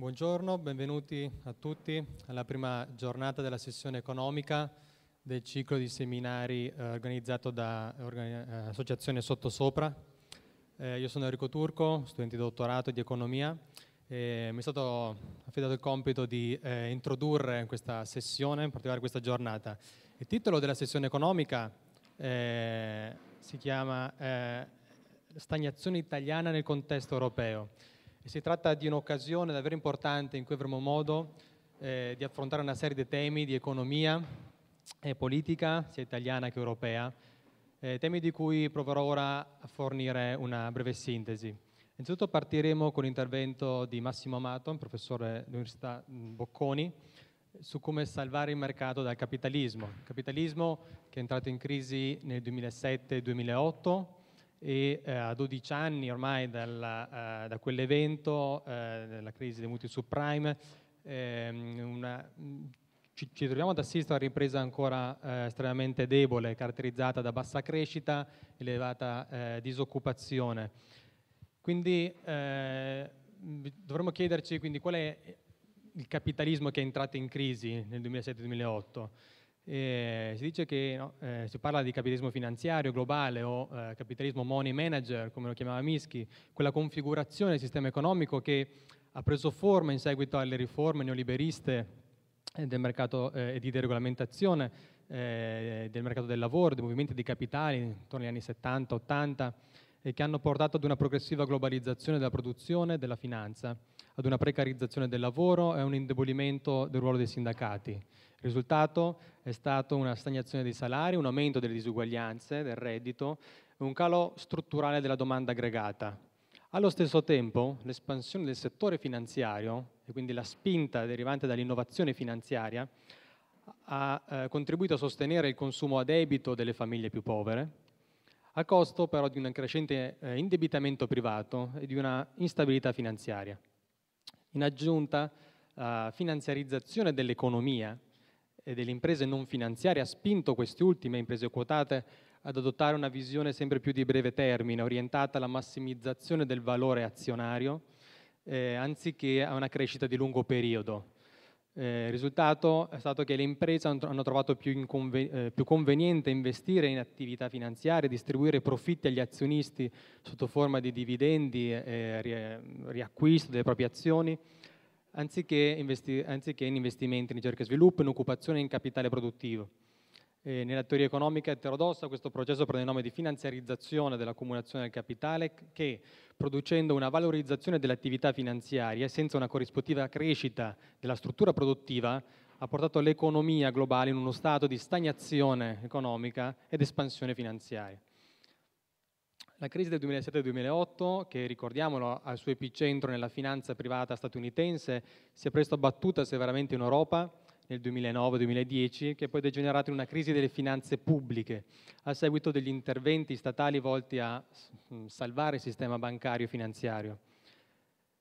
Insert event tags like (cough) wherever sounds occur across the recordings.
Buongiorno, benvenuti a tutti alla prima giornata della sessione economica del ciclo di seminari eh, organizzato da organi- eh, Associazione Sottosopra. Eh, io sono Enrico Turco, studente di dottorato di economia mi è stato affidato il compito di eh, introdurre questa sessione, in particolare questa giornata. Il titolo della sessione economica eh, si chiama eh, Stagnazione italiana nel contesto europeo. E si tratta di un'occasione davvero importante in cui avremo modo eh, di affrontare una serie di temi di economia e politica, sia italiana che europea, eh, temi di cui proverò ora a fornire una breve sintesi. Innanzitutto partiremo con l'intervento di Massimo Amato, professore dell'Università mm, Bocconi, su come salvare il mercato dal capitalismo. Il capitalismo che è entrato in crisi nel 2007-2008 e eh, a 12 anni ormai dalla, eh, da quell'evento, eh, della crisi dei mutui subprime, ehm, una, ci, ci, troviamo ad assistere a una ripresa ancora eh, estremamente debole, caratterizzata da bassa crescita, e elevata eh, disoccupazione. Quindi eh, dovremmo chiederci quindi, qual è il capitalismo che è entrato in crisi nel 2007-2008 eh, si dice che no, eh, si parla di capitalismo finanziario globale o eh, capitalismo money manager, come lo chiamava Mischi, quella configurazione del sistema economico che ha preso forma in seguito alle riforme neoliberiste eh, del mercato eh, e di deregolamentazione eh, del mercato del lavoro, dei movimenti di capitali intorno agli anni 70-80 e che hanno portato ad una progressiva globalizzazione della produzione e della finanza, ad una precarizzazione del lavoro e a un indebolimento del ruolo dei sindacati. Il risultato è stato una stagnazione dei salari, un aumento delle disuguaglianze, del reddito e un calo strutturale della domanda aggregata. Allo stesso tempo, l'espansione del settore finanziario, e quindi la spinta derivante dall'innovazione finanziaria, ha eh, contribuito a sostenere il consumo a debito delle famiglie più povere, a costo però di un crescente eh, indebitamento privato e di una instabilità finanziaria. In aggiunta, la finanziarizzazione dell'economia e delle imprese non finanziarie ha spinto queste ultime imprese quotate ad adottare una visione sempre più di breve termine, orientata alla massimizzazione del valore azionario, eh, anziché a una crescita di lungo periodo. Eh, il risultato è stato che le imprese hanno trovato più, inconven- eh, più conveniente investire in attività finanziarie, distribuire profitti agli azionisti sotto forma di dividendi e ri- riacquisto delle proprie azioni, anziché, investi anziché in investimenti in ricerca e sviluppo, in occupazione e in capitale produttivo. E nella teoria economica eterodossa questo processo prende il nome di finanziarizzazione dell'accumulazione del capitale che, producendo una valorizzazione dell'attività finanziaria senza una corrispettiva crescita della struttura produttiva, ha portato l'economia globale in uno stato di stagnazione economica ed espansione finanziaria. La crisi del 2007-2008, che ricordiamolo al suo epicentro nella finanza privata statunitense, si è presto abbattuta severamente in Europa nel 2009-2010, che è poi degenerata in una crisi delle finanze pubbliche, a seguito degli interventi statali volti a salvare il sistema bancario e finanziario.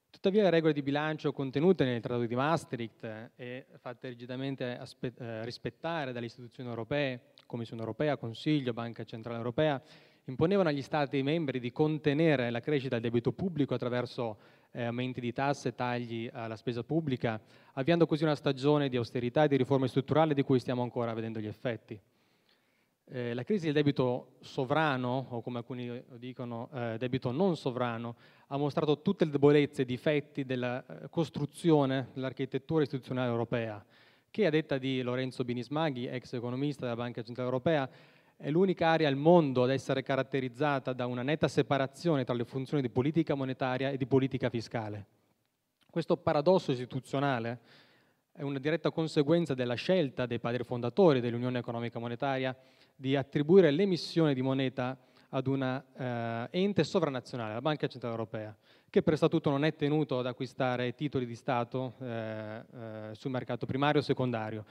Tuttavia le regole di bilancio contenute nel Trattato di Maastricht eh, e fatte rigidamente aspe- eh, rispettare dalle istituzioni europee, Commissione europea, Consiglio, Banca Centrale Europea, imponevano agli Stati membri di contenere la crescita del debito pubblico attraverso eh, aumenti di tasse, tagli alla spesa pubblica, avviando così una stagione di austerità e di riforme strutturali di cui stiamo ancora vedendo gli effetti. Eh, la crisi del debito sovrano, o come alcuni dicono, eh, debito non sovrano, ha mostrato tutte le debolezze e i difetti della eh, costruzione dell'architettura istituzionale europea, che a detta di Lorenzo Binismaghi, ex economista della Banca Centrale Europea, è l'unica area al mondo ad essere caratterizzata da una netta separazione tra le funzioni di politica monetaria e di politica fiscale. Questo paradosso istituzionale è una diretta conseguenza della scelta dei padri fondatori dell'Unione Economica Monetaria di attribuire l'emissione di moneta ad un eh, ente sovranazionale, la Banca Centrale Europea, che per statuto non è tenuto ad acquistare titoli di Stato eh, eh, sul mercato primario o secondario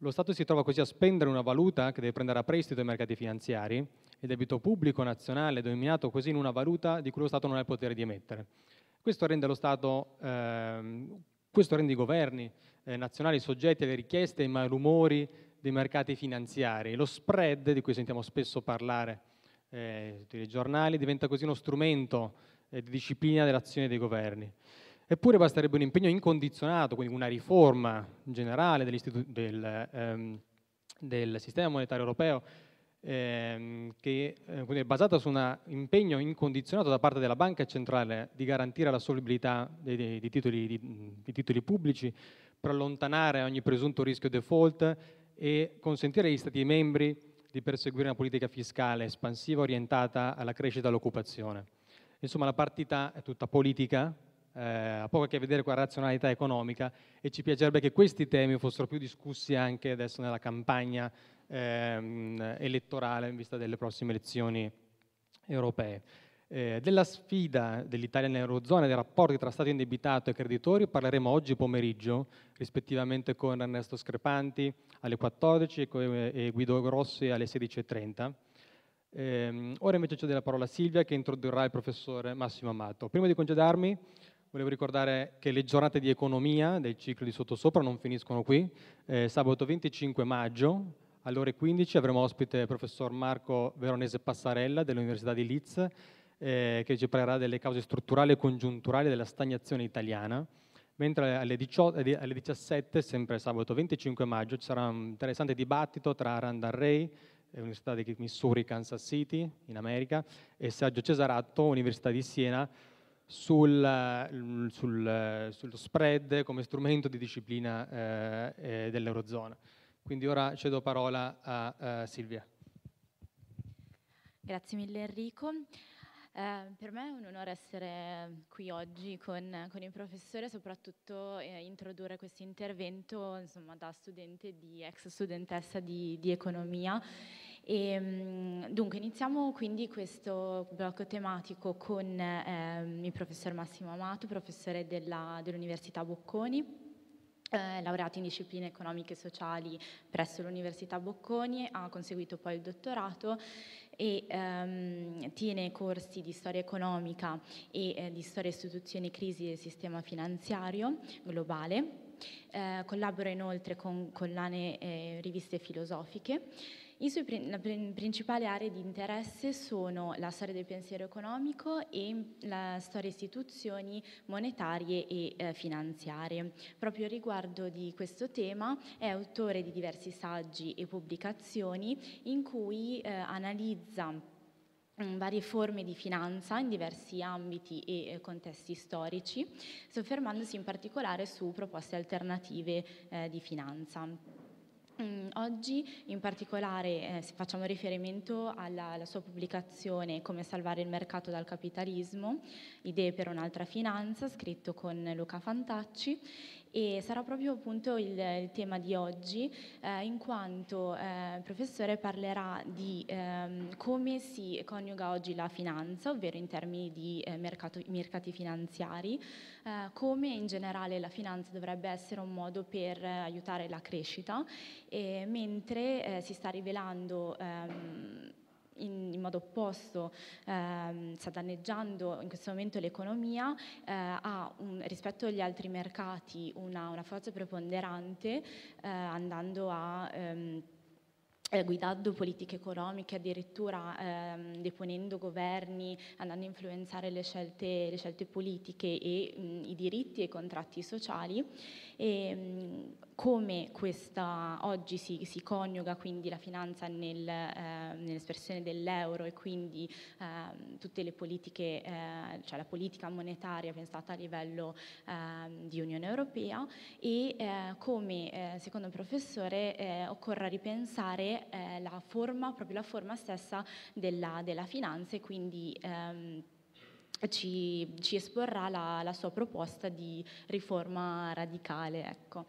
lo Stato si trova così a spendere una valuta che deve prendere a prestito i mercati finanziari, il debito pubblico nazionale è dominato così in una valuta di cui lo Stato non ha il potere di emettere. Questo rende, Stato, ehm, questo rende i governi eh, nazionali soggetti alle richieste e ai malumori dei mercati finanziari. Lo spread, di cui sentiamo spesso parlare eh, tutti giornali, diventa così uno strumento eh, di disciplina dell'azione dei governi. Eppure basterebbe un impegno incondizionato, quindi una riforma generale del, ehm, del sistema monetario europeo, ehm, che eh, è basata su un impegno incondizionato da parte della banca centrale di garantire la solubilità dei, dei, dei, titoli, di, dei titoli pubblici, per allontanare ogni presunto rischio default e consentire agli Stati membri di perseguire una politica fiscale espansiva orientata alla crescita e all'occupazione. Insomma, la partita è tutta politica, eh, ha poco a che vedere con la razionalità economica e ci piacerebbe che questi temi fossero più discussi anche adesso nella campagna ehm, elettorale in vista delle prossime elezioni europee. Eh, della sfida dell'Italia nell'Eurozona e dei rapporti tra Stato indebitato e creditori parleremo oggi pomeriggio, rispettivamente con Ernesto Screpanti alle 14 e, Guido Grossi alle 16.30. Eh, ora invece c'è la parola a Silvia che introdurrà il professore Massimo Amato. Prima di congedarmi Volevo ricordare che le giornate di economia dei cicli di Sottosopra non finiscono qui. Eh, sabato 25 maggio alle ore 15 avremo ospite il professor Marco Veronese Passarella dell'Università di Leeds eh, che ci parlerà delle cause strutturali e congiunturali della stagnazione italiana mentre alle, 18, eh, alle, 17, sempre sabato 25 maggio, ci sarà un interessante dibattito tra Randall Ray, eh, Università di Missouri, Kansas City, in America, e Sergio Cesaratto, Università di Siena, sul, mm, sul, sullo spread come strumento di disciplina eh, eh dell'Eurozona. Quindi ora cedo parola a, a eh, Silvia. Grazie mille Enrico. Eh, per me è un onore essere qui oggi con, con il professore, soprattutto eh, introdurre questo intervento insomma, da studente di ex studentessa di, di economia e, ehm, dunque, iniziamo quindi questo blocco tematico con ehm, il professor Massimo Amato, professore della, dell'Università Bocconi. Eh, laureato in discipline economiche e sociali presso l'Università Bocconi, ha conseguito poi il dottorato e ehm, tiene corsi di storia economica e eh, di storia istituzioni, crisi del sistema finanziario globale. Eh, collabora inoltre con collane e eh, riviste filosofiche sue prin- principali aree di interesse sono la storia del pensiero economico e la storia istituzioni monetarie e eh, finanziarie. Proprio riguardo di questo tema è autore di diversi saggi e pubblicazioni in cui eh, analizza mm, varie forme di finanza in diversi ambiti e eh, contesti storici, soffermandosi in particolare su proposte alternative eh, di finanza. Mm, oggi in particolare eh, facciamo riferimento alla, alla, sua pubblicazione Come salvare il mercato dal capitalismo, idee per un'altra finanza, scritto con Luca Fantacci e sarà proprio appunto il, il tema di oggi eh, in quanto eh, il professore parlerà di ehm, come si coniuga oggi la finanza, ovvero in termini di eh, mercato, mercati finanziari, eh, come in generale la finanza dovrebbe essere un modo per eh, aiutare la crescita, e mentre eh, si sta rivelando ehm, in, in, modo opposto ehm, sta danneggiando in questo momento l'economia, eh, ha un, rispetto agli altri mercati una, una forza preponderante eh, andando a... Ehm, eh, guidando politiche economiche, addirittura ehm, deponendo governi, andando a influenzare le scelte, le scelte politiche e mh, mm, i diritti e i contratti sociali e, ehm, come questa oggi si, si, coniuga quindi la finanza nel, eh, nell'espressione dell'euro e quindi eh, tutte le politiche, eh, cioè la politica monetaria pensata a livello ehm, di Unione Europea e eh, come eh, secondo il professore eh, occorra ripensare la forma, proprio la forma stessa della, della finanza e quindi ehm, ci, ci esporrà la, la, sua proposta di riforma radicale. Ecco.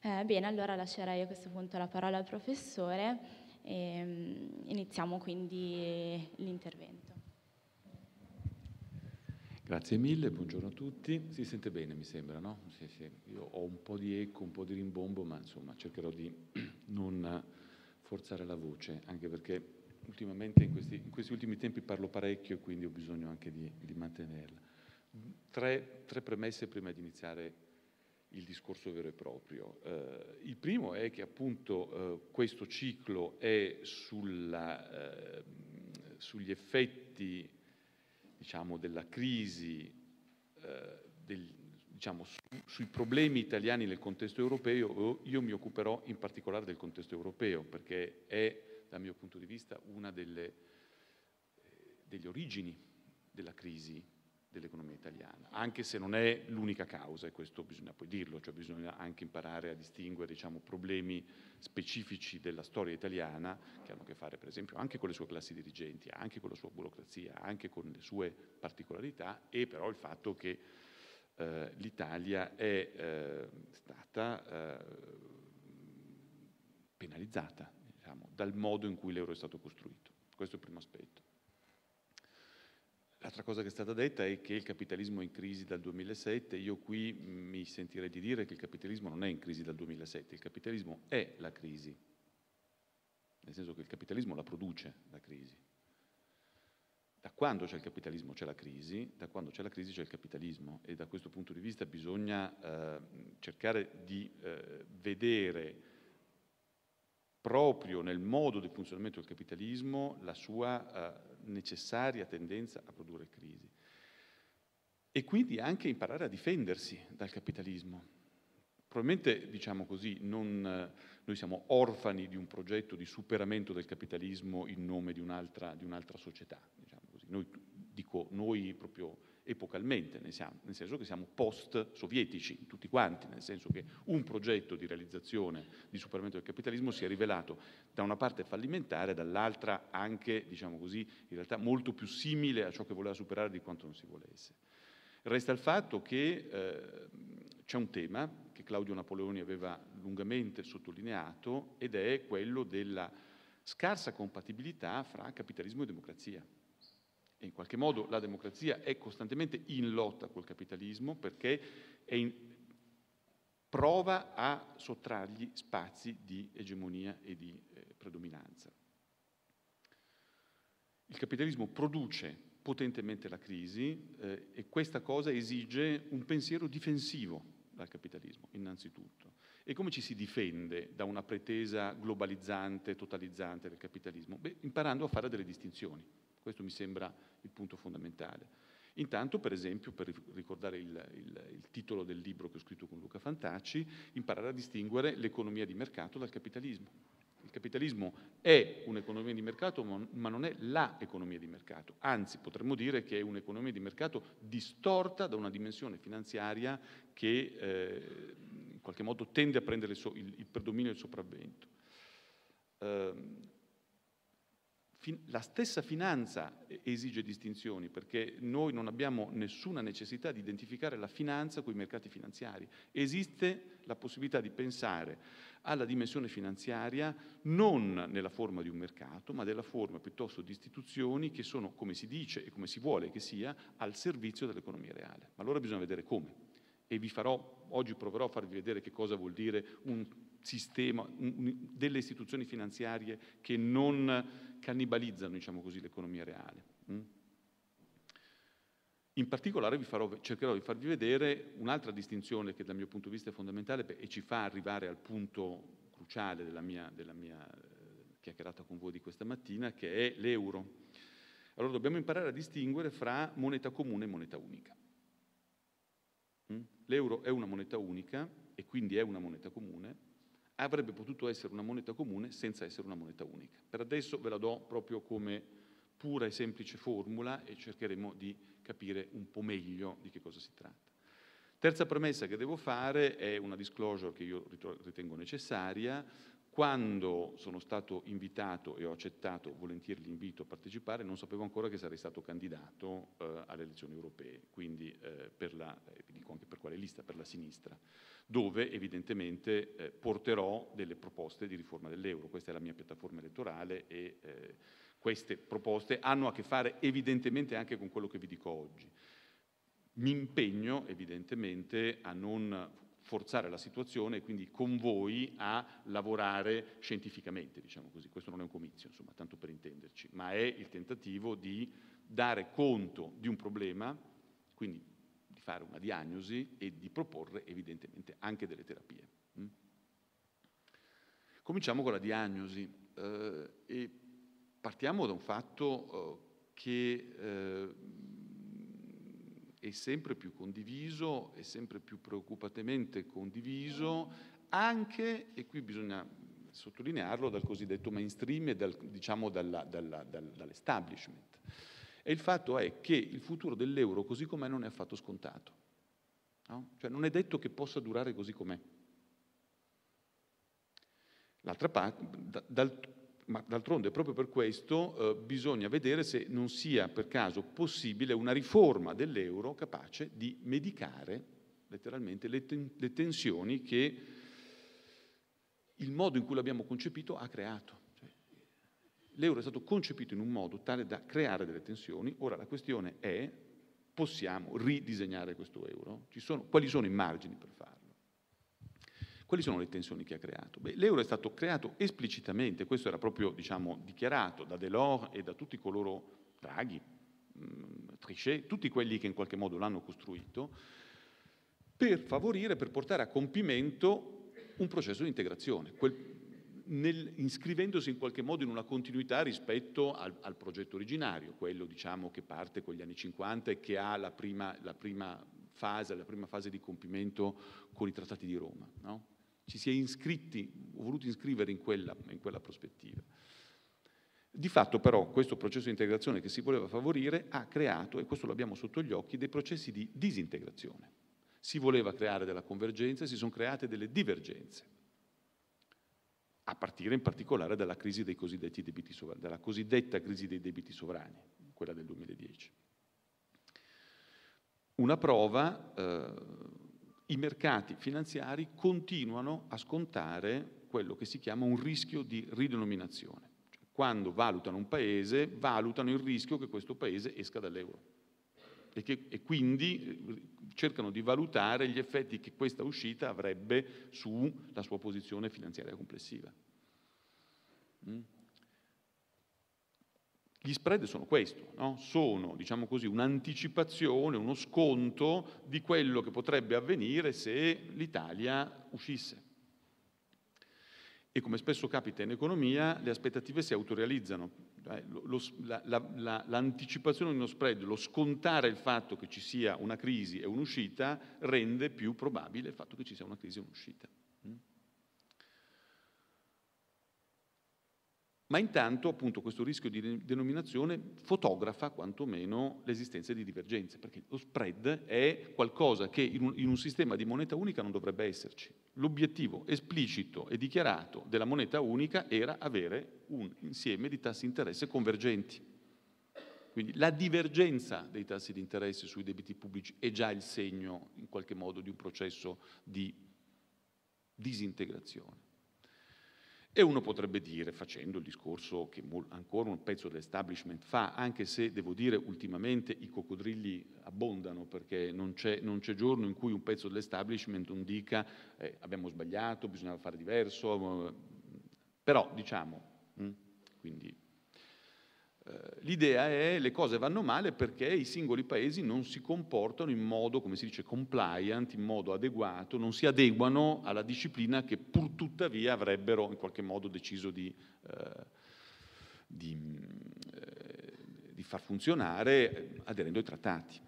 Eh, bene, allora lascerei a questo punto la parola al professore e ehm, iniziamo quindi l'intervento. Grazie mille, buongiorno a tutti. Si sente bene, mi sembra, no? Sì, sì. Io ho un po' di eco, un po' di rimbombo, ma insomma cercherò di (clears throat) non forzare la voce, anche perché ultimamente in questi, in questi, ultimi tempi parlo parecchio, quindi ho bisogno anche di, di mantenerla. Tre, tre, premesse prima di iniziare il discorso vero e proprio. Eh, il primo è che appunto eh, questo ciclo è sulla, eh, sugli effetti diciamo, della crisi, eh, del, diciamo, su, sui problemi italiani nel contesto europeo, io mi occuperò in particolare del contesto europeo perché è dal mio punto di vista, una delle, eh, delle origini della crisi dell'economia italiana, anche se non è l'unica causa, e questo bisogna poi dirlo, cioè bisogna anche imparare a distinguere diciamo, problemi specifici della storia italiana che hanno a che fare per esempio anche con le sue classi dirigenti, anche con la sua burocrazia, anche con le sue particolarità e però il fatto che eh, l'Italia è eh, stata eh, penalizzata diciamo, dal modo in cui l'euro è stato costruito. Questo è il primo aspetto. L'altra cosa che è stata detta è che il capitalismo è in crisi dal 2007. Io qui mm, mi sentirei di dire che il capitalismo non è in crisi dal 2007, il capitalismo è la crisi, nel senso che il capitalismo la produce, la crisi. Da quando c'è il capitalismo c'è la crisi, da quando c'è la crisi c'è il capitalismo e da questo punto di vista bisogna eh, cercare di eh, vedere proprio nel modo di funzionamento del capitalismo la sua eh, necessaria tendenza a produrre crisi. E quindi anche imparare a difendersi dal capitalismo. Probabilmente, diciamo così, non, eh, noi siamo orfani di un progetto di superamento del capitalismo in nome di un'altra, di un'altra società. Diciamo così. noi, dico, noi proprio epocalmente, nel senso che siamo post-sovietici, tutti quanti, nel senso che un progetto di realizzazione di superamento del capitalismo si è rivelato da una parte fallimentare, dall'altra anche, diciamo così, in realtà molto più simile a ciò che voleva superare di quanto non si volesse. Resta il fatto che eh, c'è un tema che Claudio Napoleoni aveva lungamente sottolineato ed è quello della scarsa compatibilità fra capitalismo e democrazia e in qualche modo la democrazia è costantemente in lotta col capitalismo perché in, prova a sottrargli spazi di egemonia e di eh, predominanza. Il capitalismo produce potentemente la crisi eh, e questa cosa esige un pensiero difensivo dal capitalismo, innanzitutto. E come ci si difende da una pretesa globalizzante, totalizzante del capitalismo? Beh, imparando a fare delle distinzioni questo mi sembra il punto fondamentale. Intanto, per esempio, per ricordare il, il, il, titolo del libro che ho scritto con Luca Fantacci, imparare a distinguere l'economia di mercato dal capitalismo. Il capitalismo è un'economia di mercato, ma non è la economia di mercato. Anzi, potremmo dire che è un'economia di mercato distorta da una dimensione finanziaria che eh, in qualche modo tende a prendere il, so, il predominio e il sopravvento. Eh, la stessa finanza esige distinzioni perché noi non abbiamo nessuna necessità di identificare la finanza con i mercati finanziari. Esiste la possibilità di pensare alla dimensione finanziaria non nella forma di un mercato, ma nella forma piuttosto di istituzioni che sono, come si dice e come si vuole che sia, al servizio dell'economia reale. Ma allora bisogna vedere come. E vi farò, oggi proverò a farvi vedere che cosa vuol dire un sistema, un, delle istituzioni finanziarie che non cannibalizzano diciamo così, l'economia reale. Mm? In particolare farò, cercherò di farvi vedere un'altra distinzione che dal mio punto di vista è fondamentale e ci fa arrivare al punto cruciale della mia, della mia eh, chiacchierata con voi di questa mattina, che è l'euro. Allora dobbiamo imparare a distinguere fra moneta comune e moneta unica. Mm? L'euro è una moneta unica e quindi è una moneta comune, avrebbe potuto essere una moneta comune senza essere una moneta unica. Per adesso ve la do proprio come pura e semplice formula e cercheremo di capire un po' meglio di che cosa si tratta. Terza premessa che devo fare è una disclosure che io ritengo necessaria, quando sono stato invitato e ho accettato volentieri l'invito a partecipare, non sapevo ancora che sarei stato candidato eh, alle elezioni europee, quindi eh, per la, eh, vi dico anche per quale lista, per la sinistra, dove evidentemente eh, porterò delle proposte di riforma dell'euro. Questa è la mia piattaforma elettorale e eh, queste proposte hanno a che fare evidentemente anche con quello che vi dico oggi. Mi impegno evidentemente a non forzare la situazione e quindi con voi a lavorare scientificamente, diciamo così. Questo non è un comizio, insomma, tanto per intenderci, ma è il tentativo di dare conto di un problema, quindi di fare una diagnosi e di proporre evidentemente anche delle terapie. Mm? Cominciamo con la diagnosi eh, e partiamo da un fatto eh, che eh, è sempre più condiviso, è sempre più preoccupatamente condiviso, anche, e qui bisogna sottolinearlo, dal cosiddetto mainstream e dal, diciamo dalla, dalla, dal, dall'establishment. E il fatto è che il futuro dell'euro così com'è non è affatto scontato. No? Cioè non è detto che possa durare così com'è. L'altra parte, dal ma d'altronde proprio per questo eh, bisogna vedere se non sia per caso possibile una riforma dell'euro capace di medicare letteralmente le, ten- le tensioni che il modo in cui l'abbiamo concepito ha creato. Cioè, l'euro è stato concepito in un modo tale da creare delle tensioni, ora la questione è possiamo ridisegnare questo euro? Sono, quali sono i margini per farlo? Quali sono le tensioni che ha creato? Beh, l'euro è stato creato esplicitamente, questo era proprio diciamo, dichiarato da Delors e da tutti coloro, Draghi, mh, mm, Trichet, tutti quelli che in qualche modo l'hanno costruito, per favorire, per portare a compimento un processo di integrazione, quel, nel, iscrivendosi in qualche modo in una continuità rispetto al, al progetto originario, quello diciamo, che parte con gli anni 50 e che ha la prima, la prima, fase, la prima fase di compimento con i trattati di Roma. No? ci si è iscritti, ho voluto iscrivere in quella, in quella prospettiva. Di fatto però questo processo di integrazione che si voleva favorire ha creato, e questo l'abbiamo sotto gli occhi, dei processi di disintegrazione. Si voleva creare della convergenza e si sono create delle divergenze, a partire in particolare dalla, crisi sovrani, dalla cosiddetta crisi dei debiti sovrani, quella del 2010. Una prova eh, i mercati finanziari continuano a scontare quello che si chiama un rischio di ridenominazione. Cioè, quando valutano un paese, valutano il rischio che questo paese esca dall'euro e, che, e quindi eh, cercano di valutare gli effetti che questa uscita avrebbe sulla sua posizione finanziaria complessiva. Mm? Gli spread sono questo, no? sono diciamo così, un'anticipazione, uno sconto di quello che potrebbe avvenire se l'Italia uscisse. E come spesso capita in economia, le aspettative si autorealizzano. Cioè, la, la, la, l'anticipazione di uno spread, lo scontare il fatto che ci sia una crisi e un'uscita, rende più probabile il fatto che ci sia una crisi e un'uscita. ma intanto appunto questo rischio di denominazione fotografa quantomeno l'esistenza di divergenze, perché lo spread è qualcosa che in un, in un sistema di moneta unica non dovrebbe esserci. L'obiettivo esplicito e dichiarato della moneta unica era avere un insieme di tassi di interesse convergenti. Quindi la divergenza dei tassi di interesse sui debiti pubblici è già il segno in qualche modo di un processo di disintegrazione. E uno potrebbe dire, facendo il discorso che ancora un pezzo dell'establishment fa, anche se devo dire ultimamente i coccodrilli abbondano perché non c'è, non c'è giorno in cui un pezzo dell'establishment non dica eh, abbiamo sbagliato, bisognava fare diverso, eh, però diciamo, mh, mm, quindi eh, l'idea è che le cose vanno male perché i singoli paesi non si comportano in modo, come si dice, compliant, in modo adeguato, non si adeguano alla disciplina che pur tuttavia avrebbero in qualche modo deciso di, eh, di, eh, di far funzionare eh, aderendo ai trattati.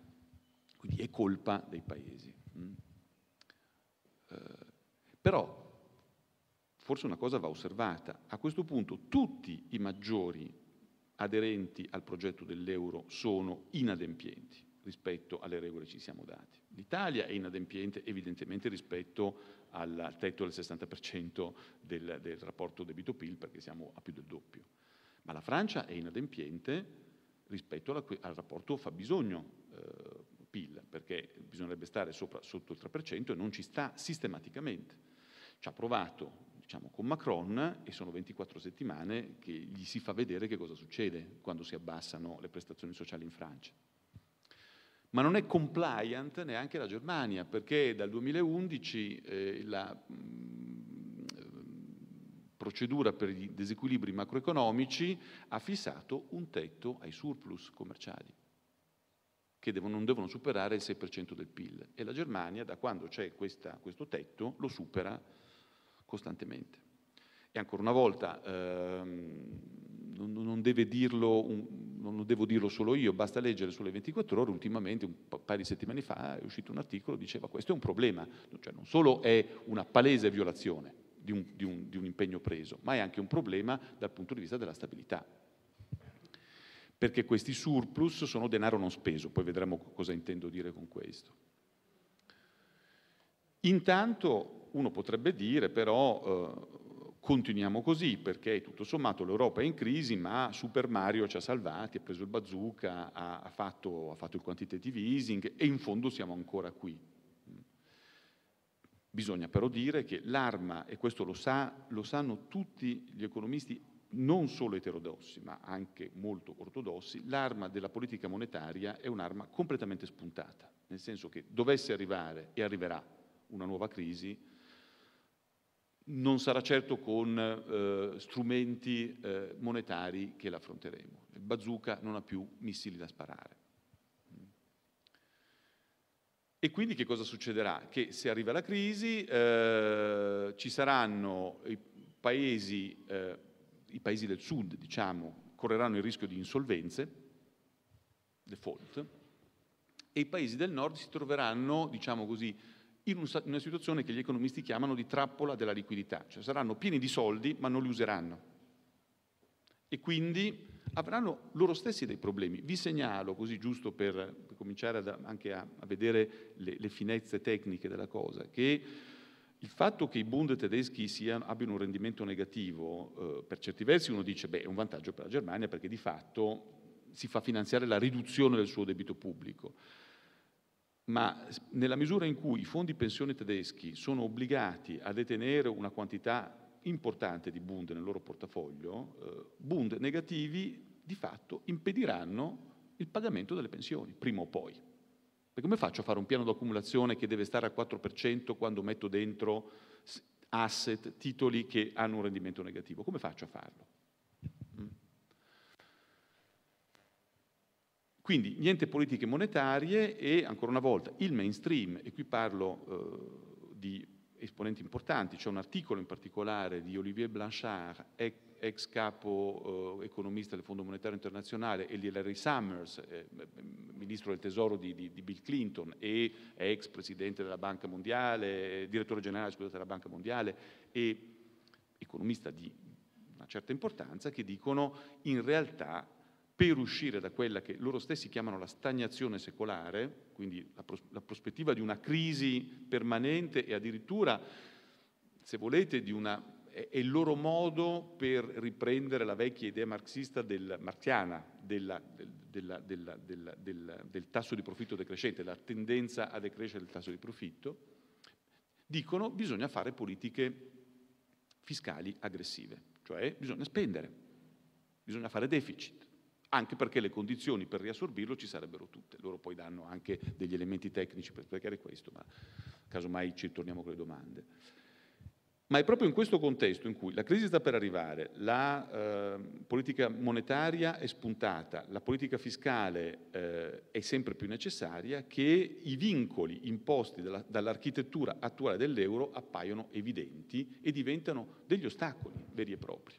Quindi è colpa dei paesi. Mm. Eh, però forse una cosa va osservata. A questo punto tutti i maggiori aderenti al progetto dell'euro sono inadempienti rispetto alle regole che ci siamo dati. L'Italia è inadempiente evidentemente rispetto al tetto del 60% del, del rapporto debito-PIL perché siamo a più del doppio, ma la Francia è inadempiente rispetto alla, al rapporto fabbisogno-PIL eh, perché bisognerebbe stare sopra, sotto il 3% e non ci sta sistematicamente. Ci ha provato diciamo, con Macron e sono 24 settimane che gli si fa vedere che cosa succede quando si abbassano le prestazioni sociali in Francia. Ma non è compliant neanche la Germania, perché dal 2011 eh, la mh, mm, procedura per i disequilibri macroeconomici ha fissato un tetto ai surplus commerciali che devono, non devono superare il 6% del PIL. E la Germania, da quando c'è questa, questo tetto, lo supera costantemente. E ancora una volta, ehm, non, non, un, non, devo dirlo solo io, basta leggere sulle 24 ore, ultimamente, un paio di settimane fa, è uscito un articolo che diceva questo è un problema, cioè non solo è una palese violazione di un, di, un, di un impegno preso, ma è anche un problema dal punto di vista della stabilità, perché questi surplus sono denaro non speso, poi vedremo cosa intendo dire con questo. Intanto uno potrebbe dire però eh, continuiamo così perché tutto sommato l'Europa è in crisi ma Super Mario ci ha salvati, ha preso il bazooka, ha, ha, fatto, ha fatto il quantitative easing e in fondo siamo ancora qui. Bisogna però dire che l'arma, e questo lo, sa, lo sanno tutti gli economisti non solo eterodossi, ma anche molto ortodossi, l'arma della politica monetaria è un'arma completamente spuntata, nel senso che dovesse arrivare e arriverà una nuova crisi, non sarà certo con eh, strumenti eh, monetari che l'affronteremo. Il bazooka non ha più missili da sparare. E quindi che cosa succederà? Che se arriva la crisi eh, ci saranno i paesi, eh, i paesi del sud, diciamo, correranno il rischio di insolvenze, default, e i paesi del nord si troveranno, diciamo così, in una situazione che gli economisti chiamano di trappola della liquidità, cioè saranno pieni di soldi ma non li useranno. E quindi avranno loro stessi dei problemi. Vi segnalo, così giusto per, per cominciare ad, anche a, a vedere le, le, finezze tecniche della cosa, che il fatto che i Bund tedeschi siano, abbiano un rendimento negativo, eh, per certi versi uno dice, beh, è un vantaggio per la Germania perché di fatto si fa finanziare la riduzione del suo debito pubblico ma nella misura in cui i fondi pensione tedeschi sono obbligati a detenere una quantità importante di Bund nel loro portafoglio, eh, Bund negativi di fatto impediranno il pagamento delle pensioni, prima o poi. Perché come faccio a fare un piano d'accumulazione che deve stare al 4% quando metto dentro asset, titoli che hanno un rendimento negativo? Come faccio a farlo? Quindi niente politiche monetarie e ancora una volta il mainstream, e qui parlo eh, di esponenti importanti, c'è un articolo in particolare di Olivier Blanchard, ex capo eh, economista del Fondo Monetario Internazionale, e di Larry Summers, eh, ministro del Tesoro di, di, di, Bill Clinton e ex presidente della Banca Mondiale, eh, direttore generale scusate, della Banca Mondiale e economista di una certa importanza, che dicono in realtà per uscire da quella che loro stessi chiamano la stagnazione secolare, quindi la, pros- la prospettiva di una crisi permanente e addirittura, se volete, di una è il loro modo per riprendere la vecchia idea marxista del, marxiana della, della, della, del tasso di profitto decrescente, la tendenza a decrescere il tasso di profitto, dicono che bisogna fare politiche fiscali aggressive, cioè bisogna spendere, bisogna fare deficit anche perché le condizioni per riassorbirlo ci sarebbero tutte. Loro poi danno anche degli elementi tecnici per spiegare questo, ma casomai ci torniamo con le domande. Ma è proprio in questo contesto in cui la crisi sta per arrivare, la eh, politica monetaria è spuntata, la politica fiscale eh, è sempre più necessaria, che i vincoli imposti dalla, dall'architettura attuale dell'euro appaiono evidenti e diventano degli ostacoli veri e propri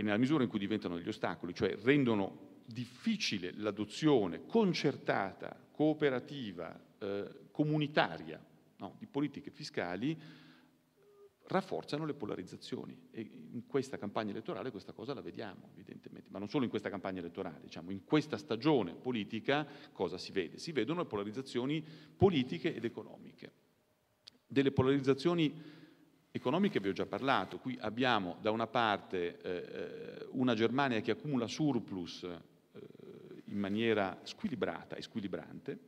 e nella misura in cui diventano degli ostacoli, cioè rendono difficile l'adozione concertata, cooperativa, eh, comunitaria no, di politiche fiscali, rafforzano le polarizzazioni e in questa campagna elettorale questa cosa la vediamo evidentemente, ma non solo in questa campagna elettorale, diciamo in questa stagione politica cosa si vede? Si vedono le polarizzazioni politiche ed economiche, delle polarizzazioni economiche vi ho già parlato, qui abbiamo da una parte eh, eh, una Germania che accumula surplus eh, in maniera squilibrata e squilibrante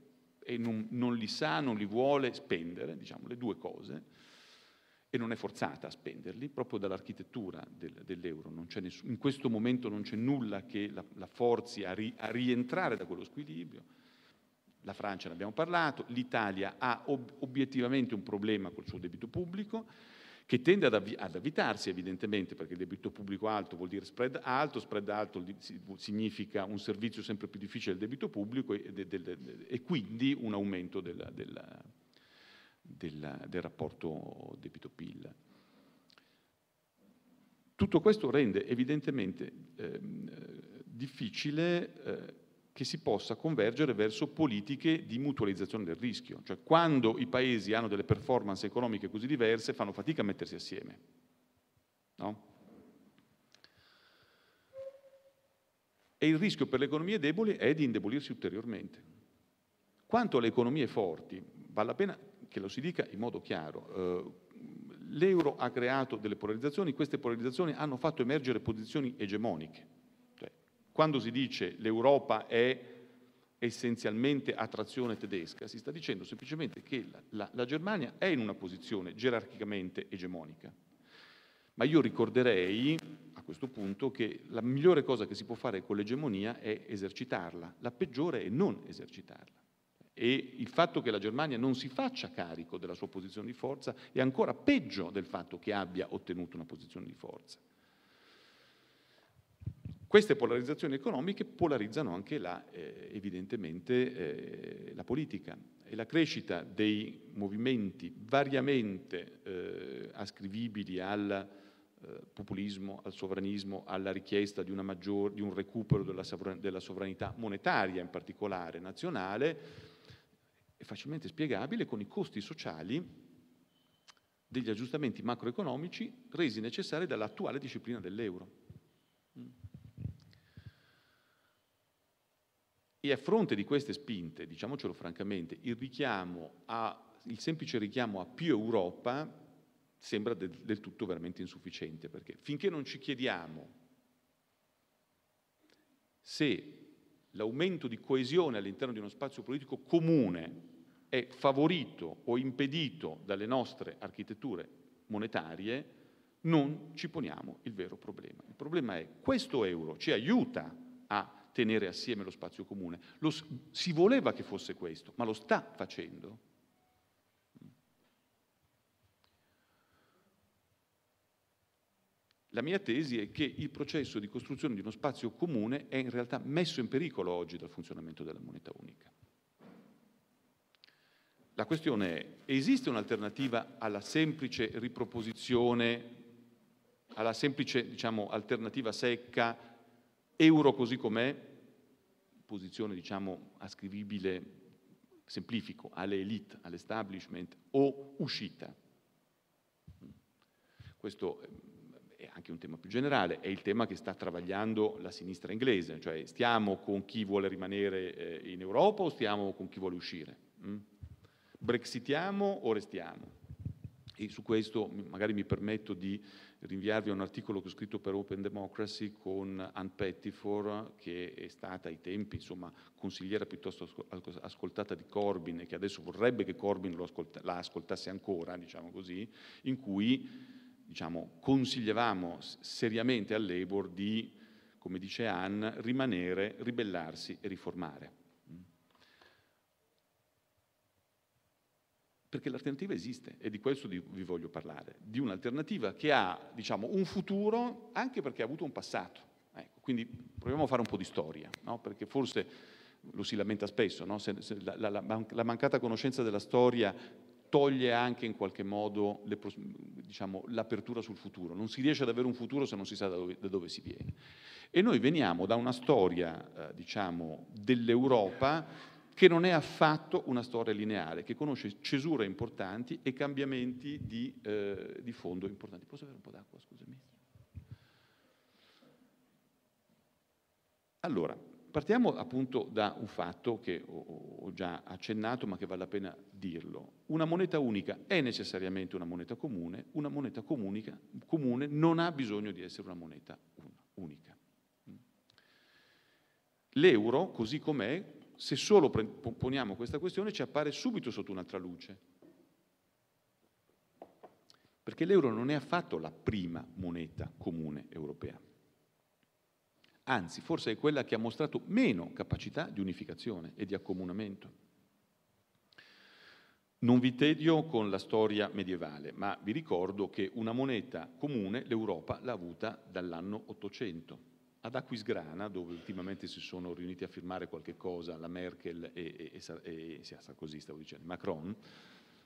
e non, non, li sa, non li vuole spendere, diciamo le due cose, e non è forzata a spenderli, proprio dall'architettura del, dell'euro. Nessun, in questo momento non c'è nulla che la, la forzi a, ri, a rientrare da quello squilibrio. La Francia ne abbiamo parlato, l'Italia ha ob- obiettivamente un problema col suo debito pubblico, che tende ad, avvi- ad avvitarsi evidentemente, perché il debito pubblico alto vuol dire spread alto, spread alto di- significa un servizio sempre più difficile del debito pubblico e, de- de- de- e quindi un aumento della, della, della, del rapporto debito-PIL. Tutto questo rende evidentemente ehm, difficile eh, che si possa convergere verso politiche di mutualizzazione del rischio, cioè quando i paesi hanno delle performance economiche così diverse fanno fatica a mettersi assieme. No? E il rischio per le economie deboli è di indebolirsi ulteriormente. Quanto alle economie forti, vale la pena che lo si dica in modo chiaro, eh, l'euro ha creato delle polarizzazioni, queste polarizzazioni hanno fatto emergere posizioni egemoniche quando si dice l'Europa è essenzialmente attrazione tedesca, si sta dicendo semplicemente che la, la, la Germania è in una posizione gerarchicamente egemonica. Ma io ricorderei a questo punto che la migliore cosa che si può fare con l'egemonia è esercitarla, la peggiore è non esercitarla. E il fatto che la Germania non si faccia carico della sua posizione di forza è ancora peggio del fatto che abbia ottenuto una posizione di forza. Queste polarizzazioni economiche polarizzano anche la, eh, evidentemente eh, la politica e la crescita dei movimenti variamente eh, ascrivibili al eh, populismo, al sovranismo, alla richiesta di, maggior, di un recupero della, della sovranità monetaria, in particolare nazionale, è facilmente spiegabile con i costi sociali degli aggiustamenti macroeconomici resi necessari dall'attuale disciplina dell'euro. E a fronte di queste spinte, diciamocelo francamente, il, a, il semplice richiamo a più Europa sembra del, del tutto veramente insufficiente, perché finché non ci chiediamo se l'aumento di coesione all'interno di uno spazio politico comune è favorito o impedito dalle nostre architetture monetarie, non ci poniamo il vero problema. Il problema è questo euro ci aiuta a tenere assieme lo spazio comune. Lo, si voleva che fosse questo, ma lo sta facendo. La mia tesi è che il processo di costruzione di uno spazio comune è in realtà messo in pericolo oggi dal funzionamento della moneta unica. La questione è, esiste un'alternativa alla semplice riproposizione, alla semplice diciamo, alternativa secca Euro così com'è, posizione diciamo ascrivibile, semplifico, alle elite, all'establishment, o uscita. Questo ehm, è anche un tema più generale, è il tema che sta travagliando la sinistra inglese, cioè stiamo con chi vuole rimanere eh, in Europa o stiamo con chi vuole uscire? Mm? Brexitiamo o restiamo? E su questo magari mi permetto di rinviarvi a un articolo che ho scritto per Open Democracy con Ann Pettifor, che è stata ai tempi insomma, consigliera piuttosto ascoltata di Corbyn e che adesso vorrebbe che Corbyn ascolta, la ascoltasse ancora, diciamo così, in cui diciamo, consigliavamo seriamente a Labour di, come dice Ann, rimanere, ribellarsi e riformare. perché l'alternativa esiste e di questo vi voglio parlare, di un'alternativa che ha diciamo, un futuro anche perché ha avuto un passato. Ecco, quindi proviamo a fare un po' di storia, no? perché forse lo si lamenta spesso, no? se, se la, la, la, mancata conoscenza della storia toglie anche in qualche modo le, diciamo, l'apertura sul futuro, non si riesce ad avere un futuro se non si sa da dove, da dove si viene. E noi veniamo da una storia eh, diciamo, dell'Europa che non è affatto una storia lineare, che conosce cesure importanti e cambiamenti di, eh, di fondo importanti. Posso avere un po' d'acqua, scusami? Allora, partiamo appunto da un fatto che ho già accennato ma che vale la pena dirlo. Una moneta unica è necessariamente una moneta comune, una moneta comunica, comune non ha bisogno di essere una moneta unica. Mm. L'euro, così com'è, se solo poniamo questa questione ci appare subito sotto un'altra luce. Perché l'euro non è affatto la prima moneta comune europea. Anzi, forse è quella che ha mostrato meno capacità di unificazione e di accomunamento. Non vi tedio con la storia medievale, ma vi ricordo che una moneta comune l'Europa l'ha avuta dall'anno 800 ad Acquisgrana, dove ultimamente si sono riuniti a firmare qualche cosa la Merkel e, e, e, e Sarkozy, stavo dicendo, Macron,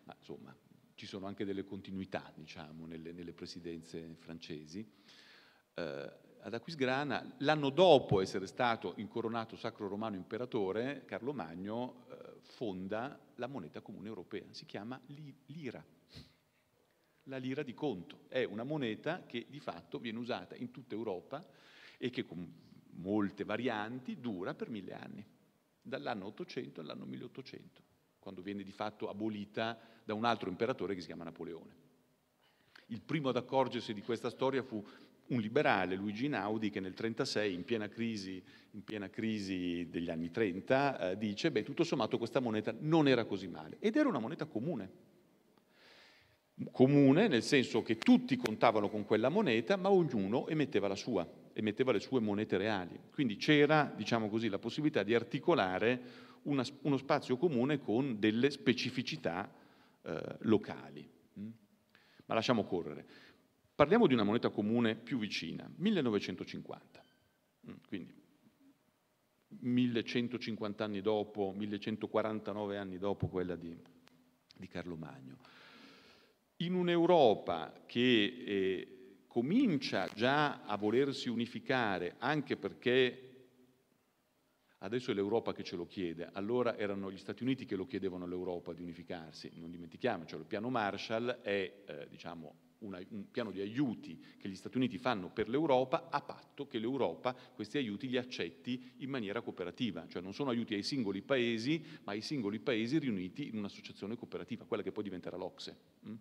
ma insomma ci sono anche delle continuità diciamo, nelle, nelle presidenze francesi. Eh, ad Acquisgrana, l'anno dopo essere stato incoronato sacro romano imperatore, Carlo Magno eh, fonda la moneta comune europea, si chiama li, lira, la lira di conto. È una moneta che di fatto viene usata in tutta Europa e che con molte varianti dura per mille anni, dall'anno 800 all'anno 1800, quando viene di fatto abolita da un altro imperatore che si chiama Napoleone. Il primo ad accorgersi di questa storia fu un liberale, Luigi Naudi, che nel 1936, in, in piena crisi, degli anni 30, eh, dice, beh, tutto sommato questa moneta non era così male, ed era una moneta comune. Comune nel senso che tutti contavano con quella moneta, ma ognuno emetteva la sua emetteva le sue monete reali. Quindi c'era, diciamo così, la possibilità di articolare una, uno spazio comune con delle specificità eh, locali. Mm? Ma lasciamo correre. Parliamo di una moneta comune più vicina, 1950. Mm, quindi 1150 anni dopo, 1149 anni dopo quella di, di Carlo Magno. In un'Europa che eh, comincia già a volersi unificare, anche perché adesso è l'Europa che ce lo chiede, allora erano gli Stati Uniti che lo chiedevano all'Europa di unificarsi, non dimentichiamocelo, il piano Marshall è eh, diciamo, una, un piano di aiuti che gli Stati Uniti fanno per l'Europa a patto che l'Europa questi aiuti li accetti in maniera cooperativa, cioè non sono aiuti ai singoli paesi, ma ai singoli paesi riuniti in un'associazione cooperativa, quella che poi diventerà l'Ocse. Mm?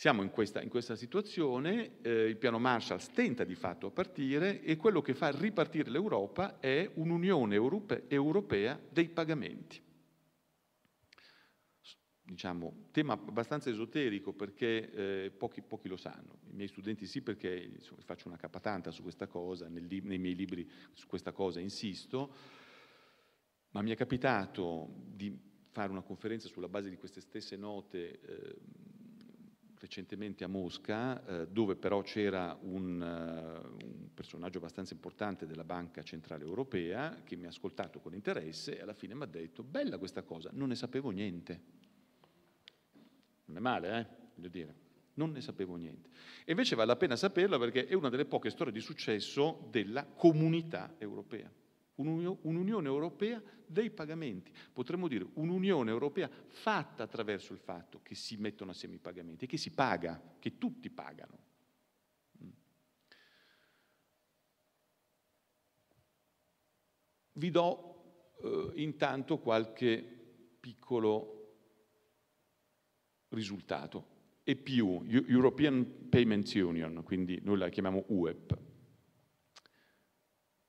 Siamo in questa, in questa situazione, eh, il piano Marshall stenta di fatto a partire e quello che fa ripartire l'Europa è un'Unione Europea, europea dei pagamenti. Diciamo, tema abbastanza esoterico perché eh, pochi, pochi, lo sanno. I miei studenti sì perché insomma, faccio una capatanta su questa cosa, nel, nei miei libri su questa cosa insisto, ma mi è capitato di fare una conferenza sulla base di queste stesse note eh, recentemente a Mosca, eh, dove però c'era un, uh, un, personaggio abbastanza importante della Banca Centrale Europea che mi ha ascoltato con interesse e alla fine mi ha detto bella questa cosa, non ne sapevo niente. Non è male, eh? Voglio dire, non ne sapevo niente. E invece vale la pena saperla perché è una delle poche storie di successo della comunità europea un'Unione Europea dei pagamenti, potremmo dire un'Unione Europea fatta attraverso il fatto che si mettono assieme i pagamenti e che si paga, che tutti pagano. Mm. Vi do eh, intanto qualche piccolo risultato. EPU, European Payments Union, quindi noi la chiamiamo UEP,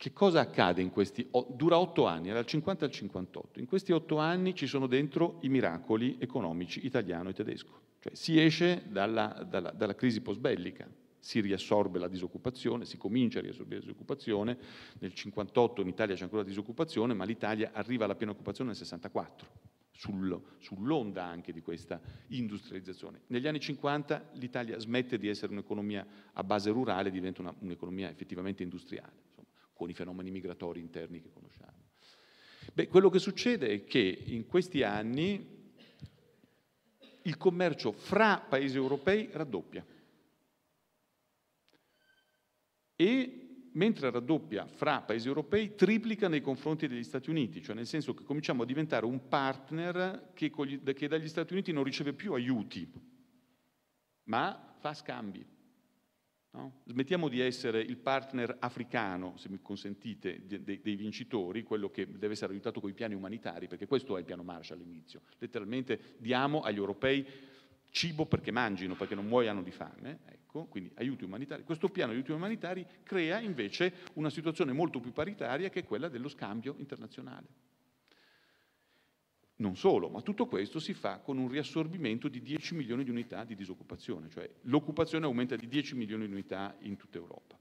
che cosa accade in questi... dura otto anni, era dal 50 al 58. In questi otto anni ci sono dentro i miracoli economici italiano e tedesco. Cioè si esce dalla, dalla, dalla crisi postbellica, si riassorbe la disoccupazione, si comincia a riassorbire la disoccupazione, nel 58 in Italia c'è ancora disoccupazione, ma l'Italia arriva alla piena occupazione nel 64, sull'onda anche di questa industrializzazione. Negli anni 50 l'Italia smette di essere un'economia a base rurale, diventa una, un'economia effettivamente industriale con i fenomeni migratori interni che conosciamo. Beh, quello che succede è che in questi anni il commercio fra paesi europei raddoppia. E mentre raddoppia fra paesi europei, triplica nei confronti degli Stati Uniti, cioè nel senso che cominciamo a diventare un partner che, che dagli Stati Uniti non riceve più aiuti, ma fa scambi. No? Smettiamo di essere il partner africano, se mi consentite, dei, dei, vincitori, quello che deve essere aiutato con i piani umanitari, perché questo è il piano Marshall all'inizio. Letteralmente diamo agli europei cibo perché mangino, perché non muoiano di fame, ecco, quindi aiuti umanitari. Questo piano aiuti umanitari crea invece una situazione molto più paritaria che è quella dello scambio internazionale. Non solo, ma tutto questo si fa con un riassorbimento di 10 milioni di unità di disoccupazione, cioè l'occupazione aumenta di 10 milioni di unità in tutta Europa.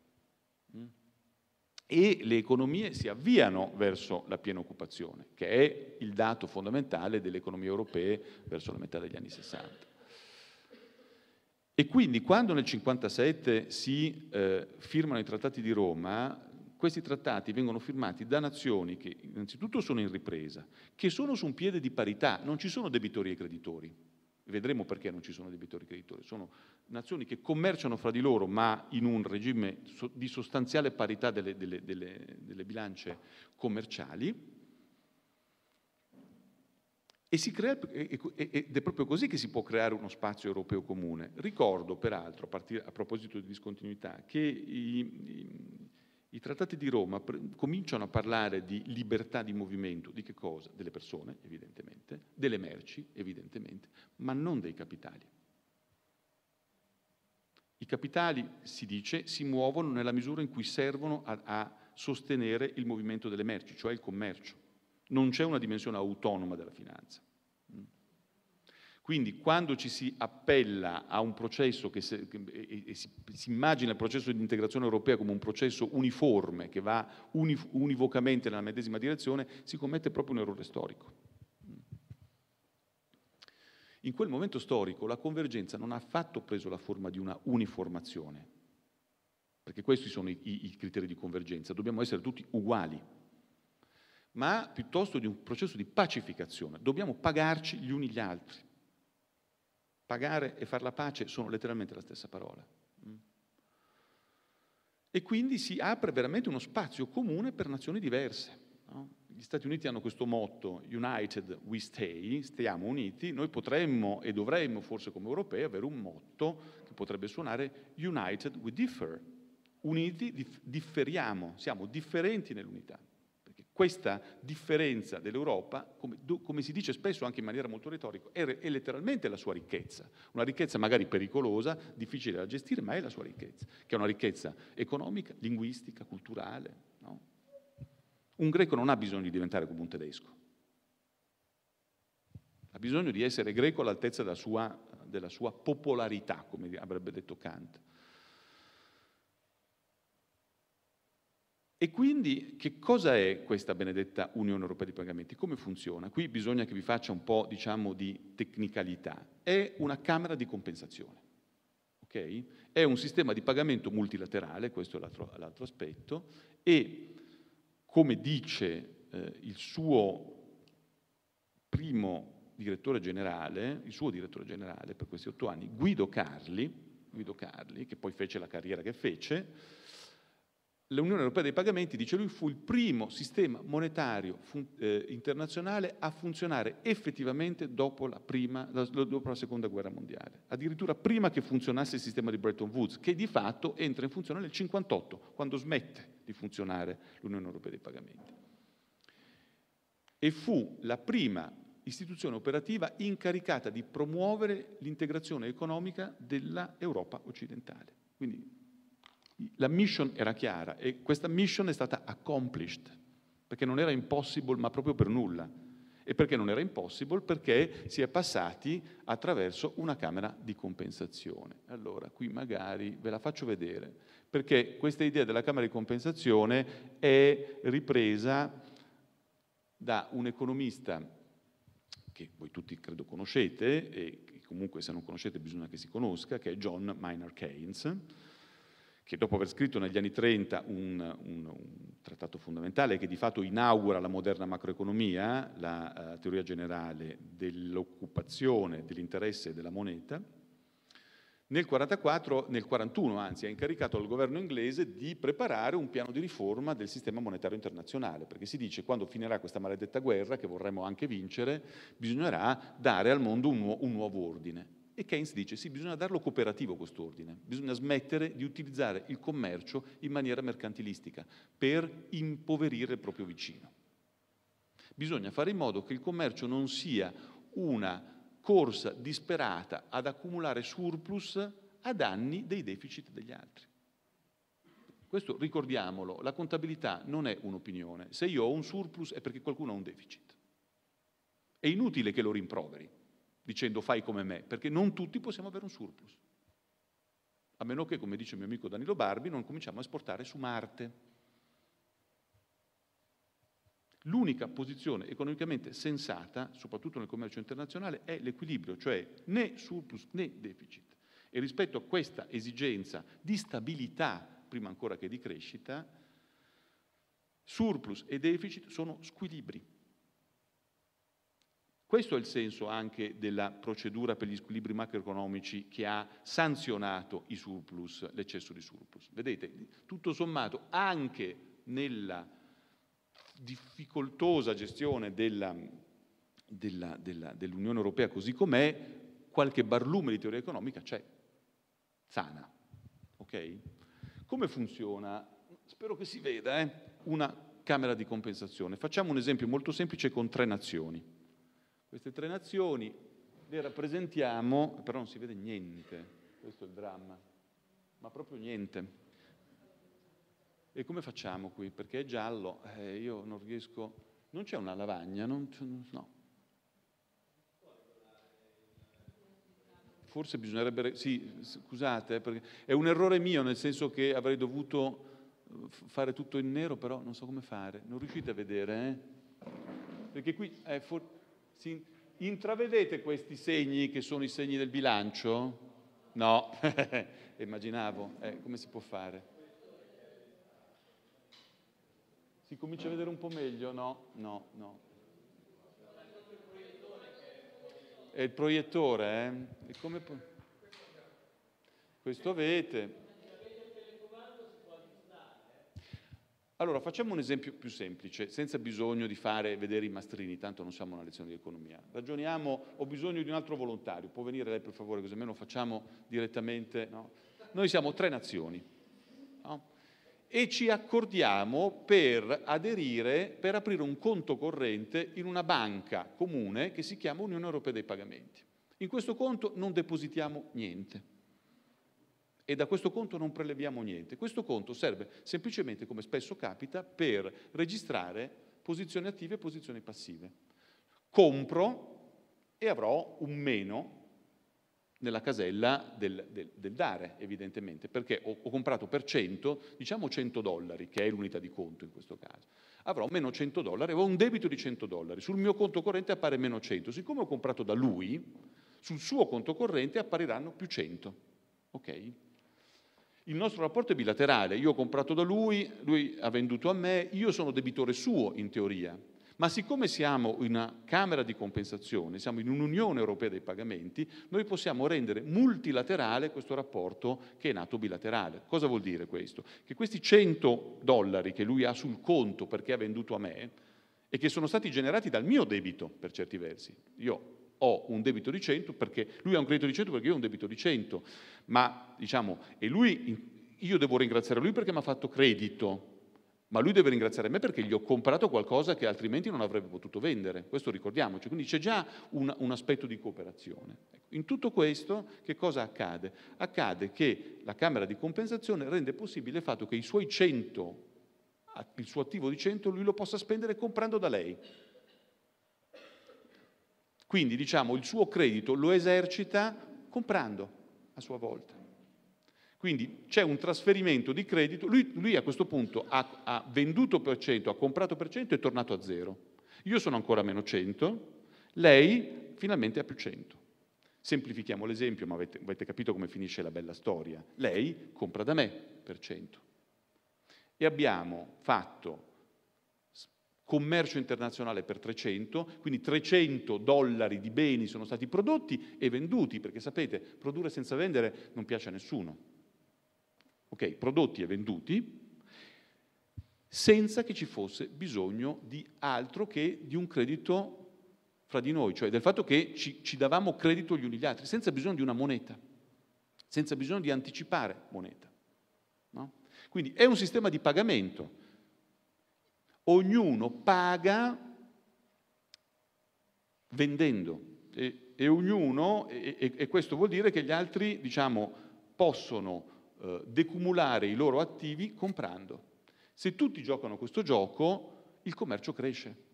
Mm? E le economie si avviano verso la piena occupazione, che è il dato fondamentale delle economie europee verso la metà degli anni 60. E quindi quando nel 1957 si eh, firmano i trattati di Roma, questi trattati vengono firmati da nazioni che innanzitutto sono in ripresa, che sono su un piede di parità, non ci sono debitori e creditori. Vedremo perché non ci sono debitori e creditori. Sono nazioni che commerciano fra di loro, ma in un regime di sostanziale parità delle, delle, delle, delle bilance commerciali. E si crea, ed è proprio così che si può creare uno spazio europeo comune. Ricordo, peraltro, a, partire, a proposito di discontinuità, che i, i i trattati di Roma cominciano a parlare di libertà di movimento, di che cosa? Delle persone, evidentemente, delle merci, evidentemente, ma non dei capitali. I capitali, si dice, si muovono nella misura in cui servono a, a sostenere il movimento delle merci, cioè il commercio. Non c'è una dimensione autonoma della finanza. Quindi quando ci si appella a un processo che, se, che e, e si, si, immagina il processo di integrazione europea come un processo uniforme che va uni, univocamente nella medesima direzione, si commette proprio un errore storico. In quel momento storico la convergenza non ha affatto preso la forma di una uniformazione, perché questi sono i, i, i criteri di convergenza, dobbiamo essere tutti uguali, ma piuttosto di un processo di pacificazione, dobbiamo pagarci gli uni gli altri Pagare e fare la pace sono letteralmente la stessa parola. Mm. E quindi si apre veramente uno spazio comune per nazioni diverse. No? Gli Stati Uniti hanno questo motto, United we stay, stiamo uniti, noi potremmo e dovremmo forse come europei avere un motto che potrebbe suonare United we differ, uniti differiamo, siamo differenti nell'unità. Questa differenza dell'Europa, come, come, si dice spesso anche in maniera molto retorica, è, è letteralmente la sua ricchezza, una ricchezza magari pericolosa, difficile da gestire, ma è la sua ricchezza, che è una ricchezza economica, linguistica, culturale. No? Un greco non ha bisogno di diventare come un tedesco, ha bisogno di essere greco all'altezza della sua, della sua popolarità, come avrebbe detto Kant. E quindi che cosa è questa benedetta Unione Europea dei Pagamenti? Come funziona? Qui bisogna che vi faccia un po', diciamo, di tecnicalità. È una camera di compensazione. Okay? È un sistema di pagamento multilaterale, questo è l'altro, l'altro aspetto, e come dice eh, il suo primo direttore generale, il suo direttore generale per questi otto anni, Guido Carli, Guido Carli che poi fece la carriera che fece, l'Unione Europea dei Pagamenti, dice lui, fu il primo sistema monetario fun- eh, internazionale a funzionare effettivamente dopo la, prima, la, dopo la, Seconda Guerra Mondiale, addirittura prima che funzionasse il sistema di Bretton Woods, che di fatto entra in funzione nel 1958, quando smette di funzionare l'Unione Europea dei Pagamenti. E fu la prima istituzione operativa incaricata di promuovere l'integrazione economica dell'Europa occidentale. Quindi la mission era chiara e questa mission è stata accomplished, perché non era impossible, ma proprio per nulla. E perché non era impossible? Perché si è passati attraverso una camera di compensazione. Allora, qui magari ve la faccio vedere, perché questa idea della camera di compensazione è ripresa da un economista che voi tutti credo conoscete, e comunque se non conoscete bisogna che si conosca, che è John Minor Keynes, che dopo aver scritto negli anni 30 un, un, un trattato fondamentale che di fatto inaugura la moderna macroeconomia, la uh, teoria generale dell'occupazione, dell'interesse e della moneta, nel 1941, nel 41 anzi, ha incaricato al governo inglese di preparare un piano di riforma del sistema monetario internazionale, perché si dice che quando finirà questa maledetta guerra, che vorremmo anche vincere, bisognerà dare al mondo un, nu- un nuovo ordine. E Keynes dice sì, bisogna darlo cooperativo questo ordine, bisogna smettere di utilizzare il commercio in maniera mercantilistica per impoverire il proprio vicino. Bisogna fare in modo che il commercio non sia una corsa disperata ad accumulare surplus a danni dei deficit degli altri. Questo ricordiamolo, la contabilità non è un'opinione. Se io ho un surplus è perché qualcuno ha un deficit. È inutile che lo rimproveri, dicendo fai come me, perché non tutti possiamo avere un surplus. A meno che, come dice mio amico Danilo Barbi, non cominciamo a esportare su Marte. L'unica posizione economicamente sensata, soprattutto nel commercio internazionale, è l'equilibrio, cioè né surplus né deficit. E rispetto a questa esigenza di stabilità, prima ancora che di crescita, surplus e deficit sono squilibri. Questo è il senso anche della procedura per gli squilibri macroeconomici che ha sanzionato surplus, l'eccesso di surplus. Vedete, tutto sommato, anche nella difficoltosa gestione della, della, della, dell'Unione Europea così com'è, qualche barlume di teoria economica c'è, sana. Okay? Come funziona? Spero che si veda eh? una camera di compensazione. Facciamo un esempio molto semplice con tre nazioni. Queste tre nazioni le rappresentiamo, però non si vede niente, questo è il dramma, ma proprio niente. E come facciamo qui? Perché è giallo, eh, io non riesco... Non c'è una lavagna, non, no. Forse bisognerebbe... Sì, scusate, eh, è un errore mio, nel senso che avrei dovuto eh, fare tutto in nero, però non so come fare. Non riuscite a vedere, eh? Perché qui è... For- si intravedete questi segni che sono i segni del bilancio? No, (laughs) immaginavo, eh, come si può fare? Si comincia a vedere un po' meglio? No, no, no. È il proiettore, eh? Questo avete. Allora, facciamo un esempio più semplice, senza bisogno di fare vedere i mastrini, tanto non siamo una lezione di economia. Ragioniamo, ho bisogno di un altro volontario, può venire lei per favore, così almeno facciamo direttamente. No? Noi siamo tre nazioni no? e ci accordiamo per aderire, per aprire un conto corrente in una banca comune che si chiama Unione Europea dei Pagamenti. In questo conto non depositiamo niente e da questo conto non preleviamo niente. Questo conto serve semplicemente, come spesso capita, per registrare posizioni attive e posizioni passive. Compro e avrò un meno nella casella del, del, del dare, evidentemente, perché ho, ho, comprato per 100, diciamo 100 dollari, che è l'unità di conto in questo caso. Avrò meno 100 dollari, avrò un debito di 100 dollari, sul mio conto corrente appare meno 100, siccome ho comprato da lui, sul suo conto corrente appariranno più 100. Okay? il nostro rapporto è bilaterale, io ho comprato da lui, lui ha venduto a me, io sono debitore suo in teoria, ma siccome siamo in una Camera di compensazione, siamo in un'Unione Europea dei pagamenti, noi possiamo rendere multilaterale questo rapporto che è nato bilaterale. Cosa vuol dire questo? Che questi 100 dollari che lui ha sul conto perché ha venduto a me e che sono stati generati dal mio debito per certi versi, io ho un debito di 100 perché lui ha un credito di 100 perché io ho un debito di 100, ma diciamo, e lui, io devo ringraziare lui perché mi ha fatto credito, ma lui deve ringraziare me perché gli ho comprato qualcosa che altrimenti non avrebbe potuto vendere, questo ricordiamoci, quindi c'è già un, un aspetto di cooperazione. Ecco, in tutto questo che cosa accade? Accade che la Camera di compensazione rende possibile il fatto che i suoi 100, il suo attivo di 100, lui lo possa spendere comprando da lei. Quindi diciamo il suo credito lo esercita comprando a sua volta. Quindi c'è un trasferimento di credito, lui, lui a questo punto ha, ha venduto per 100, ha comprato per 100 e è tornato a zero. Io sono ancora meno 100, lei finalmente ha più 100. Semplifichiamo l'esempio, ma avete, avete, capito come finisce la bella storia. Lei compra da me per 100. E abbiamo fatto commercio internazionale per 300, quindi 300 dollari di beni sono stati prodotti e venduti, perché sapete, produrre senza vendere non piace a nessuno. Ok, prodotti e venduti senza che ci fosse bisogno di altro che di un credito fra di noi, cioè del fatto che ci, ci davamo credito gli uni gli altri, senza bisogno di una moneta, senza bisogno di anticipare moneta. No? Quindi è un sistema di pagamento Ognuno paga vendendo e, e ognuno, e, e, questo vuol dire che gli altri diciamo, possono eh, decumulare i loro attivi comprando. Se tutti giocano questo gioco, il commercio cresce.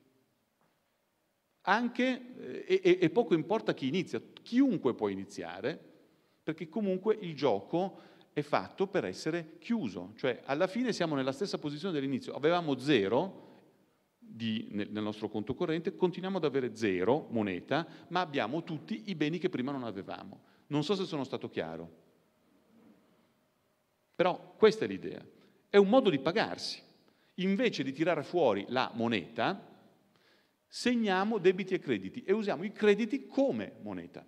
Anche, eh, e, e poco importa chi inizia, chiunque può iniziare, perché comunque il gioco è fatto per essere chiuso, cioè alla fine siamo nella stessa posizione dell'inizio, avevamo zero di, nel, nel nostro conto corrente, continuiamo ad avere zero moneta, ma abbiamo tutti i beni che prima non avevamo. Non so se sono stato chiaro, però questa è l'idea, è un modo di pagarsi. Invece di tirare fuori la moneta, segniamo debiti e crediti e usiamo i crediti come moneta,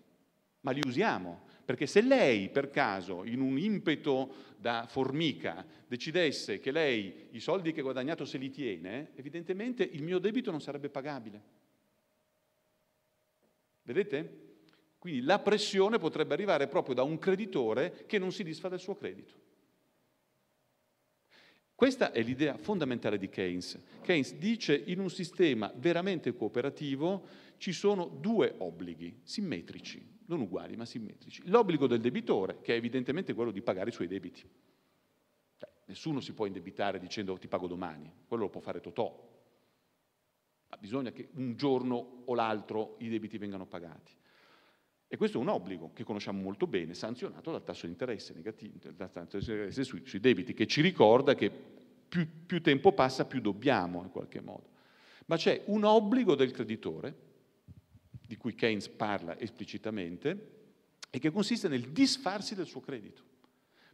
ma li usiamo, perché se lei per caso, in un impeto da formica, decidesse che lei i soldi che ha guadagnato se li tiene, evidentemente il mio debito non sarebbe pagabile. Vedete? Quindi la pressione potrebbe arrivare proprio da un creditore che non si disfa del suo credito. Questa è l'idea fondamentale di Keynes. Keynes dice che in un sistema veramente cooperativo ci sono due obblighi simmetrici, non uguali ma simmetrici. L'obbligo del debitore, che è evidentemente quello di pagare i suoi debiti. Cioè, nessuno si può indebitare dicendo ti pago domani, quello lo può fare Totò. Ma bisogna che un giorno o l'altro i debiti vengano pagati. E questo è un obbligo che conosciamo molto bene, sanzionato dal tasso di interesse negativo, dal tasso di interesse sui, sui debiti, che ci ricorda che più, più tempo passa più dobbiamo in qualche modo. Ma c'è un obbligo del creditore di cui Keynes parla esplicitamente, e che consiste nel disfarsi del suo credito,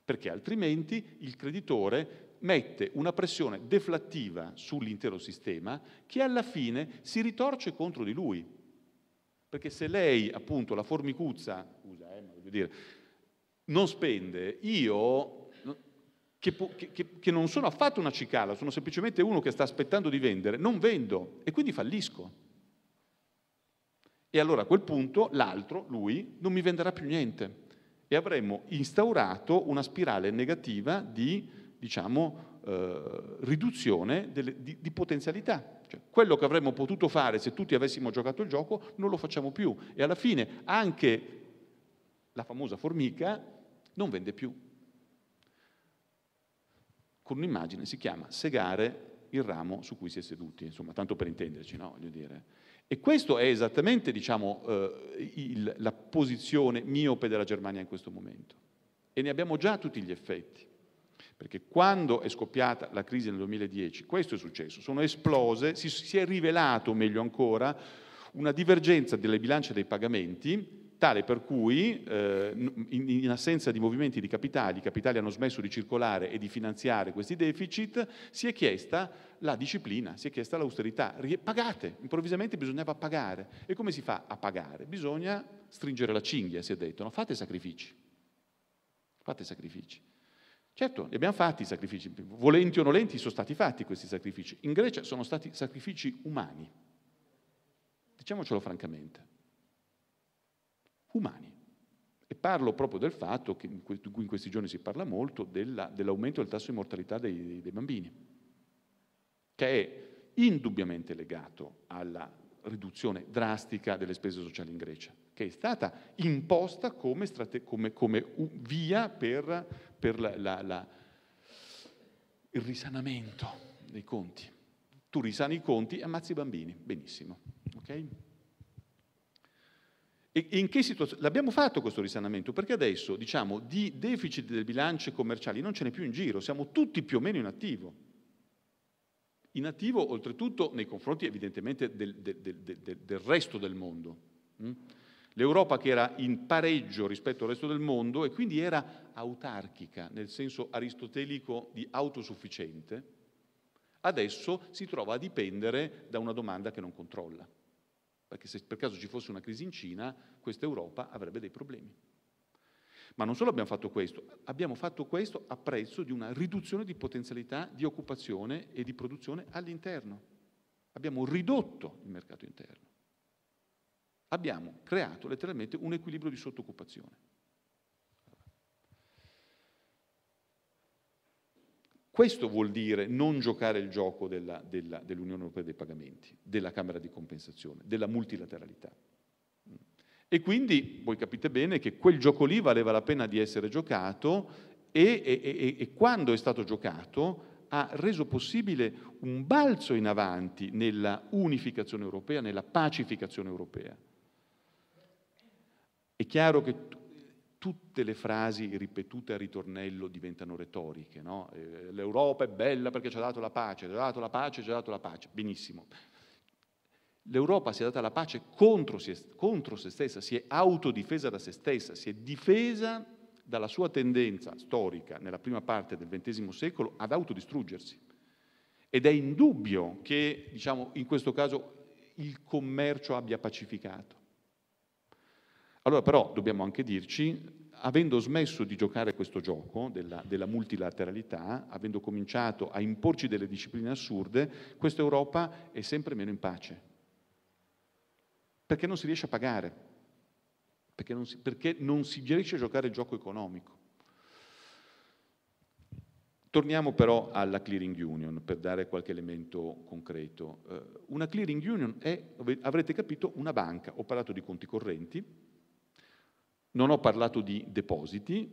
perché altrimenti il creditore mette una pressione deflattiva sull'intero sistema che alla fine si ritorce contro di lui. Perché se lei, appunto, la formicuzza, scusa, eh, ma voglio dire, non spende, io, che, che, che non sono affatto una cicala, sono semplicemente uno che sta aspettando di vendere, non vendo e quindi fallisco. E allora a quel punto l'altro, lui, non mi venderà più niente. E avremmo instaurato una spirale negativa di, diciamo, eh, riduzione delle, di, di, potenzialità. Cioè, quello che avremmo potuto fare se tutti avessimo giocato il gioco non lo facciamo più. E alla fine anche la famosa formica non vende più. Con un'immagine si chiama segare il ramo su cui si è seduti, insomma, tanto per intenderci, no? Voglio dire. E questa è esattamente diciamo, eh, il, la posizione miope della Germania in questo momento. E ne abbiamo già tutti gli effetti. Perché quando è scoppiata la crisi nel 2010, questo è successo, sono esplose, si, si è rivelato, meglio ancora, una divergenza delle bilance dei pagamenti tale per cui eh, in, in, assenza di movimenti di capitali, i capitali hanno smesso di circolare e di finanziare questi deficit, si è chiesta la disciplina, si è chiesta l'austerità. Pagate, improvvisamente bisognava pagare. E come si fa a pagare? Bisogna stringere la cinghia, si è detto, no? fate sacrifici. Fate sacrifici. Certo, li abbiamo fatti i sacrifici, volenti o nolenti sono stati fatti questi sacrifici. In Grecia sono stati sacrifici umani, diciamocelo francamente umani. E parlo proprio del fatto, che in questi giorni si parla molto, della, dell'aumento del tasso di mortalità dei, dei bambini, che è indubbiamente legato alla riduzione drastica delle spese sociali in Grecia, che è stata imposta come, strate- come, come via per, per la, la, la, il risanamento dei conti. Tu risani i conti e ammazzi i bambini, benissimo. Okay? E in che situazione? L'abbiamo fatto questo risanamento perché adesso diciamo di deficit delle bilance commerciali non ce n'è più in giro, siamo tutti più o meno in attivo. In attivo oltretutto nei confronti evidentemente del, del, del, del resto del mondo. Mm? L'Europa che era in pareggio rispetto al resto del mondo e quindi era autarchica nel senso aristotelico di autosufficiente, adesso si trova a dipendere da una domanda che non controlla perché se per caso ci fosse una crisi in Cina, questa Europa avrebbe dei problemi. Ma non solo abbiamo fatto questo, abbiamo fatto questo a prezzo di una riduzione di potenzialità di occupazione e di produzione all'interno. Abbiamo ridotto il mercato interno. Abbiamo creato letteralmente un equilibrio di sottoccupazione. Questo vuol dire non giocare il gioco della, della, dell'Unione Europea dei pagamenti, della Camera di compensazione, della multilateralità. E quindi voi capite bene che quel gioco lì valeva la pena di essere giocato e, e, e, e quando è stato giocato ha reso possibile un balzo in avanti nella unificazione europea, nella pacificazione europea. È chiaro che tutte le frasi ripetute a ritornello diventano retoriche. No? Eh, L'Europa è bella perché ci ha dato la pace, ci ha dato la pace, ci ha dato la pace. Benissimo. L'Europa si è data la pace contro, contro se stessa, si è autodifesa da se stessa, si è difesa dalla sua tendenza storica nella prima parte del XX secolo ad autodistruggersi. Ed è indubbio che, diciamo, in questo caso il commercio abbia pacificato allora però dobbiamo anche dirci avendo smesso di giocare questo gioco della, della, multilateralità, avendo cominciato a imporci delle discipline assurde, questa Europa è sempre meno in pace. Perché non si riesce a pagare, perché non si, perché non si riesce a giocare il gioco economico. Torniamo però alla clearing union per dare qualche elemento concreto. Eh, una clearing union è, avrete capito, una banca. Ho parlato di conti correnti, non ho parlato di depositi,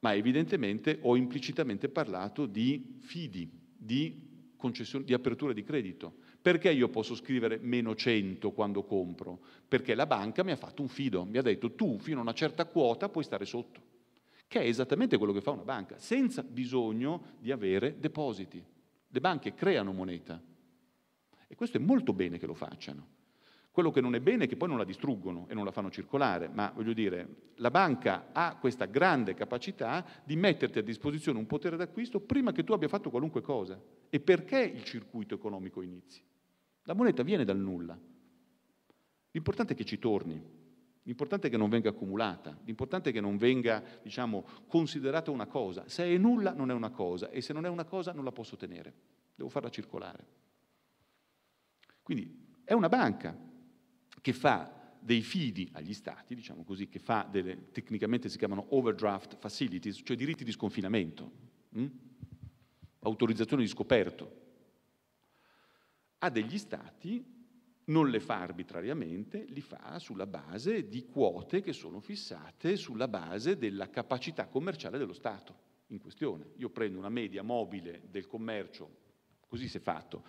ma evidentemente ho implicitamente parlato di fidi, di, di apertura di credito. Perché io posso scrivere meno 100 quando compro? Perché la banca mi ha fatto un fido, mi ha detto tu fino a una certa quota puoi stare sotto, che è esattamente quello che fa una banca, senza bisogno di avere depositi. Le banche creano moneta e questo è molto bene che lo facciano. Quello che non è bene è che poi non la distruggono e non la fanno circolare, ma voglio dire, la banca ha questa grande capacità di metterti a disposizione un potere d'acquisto prima che tu abbia fatto qualunque cosa. E perché il circuito economico inizi? La moneta viene dal nulla. L'importante è che ci torni, l'importante è che non venga accumulata, l'importante è che non venga, diciamo, considerata una cosa. Se è nulla non è una cosa e se non è una cosa non la posso tenere, devo farla circolare. Quindi è una banca, che fa dei fidi agli stati, diciamo così, che fa delle, tecnicamente si chiamano overdraft facilities, cioè diritti di sconfinamento, mh? Mm? autorizzazione di scoperto, a degli stati non le fa arbitrariamente, li fa sulla base di quote che sono fissate sulla base della capacità commerciale dello Stato in questione. Io prendo una media mobile del commercio, così si è fatto.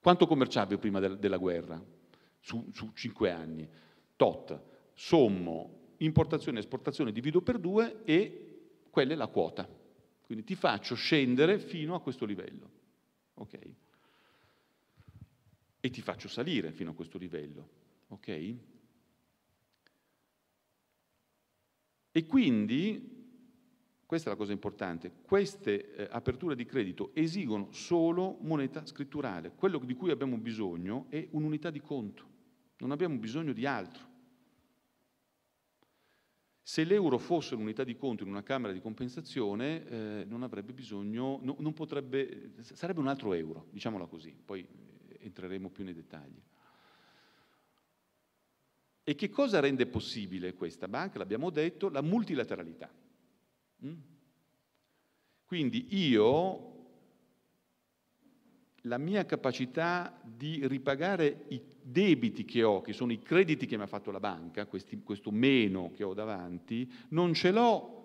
Quanto commerciavo prima del, della guerra? su, su 5 anni. Tot, sommo importazione e esportazione divido per 2 e quella è la quota. Quindi ti faccio scendere fino a questo livello. Ok? E ti faccio salire fino a questo livello. Ok? E quindi, questa è la cosa importante, queste eh, aperture di credito esigono solo moneta scritturale. Quello di cui abbiamo bisogno è un'unità di conto non abbiamo bisogno di altro. Se l'euro fosse un'unità di conto in una Camera di compensazione, eh, non avrebbe bisogno, no, non potrebbe, sarebbe un altro euro, diciamola così, poi eh, entreremo più nei dettagli. E che cosa rende possibile questa banca? L'abbiamo detto, la multilateralità. Mm? Quindi io la mia capacità di ripagare i debiti che ho, che sono i crediti che mi ha fatto la banca, questi, questo meno che ho davanti, non ce l'ho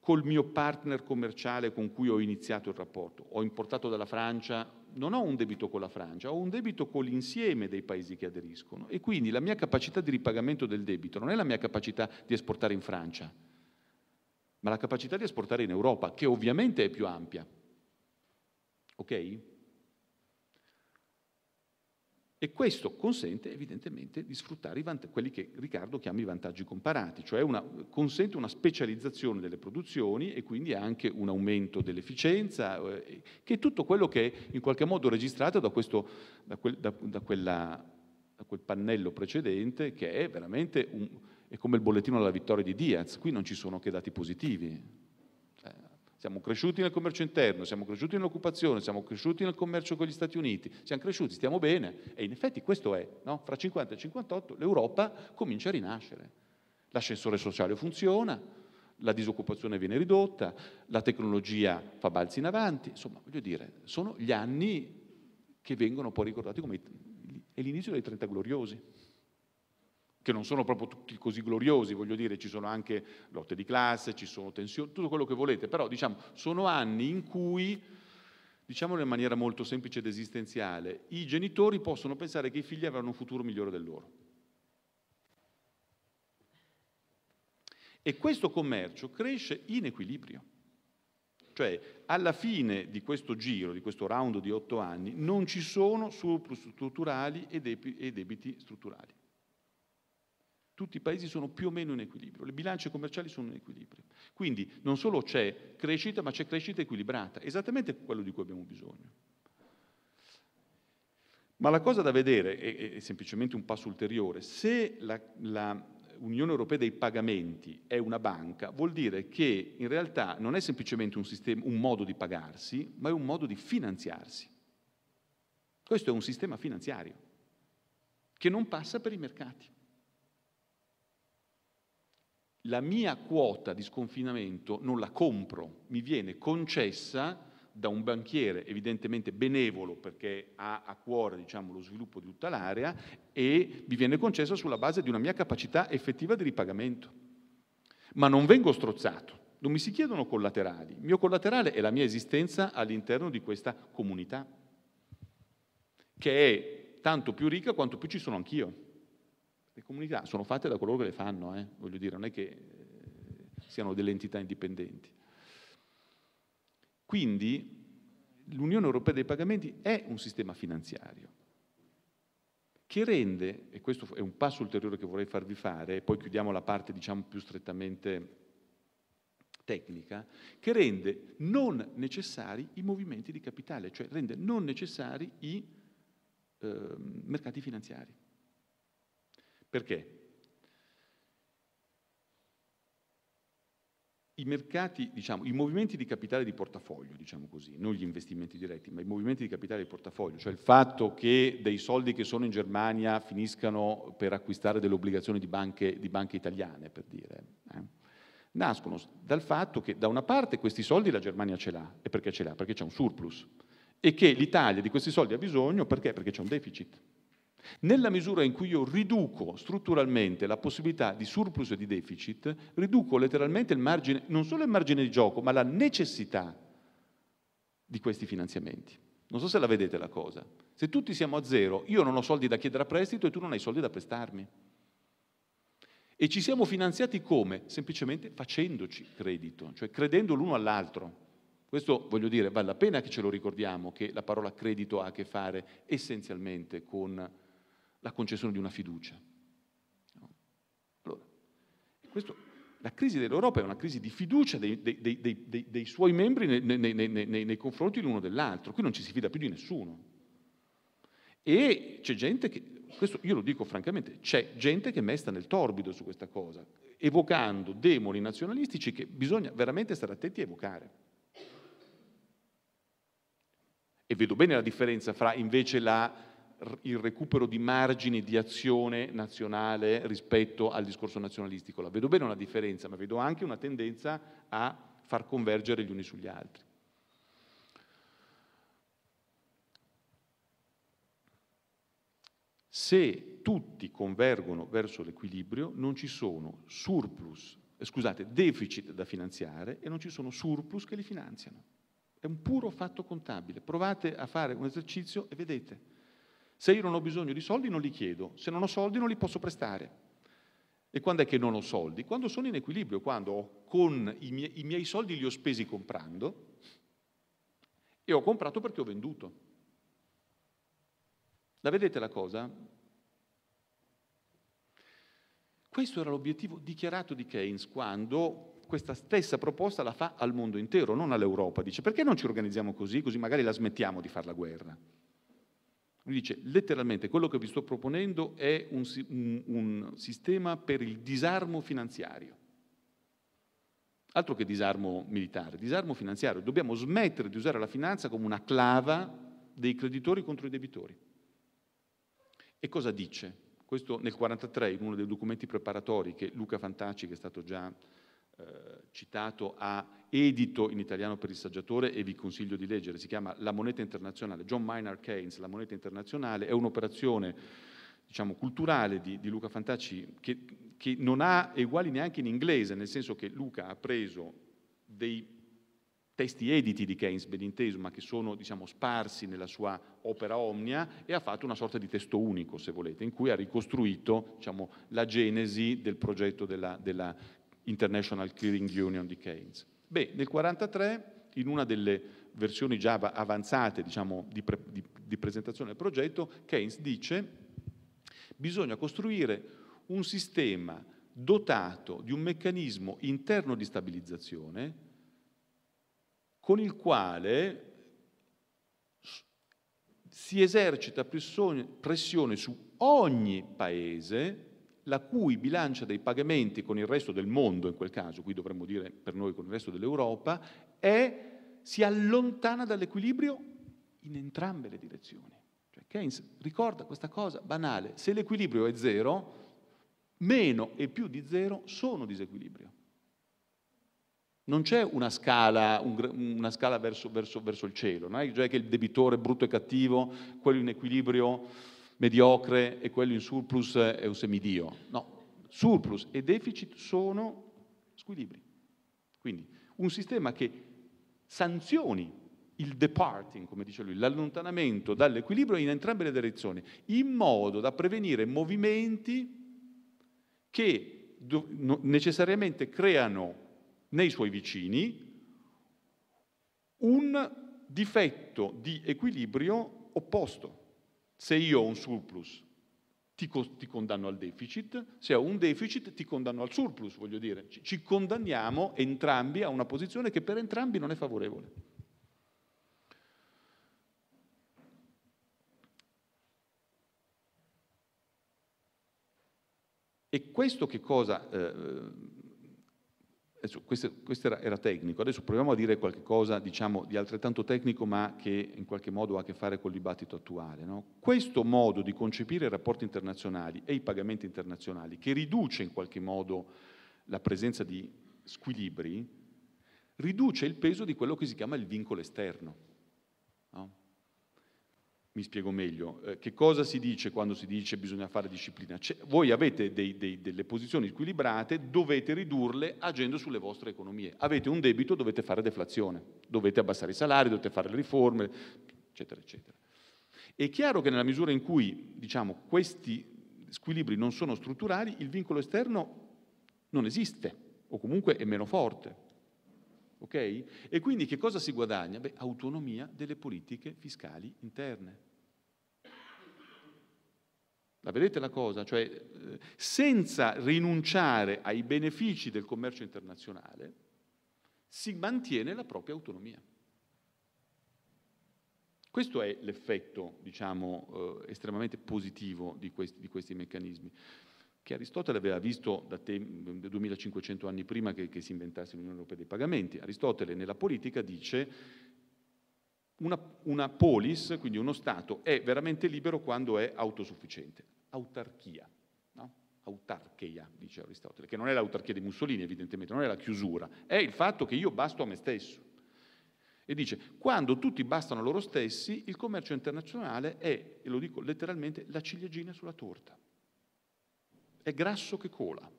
col mio partner commerciale con cui ho iniziato il rapporto. Ho importato dalla Francia, non ho un debito con la Francia, ho un debito con l'insieme dei paesi che aderiscono e quindi la mia capacità di ripagamento del debito non è la mia capacità di esportare in Francia, ma la capacità di esportare in Europa, che ovviamente è più ampia. Ok? E questo consente evidentemente di sfruttare quelli che Riccardo chiama i vantaggi comparati, cioè una, consente una specializzazione delle produzioni e quindi anche un aumento dell'efficienza, eh, che è tutto quello che è in qualche modo registrato da, questo, da, quel, da, da quella, quel, pannello precedente che è veramente un, è come il bollettino della vittoria di Diaz, qui non ci sono che dati positivi. Siamo cresciuti nel commercio interno, siamo cresciuti nell'occupazione, siamo cresciuti nel commercio con gli Stati Uniti, siamo cresciuti, stiamo bene. E in effetti questo è, no? fra 50 e 58 l'Europa comincia a rinascere. L'ascensore sociale funziona, la disoccupazione viene ridotta, la tecnologia fa balzi in avanti, insomma, voglio dire, sono gli anni che vengono poi ricordati come l'inizio dei 30 gloriosi che non sono proprio tutti così gloriosi, voglio dire, ci sono anche lotte di classe, ci sono tensioni, tutto quello che volete, però diciamo, sono anni in cui, diciamolo in maniera molto semplice ed esistenziale, i genitori possono pensare che i figli avranno un futuro migliore del loro. E questo commercio cresce in equilibrio. Cioè, alla fine di questo giro, di questo round di otto anni, non ci sono surplus strutturali e debiti strutturali tutti i paesi sono più o meno in equilibrio, le bilance commerciali sono in equilibrio. Quindi non solo c'è crescita, ma c'è crescita equilibrata, esattamente quello di cui abbiamo bisogno. Ma la cosa da vedere è, è semplicemente un passo ulteriore. Se l'Unione Europea dei pagamenti è una banca, vuol dire che in realtà non è semplicemente un, sistema, un modo di pagarsi, ma è un modo di finanziarsi. Questo è un sistema finanziario che non passa per i mercati la mia quota di sconfinamento non la compro, mi viene concessa da un banchiere evidentemente benevolo perché ha a cuore diciamo, lo sviluppo di tutta l'area e mi viene concessa sulla base di una mia capacità effettiva di ripagamento. Ma non vengo strozzato, non mi si chiedono collaterali, il mio collaterale è la mia esistenza all'interno di questa comunità, che è tanto più ricca quanto più ci sono anch'io. Le comunità sono fatte da coloro che le fanno, eh? voglio dire, non è che eh, siano delle entità indipendenti. Quindi l'Unione Europea dei Pagamenti è un sistema finanziario che rende, e questo è un passo ulteriore che vorrei farvi fare, e poi chiudiamo la parte diciamo più strettamente tecnica, che rende non necessari i movimenti di capitale, cioè rende non necessari i eh, mercati finanziari. Perché? I mercati, diciamo, i movimenti di capitale di portafoglio, diciamo così, non gli investimenti diretti, ma i movimenti di capitale di portafoglio, cioè il fatto che dei soldi che sono in Germania finiscano per acquistare delle obbligazioni di banche, di banche italiane, per dire, eh, nascono dal fatto che da una parte questi soldi la Germania ce l'ha, e perché ce l'ha? Perché c'è un surplus, e che l'Italia di questi soldi ha bisogno perché? Perché c'è un deficit. Nella misura in cui io riduco strutturalmente la possibilità di surplus e di deficit, riduco letteralmente il margine, non solo il margine di gioco, ma la necessità di questi finanziamenti. Non so se la vedete la cosa. Se tutti siamo a zero, io non ho soldi da chiedere a prestito e tu non hai soldi da prestarmi. E ci siamo finanziati come? Semplicemente facendoci credito, cioè credendo l'uno all'altro. Questo voglio dire, vale la pena che ce lo ricordiamo, che la parola credito ha a che fare essenzialmente con la concessione di una fiducia. No? Allora, questo, la crisi dell'Europa è una crisi di fiducia dei, dei, dei, dei suoi membri nei, nei, nei, nei confronti l'uno dell'altro, qui non ci si fida più di nessuno. E c'è gente che, questo io lo dico francamente, c'è gente che mesta nel torbido su questa cosa, evocando demoni nazionalistici che bisogna veramente stare attenti a evocare. E vedo bene la differenza fra invece la il recupero di margini di azione nazionale rispetto al discorso nazionalistico. La vedo bene una differenza, ma vedo anche una tendenza a far convergere gli uni sugli altri. Se tutti convergono verso l'equilibrio, non ci sono surplus, eh, scusate, deficit da finanziare e non ci sono surplus che li finanziano. È un puro fatto contabile. Provate a fare un esercizio e vedete se io non ho bisogno di soldi non li chiedo, se non ho soldi non li posso prestare. E quando è che non ho soldi? Quando sono in equilibrio, quando con i miei, i miei soldi li ho spesi comprando e ho comprato perché ho venduto. La vedete la cosa? Questo era l'obiettivo dichiarato di Keynes quando questa stessa proposta la fa al mondo intero, non all'Europa. Dice perché non ci organizziamo così, così magari la smettiamo di fare la guerra. Lui dice letteralmente quello che vi sto proponendo è un, un, un sistema per il disarmo finanziario. Altro che disarmo militare, disarmo finanziario. Dobbiamo smettere di usare la finanza come una clava dei creditori contro i debitori. E cosa dice? Questo nel 1943, in uno dei documenti preparatori che Luca Fantacci, che è stato già eh, citato a edito in italiano per il saggiatore e vi consiglio di leggere, si chiama La moneta internazionale, John Maynard Keynes, La moneta internazionale, è un'operazione diciamo, culturale di, di Luca Fantacci che, che, non ha eguali neanche in inglese, nel senso che Luca ha preso dei testi editi di Keynes, ben inteso, ma che sono diciamo, sparsi nella sua opera omnia e ha fatto una sorta di testo unico, se volete, in cui ha ricostruito diciamo, la genesi del progetto della, della International Clearing Union di Keynes. Beh, nel 1943, in una delle versioni già avanzate diciamo, di, pre, di, di presentazione del progetto, Keynes dice bisogna costruire un sistema dotato di un meccanismo interno di stabilizzazione con il quale si esercita pressione su ogni paese la cui bilancia dei pagamenti con il resto del mondo, in quel caso, qui dovremmo dire per noi con il resto dell'Europa, è, si allontana dall'equilibrio in entrambe le direzioni. Cioè Keynes ricorda questa cosa banale, se l'equilibrio è zero, meno e più di zero sono disequilibrio. Non c'è una scala, un, una scala verso, verso, verso, il cielo, non è cioè che il debitore brutto e cattivo, quello in equilibrio mediocre e quello in surplus è un semidio. No, surplus e deficit sono squilibri. Quindi un sistema che sanzioni il departing, come dice lui, l'allontanamento dall'equilibrio in entrambe le direzioni, in modo da prevenire movimenti che necessariamente creano nei suoi vicini un difetto di equilibrio opposto. Se io ho un surplus, ti, ti condanno al deficit, se ho un deficit, ti condanno al surplus, voglio dire. Ci condanniamo entrambi a una posizione che per entrambi non è favorevole. E questo che cosa eh, Adesso, questo, questo era, era, tecnico, adesso proviamo a dire qualcosa diciamo, di altrettanto tecnico ma che in qualche modo ha a che fare col dibattito attuale. No? Questo modo di concepire i rapporti internazionali e i pagamenti internazionali, che riduce in qualche modo la presenza di squilibri, riduce il peso di quello che si chiama il vincolo esterno. No? mi spiego meglio, eh, che cosa si dice quando si dice bisogna fare disciplina? Cioè, voi avete dei, dei, delle posizioni squilibrate, dovete ridurle agendo sulle vostre economie. Avete un debito, dovete fare deflazione, dovete abbassare i salari, dovete fare le riforme, eccetera, eccetera. È chiaro che nella misura in cui diciamo, questi squilibri non sono strutturali, il vincolo esterno non esiste, o comunque è meno forte. Okay? E quindi che cosa si guadagna? Beh, autonomia delle politiche fiscali interne. La vedete la cosa? Cioè, eh, senza rinunciare ai benefici del commercio internazionale, si mantiene la propria autonomia. Questo è l'effetto, diciamo, eh, estremamente positivo di questi, di questi, meccanismi, che Aristotele aveva visto da te, 2500 mm, anni prima che, che si inventasse l'Unione Europea dei pagamenti. Aristotele nella politica dice una, una polis, quindi uno Stato, è veramente libero quando è autosufficiente. Autarchia, no? autarcheia, dice Aristotele, che non è l'autarchia di Mussolini evidentemente, non è la chiusura, è il fatto che io basto a me stesso. E dice, quando tutti bastano a loro stessi, il commercio internazionale è, e lo dico letteralmente, la ciliegina sulla torta. È grasso che cola,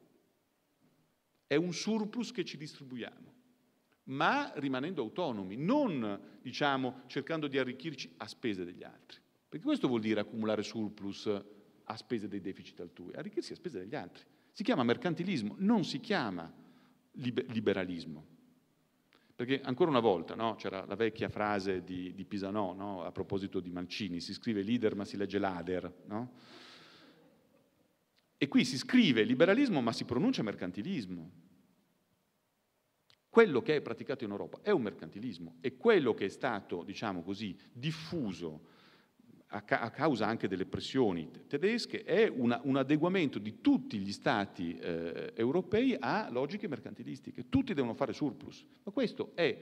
è un surplus che ci distribuiamo ma rimanendo autonomi, non diciamo, cercando di arricchirci a spese degli altri. Perché questo vuol dire accumulare surplus a spese dei deficit altrui, arricchirsi a spese degli altri. Si chiama mercantilismo, non si chiama liberalismo. Perché ancora una volta no, c'era la vecchia frase di, di Pisanò no, a proposito di Mancini, si scrive leader ma si legge lader. No? E qui si scrive liberalismo ma si pronuncia mercantilismo quello che è praticato in Europa è un mercantilismo e quello che è stato, diciamo così, diffuso a, ca- a, causa anche delle pressioni tedesche, è una, un adeguamento di tutti gli stati eh, europei a logiche mercantilistiche. Tutti devono fare surplus. Ma questo è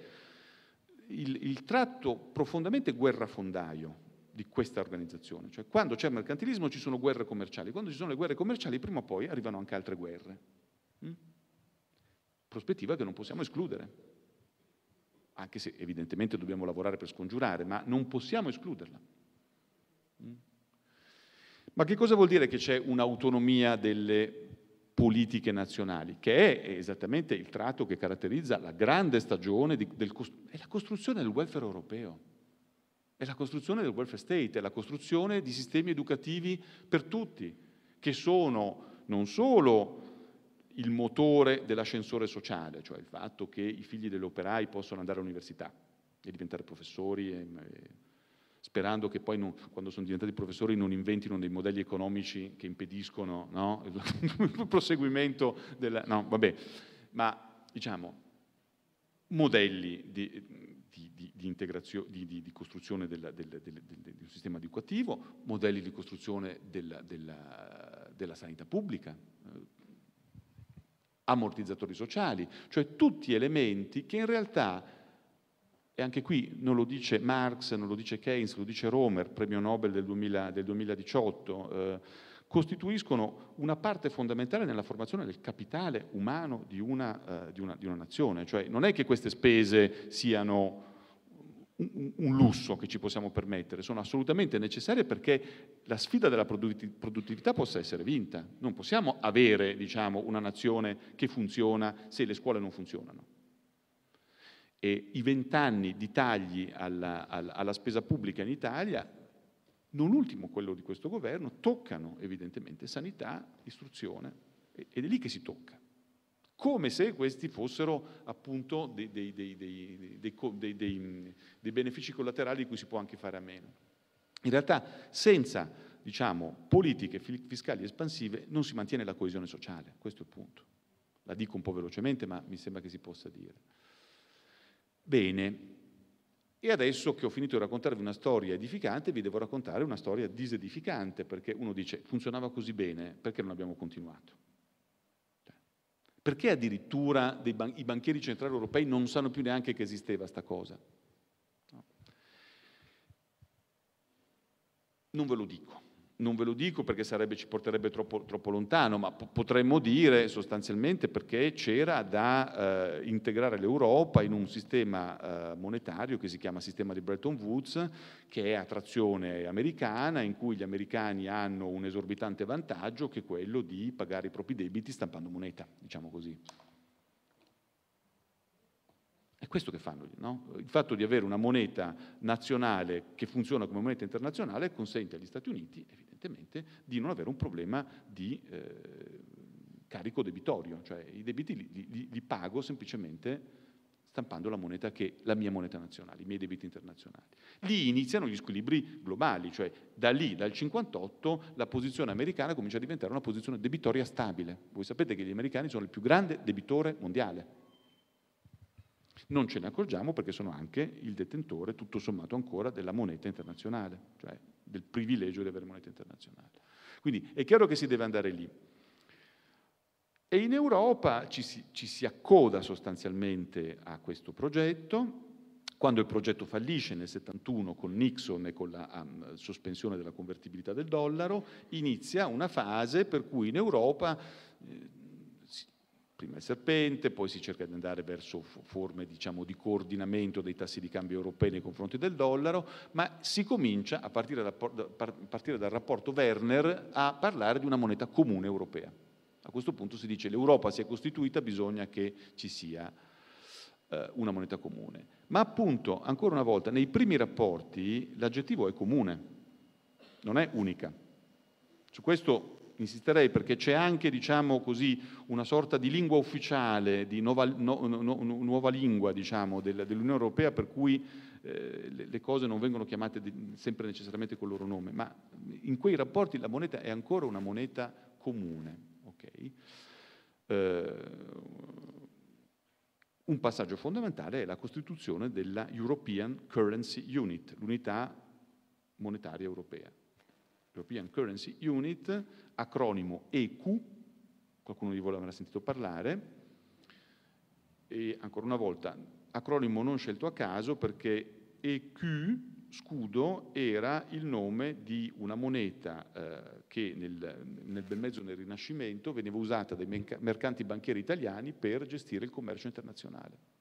il, il, tratto profondamente guerrafondaio di questa organizzazione. Cioè, quando c'è mercantilismo ci sono guerre commerciali, quando ci sono le guerre commerciali prima o poi arrivano anche altre guerre prospettiva che non possiamo escludere, anche se evidentemente dobbiamo lavorare per scongiurare, ma non possiamo escluderla. Mm? Ma che cosa vuol dire che c'è un'autonomia delle politiche nazionali, che è esattamente il tratto che caratterizza la grande stagione di, del, è la costruzione del welfare europeo, è la costruzione del welfare state, è la costruzione di sistemi educativi per tutti, che sono non solo il motore dell'ascensore sociale, cioè il fatto che i figli degli operai possano andare all'università e diventare professori, e, e, sperando che poi non, quando sono diventati professori non inventino dei modelli economici che impediscono no? il (laughs) proseguimento della... No, vabbè, ma diciamo modelli di, di, di, di integrazio, costruzione della, del, del, del, di un sistema educativo, modelli di costruzione della, della, della sanità pubblica eh, ammortizzatori sociali, cioè tutti elementi che in realtà, e anche qui non lo dice Marx, non lo dice Keynes, lo dice Romer, premio Nobel del, 2000, del 2018, eh, costituiscono una parte fondamentale nella formazione del capitale umano di una, eh, di, una, di una, nazione. Cioè non è che queste spese siano un, lusso che ci possiamo permettere, sono assolutamente necessarie perché la sfida della produttività possa essere vinta. Non possiamo avere diciamo, una nazione che funziona se le scuole non funzionano. E I vent'anni di tagli alla, alla, alla spesa pubblica in Italia non ultimo quello di questo governo, toccano evidentemente sanità, istruzione, ed è lì che si tocca come se questi fossero appunto dei, dei, dei, dei, benefici collaterali di cui si può anche fare a meno. In realtà senza diciamo, politiche fiscali espansive non si mantiene la coesione sociale, questo è il punto. La dico un po' velocemente, ma mi sembra che si possa dire. Bene, e adesso che ho finito di raccontarvi una storia edificante, vi devo raccontare una storia disedificante, perché uno dice funzionava così bene, perché non abbiamo continuato? Perché addirittura ban- i banchieri centrali europei non sanno più neanche che esisteva questa cosa? No. Non ve lo dico non ve lo dico perché sarebbe, ci porterebbe troppo, troppo lontano, ma po- potremmo dire sostanzialmente perché c'era da eh, integrare l'Europa in un sistema eh, monetario che si chiama sistema di Bretton Woods, che è a trazione americana, in cui gli americani hanno un esorbitante vantaggio che è quello di pagare i propri debiti stampando moneta, diciamo così. È questo che fanno, no? Il fatto di avere una moneta nazionale che funziona come moneta internazionale consente agli Stati Uniti, evidentemente, di non avere un problema di eh, carico debitorio, cioè i debiti li, li, li, pago semplicemente stampando la moneta che è la mia moneta nazionale, i miei debiti internazionali. Lì iniziano gli squilibri globali, cioè da lì, dal 58, la posizione americana comincia a diventare una posizione debitoria stabile. Voi sapete che gli americani sono il più grande debitore mondiale, non ce ne accorgiamo perché sono anche il detentore, tutto sommato ancora, della moneta internazionale, cioè del privilegio di avere moneta internazionale. Quindi è chiaro che si deve andare lì. E in Europa ci si, ci si accoda sostanzialmente a questo progetto, quando il progetto fallisce nel 71 con Nixon e con la um, sospensione della convertibilità del dollaro, inizia una fase per cui in Europa eh, prima il serpente, poi si cerca di andare verso forme diciamo, di coordinamento dei tassi di cambio europei nei confronti del dollaro, ma si comincia, a partire, da, a partire dal rapporto Werner, a parlare di una moneta comune europea. A questo punto si dice che l'Europa si è costituita, bisogna che ci sia eh, una moneta comune. Ma appunto, ancora una volta, nei primi rapporti l'aggettivo è comune, non è unica. Su questo insisterei perché c'è anche, diciamo così, una sorta di lingua ufficiale, di nuova, no, no, no, nuova lingua diciamo, del, dell'Unione Europea per cui eh, le, le cose non vengono chiamate di, sempre necessariamente col loro nome, ma in quei rapporti la moneta è ancora una moneta comune. Okay? Eh, un passaggio fondamentale è la costituzione della European Currency Unit, l'unità monetaria europea. European Currency Unit, acronimo EQ, qualcuno di voi l'avrà sentito parlare, e ancora una volta, acronimo non scelto a caso perché EQ, scudo, era il nome di una moneta eh, che nel, nel bel mezzo del Rinascimento veniva usata dai mercanti banchieri italiani per gestire il commercio internazionale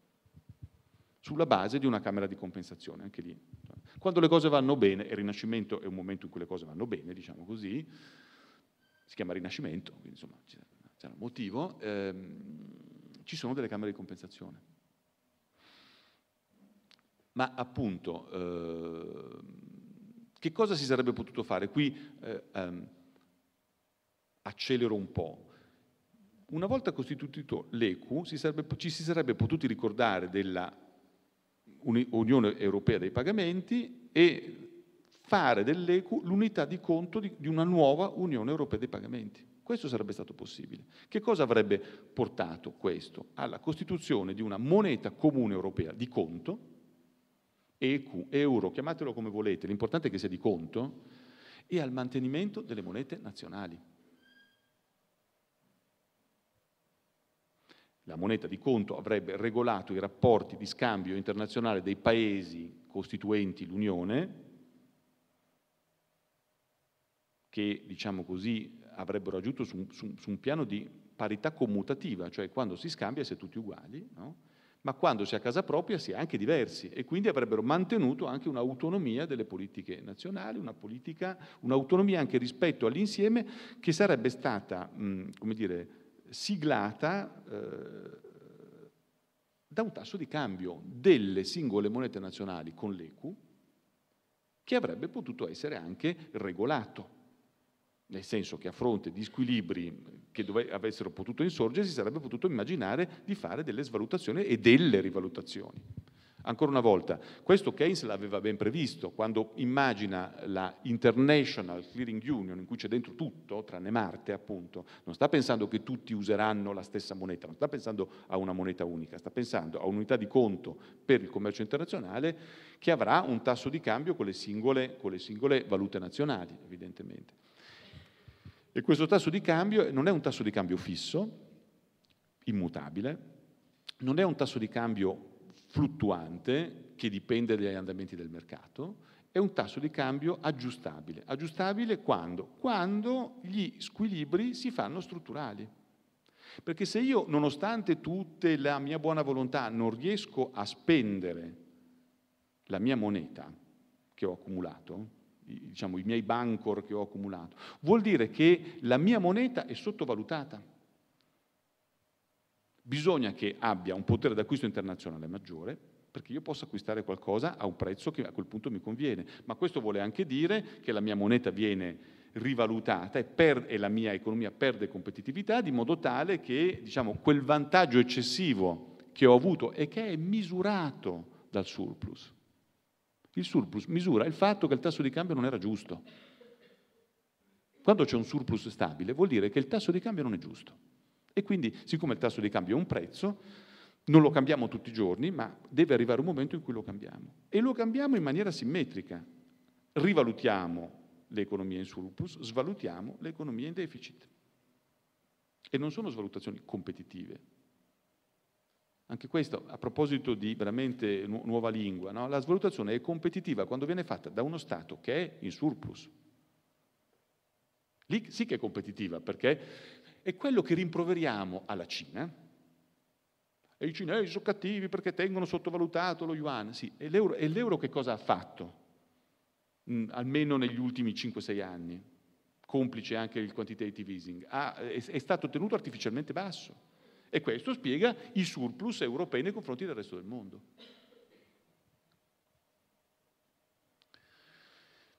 sulla base di una Camera di compensazione, anche lì. Quando le cose vanno bene, e il Rinascimento è un momento in cui le cose vanno bene, diciamo così, si chiama Rinascimento, quindi insomma c'è un motivo, ehm, ci sono delle Camere di compensazione. Ma appunto, eh, che cosa si sarebbe potuto fare? Qui eh, ehm, accelero un po'. Una volta costituito l'ECU, ci si sarebbe potuti ricordare della Unione Europea dei Pagamenti e fare dell'ECU l'unità di conto di, di, una nuova Unione Europea dei Pagamenti. Questo sarebbe stato possibile. Che cosa avrebbe portato questo? Alla costituzione di una moneta comune europea di conto, EQ, euro, chiamatelo come volete, l'importante è che sia di conto, e al mantenimento delle monete nazionali. la moneta di conto avrebbe regolato i rapporti di scambio internazionale dei paesi costituenti l'Unione, che diciamo così avrebbero aggiunto su, su, su, un piano di parità commutativa, cioè quando si scambia si è tutti uguali, no? ma quando si è a casa propria si è anche diversi e quindi avrebbero mantenuto anche un'autonomia delle politiche nazionali, una politica, un'autonomia anche rispetto all'insieme che sarebbe stata, mh, come dire, siglata eh, da un tasso di cambio delle singole monete nazionali con l'EQ che avrebbe potuto essere anche regolato, nel senso che a fronte di squilibri che dove, avessero potuto insorgere si sarebbe potuto immaginare di fare delle svalutazioni e delle rivalutazioni. Ancora una volta, questo Keynes l'aveva ben previsto quando immagina la International Clearing Union, in cui c'è dentro tutto, tranne Marte appunto, non sta pensando che tutti useranno la stessa moneta, non sta pensando a una moneta unica, sta pensando a un'unità di conto per il commercio internazionale che avrà un tasso di cambio con le singole, con le singole valute nazionali, evidentemente. E questo tasso di cambio non è un tasso di cambio fisso, immutabile, non è un tasso di cambio fluttuante che dipende dagli andamenti del mercato, è un tasso di cambio aggiustabile. Aggiustabile quando? Quando gli squilibri si fanno strutturali. Perché se io, nonostante tutta la mia buona volontà, non riesco a spendere la mia moneta che ho accumulato, diciamo i miei bancor che ho accumulato, vuol dire che la mia moneta è sottovalutata bisogna che abbia un potere d'acquisto internazionale maggiore perché io possa acquistare qualcosa a un prezzo che a quel punto mi conviene. Ma questo vuole anche dire che la mia moneta viene rivalutata e, per, e la mia economia perde competitività di modo tale che diciamo, quel vantaggio eccessivo che ho avuto e che è misurato dal surplus. Il surplus misura il fatto che il tasso di cambio non era giusto. Quando c'è un surplus stabile vuol dire che il tasso di cambio non è giusto. E quindi, siccome il tasso di cambio è un prezzo, non lo cambiamo tutti i giorni, ma deve arrivare un momento in cui lo cambiamo. E lo cambiamo in maniera simmetrica. Rivalutiamo le economie in surplus, svalutiamo le economie in deficit. E non sono svalutazioni competitive. Anche questo, a proposito di veramente nu- nuova lingua, no? la svalutazione è competitiva quando viene fatta da uno Stato che è in surplus, Lì sì che è competitiva perché è quello che rimproveriamo alla Cina. E i cinesi sono cattivi perché tengono sottovalutato lo yuan. Sì, e l'euro, e l'euro che cosa ha fatto? Mm, almeno negli ultimi 5-6 anni, complice anche il quantitative easing, ha, è, è stato tenuto artificialmente basso. E questo spiega i surplus europei nei confronti del resto del mondo.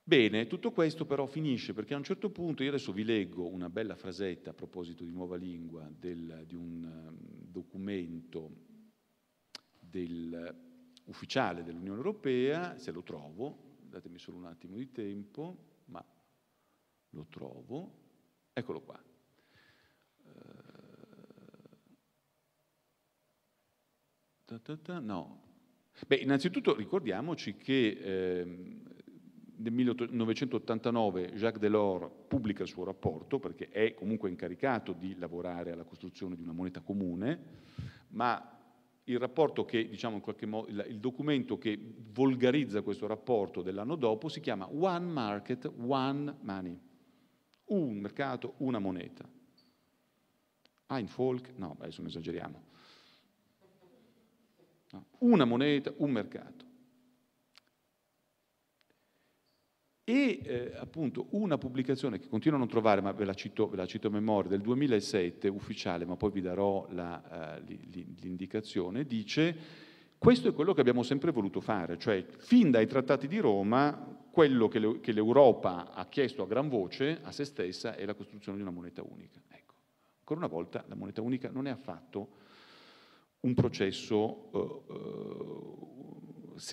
Bene, tutto questo però finisce perché a un certo punto, io adesso vi leggo una bella frasetta a proposito di nuova lingua del, di un ehm, documento del, ufficiale dell'Unione Europea, se lo trovo, datemi solo un attimo di tempo, ma lo trovo, eccolo qua. Eh, no. Beh, innanzitutto ricordiamoci che eh, nel 1989 Jacques Delors pubblica il suo rapporto perché è comunque incaricato di lavorare alla costruzione di una moneta comune, ma il rapporto che, diciamo in qualche modo, il documento che volgarizza questo rapporto dell'anno dopo si chiama One Market, One Money. Un mercato, una moneta. Ein ah, Folk, no, adesso non esageriamo. No. Una moneta, un mercato. e eh, appunto una pubblicazione che continuo a non trovare, ma ve la cito, ve la cito a memoria, del 2007, ufficiale, ma poi vi darò la, uh, l'indicazione, dice questo è quello che abbiamo sempre voluto fare, cioè fin dai trattati di Roma quello che, le, che l'Europa ha chiesto a gran voce a se stessa è la costruzione di una moneta unica. Ecco, ancora una volta la moneta unica non è affatto un processo... Uh, uh,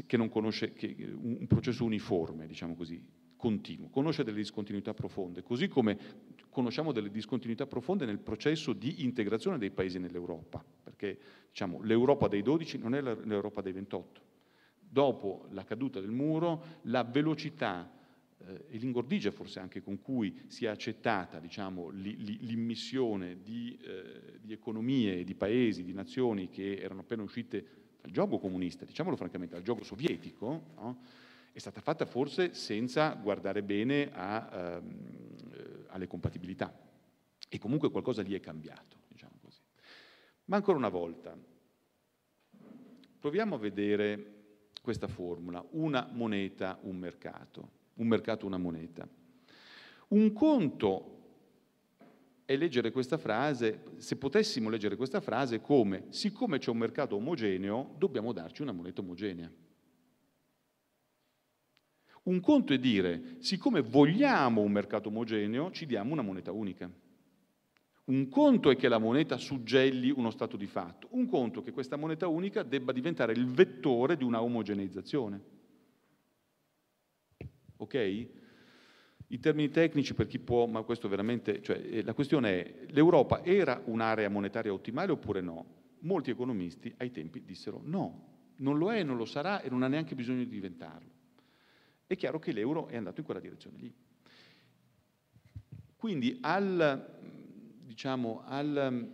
che non conosce, che, un processo uniforme, diciamo così, continuo, conosce delle discontinuità profonde, così come conosciamo delle discontinuità profonde nel processo di integrazione dei paesi nell'Europa, perché diciamo, l'Europa dei 12 non è l'Europa dei 28. Dopo la caduta del muro, la velocità eh, e l'ingordigia forse anche con cui si è accettata diciamo, li, li, l'immissione di, eh, di economie, di paesi, di nazioni che erano appena uscite dal gioco comunista, diciamolo francamente, dal gioco sovietico, no? è stata fatta forse senza guardare bene a, ehm, eh, alle compatibilità. E comunque qualcosa lì è cambiato, diciamo così. Ma ancora una volta, proviamo a vedere questa formula, una moneta, un mercato, un mercato, una moneta. Un conto è leggere questa frase, se potessimo leggere questa frase come, siccome c'è un mercato omogeneo, dobbiamo darci una moneta omogenea. Un conto è dire, siccome vogliamo un mercato omogeneo, ci diamo una moneta unica. Un conto è che la moneta suggelli uno stato di fatto, un conto è che questa moneta unica debba diventare il vettore di una omogeneizzazione. Ok? I termini tecnici per chi può, ma questo veramente, cioè, eh, la questione è, l'Europa era un'area monetaria ottimale oppure no? Molti economisti ai tempi dissero no, non lo è, non lo sarà e non ha neanche bisogno di diventarlo. È chiaro che l'euro è andato in quella direzione lì. Quindi al, diciamo, al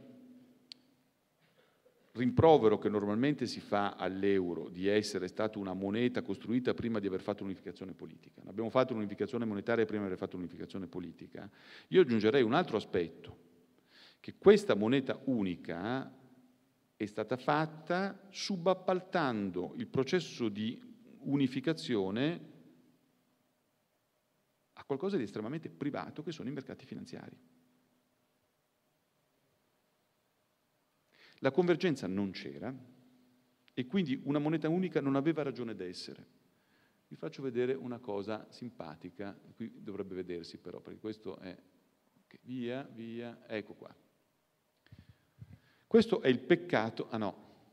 rimprovero che normalmente si fa all'euro di essere stata una moneta costruita prima di aver fatto un'unificazione politica, abbiamo fatto un'unificazione monetaria prima di aver fatto un'unificazione politica, io aggiungerei un altro aspetto, che questa moneta unica è stata fatta subappaltando il processo di unificazione qualcosa di estremamente privato che sono i mercati finanziari. La convergenza non c'era e quindi una moneta unica non aveva ragione d'essere. Vi faccio vedere una cosa simpatica, qui dovrebbe vedersi però, perché questo è... Okay, via, via, ecco qua. Questo è il peccato, ah no,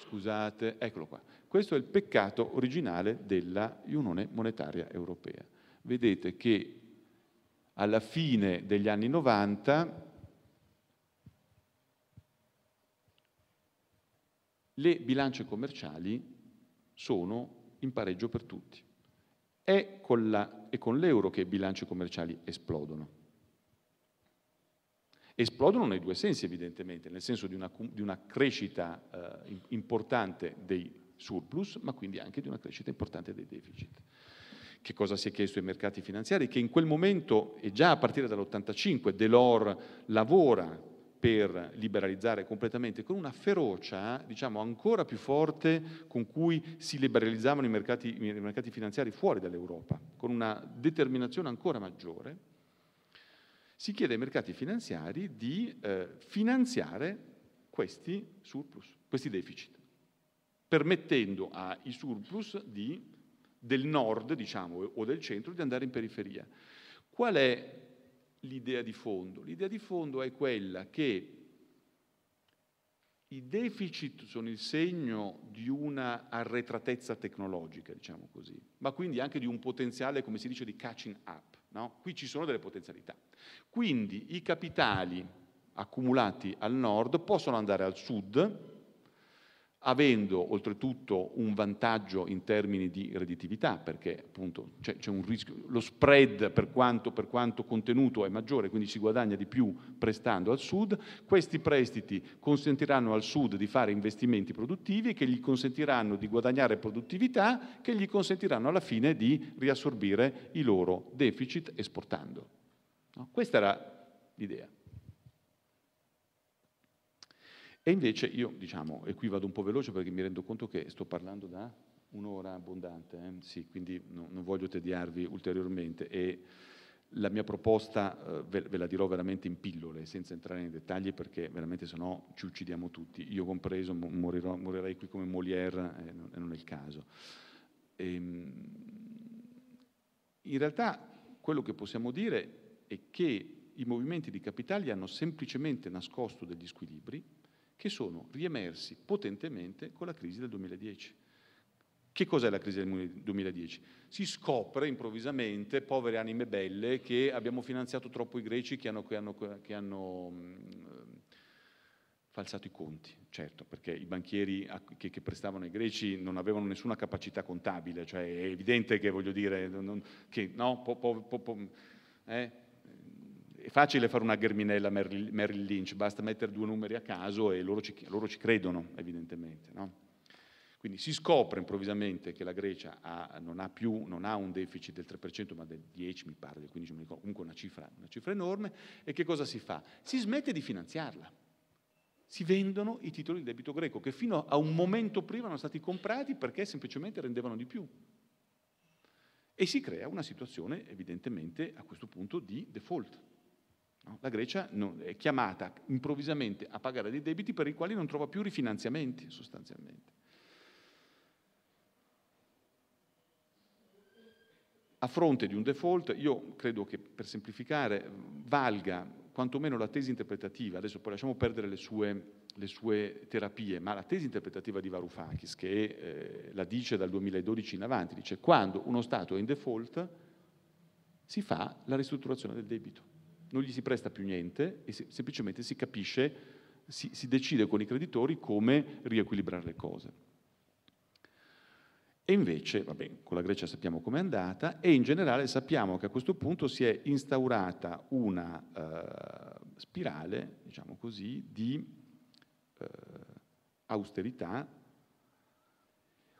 scusate, eccolo qua. Questo è il peccato originale della Unione Monetaria Europea vedete che alla fine degli anni 90 le bilance commerciali sono in pareggio per tutti. È con, la, è con l'euro che i bilanci commerciali esplodono. Esplodono nei due sensi evidentemente, nel senso di una, di una crescita eh, importante dei surplus, ma quindi anche di una crescita importante dei deficit che cosa si è chiesto ai mercati finanziari, che in quel momento, e già a partire dall'85, Delors lavora per liberalizzare completamente, con una ferocia diciamo, ancora più forte con cui si liberalizzavano i mercati, i mercati finanziari fuori dall'Europa, con una determinazione ancora maggiore, si chiede ai mercati finanziari di eh, finanziare questi surplus, questi deficit, permettendo ai surplus di del nord, diciamo, o del centro, di andare in periferia. Qual è l'idea di fondo? L'idea di fondo è quella che i deficit sono il segno di una arretratezza tecnologica, diciamo così, ma quindi anche di un potenziale, come si dice, di catching up. No? Qui ci sono delle potenzialità. Quindi i capitali accumulati al nord possono andare al sud, avendo oltretutto un vantaggio in termini di redditività, perché appunto c'è, un rischio, lo spread per quanto, per quanto, contenuto è maggiore, quindi si guadagna di più prestando al sud, questi prestiti consentiranno al sud di fare investimenti produttivi che gli consentiranno di guadagnare produttività, che gli consentiranno alla fine di riassorbire i loro deficit esportando. No? Questa era l'idea. E invece io, diciamo, e qui vado un po' veloce perché mi rendo conto che sto parlando da un'ora abbondante, eh? sì, quindi no, non voglio tediarvi ulteriormente e la mia proposta eh, ve, ve, la dirò veramente in pillole, senza entrare nei dettagli perché veramente se no ci uccidiamo tutti, io compreso, morirò, morirei qui come Molière eh, e eh, non, è il caso. E, ehm, in realtà quello che possiamo dire è che i movimenti di capitali hanno semplicemente nascosto degli squilibri che sono riemersi potentemente con la crisi del 2010. Che cos'è la crisi del 2010? Si scopre improvvisamente, povere anime belle, che abbiamo finanziato troppo i greci che hanno, che hanno, che hanno mh, mm, falsato i conti, certo, perché i banchieri a, che, che, prestavano ai greci non avevano nessuna capacità contabile, cioè è evidente che voglio dire, non, che no, po, po, po, eh? è facile fare una germinella Merrill, Lynch, basta mettere due numeri a caso e loro ci, loro ci credono, evidentemente. No? Quindi si scopre improvvisamente che la Grecia ha, non, ha più, non, ha un deficit del 3%, ma del 10%, mi pare, del 15%, comunque una cifra, una cifra enorme, e che cosa si fa? Si smette di finanziarla. Si vendono i titoli di debito greco, che fino a un momento prima erano stati comprati perché semplicemente rendevano di più. E si crea una situazione, evidentemente, a questo punto di default. La Grecia è chiamata improvvisamente a pagare dei debiti per i quali non trova più rifinanziamenti sostanzialmente. A fronte di un default, io credo che per semplificare valga quantomeno la tesi interpretativa, adesso poi lasciamo perdere le sue, le sue terapie, ma la tesi interpretativa di Varoufakis, che eh, la dice dal 2012 in avanti, dice quando uno Stato è in default si fa la ristrutturazione del debito non gli si presta più niente e se, semplicemente si capisce, si, si decide con i creditori come riequilibrare le cose. E invece, vabbè, con la Grecia sappiamo com'è andata e in generale sappiamo che a questo punto si è instaurata una eh, spirale, diciamo così, di eh, austerità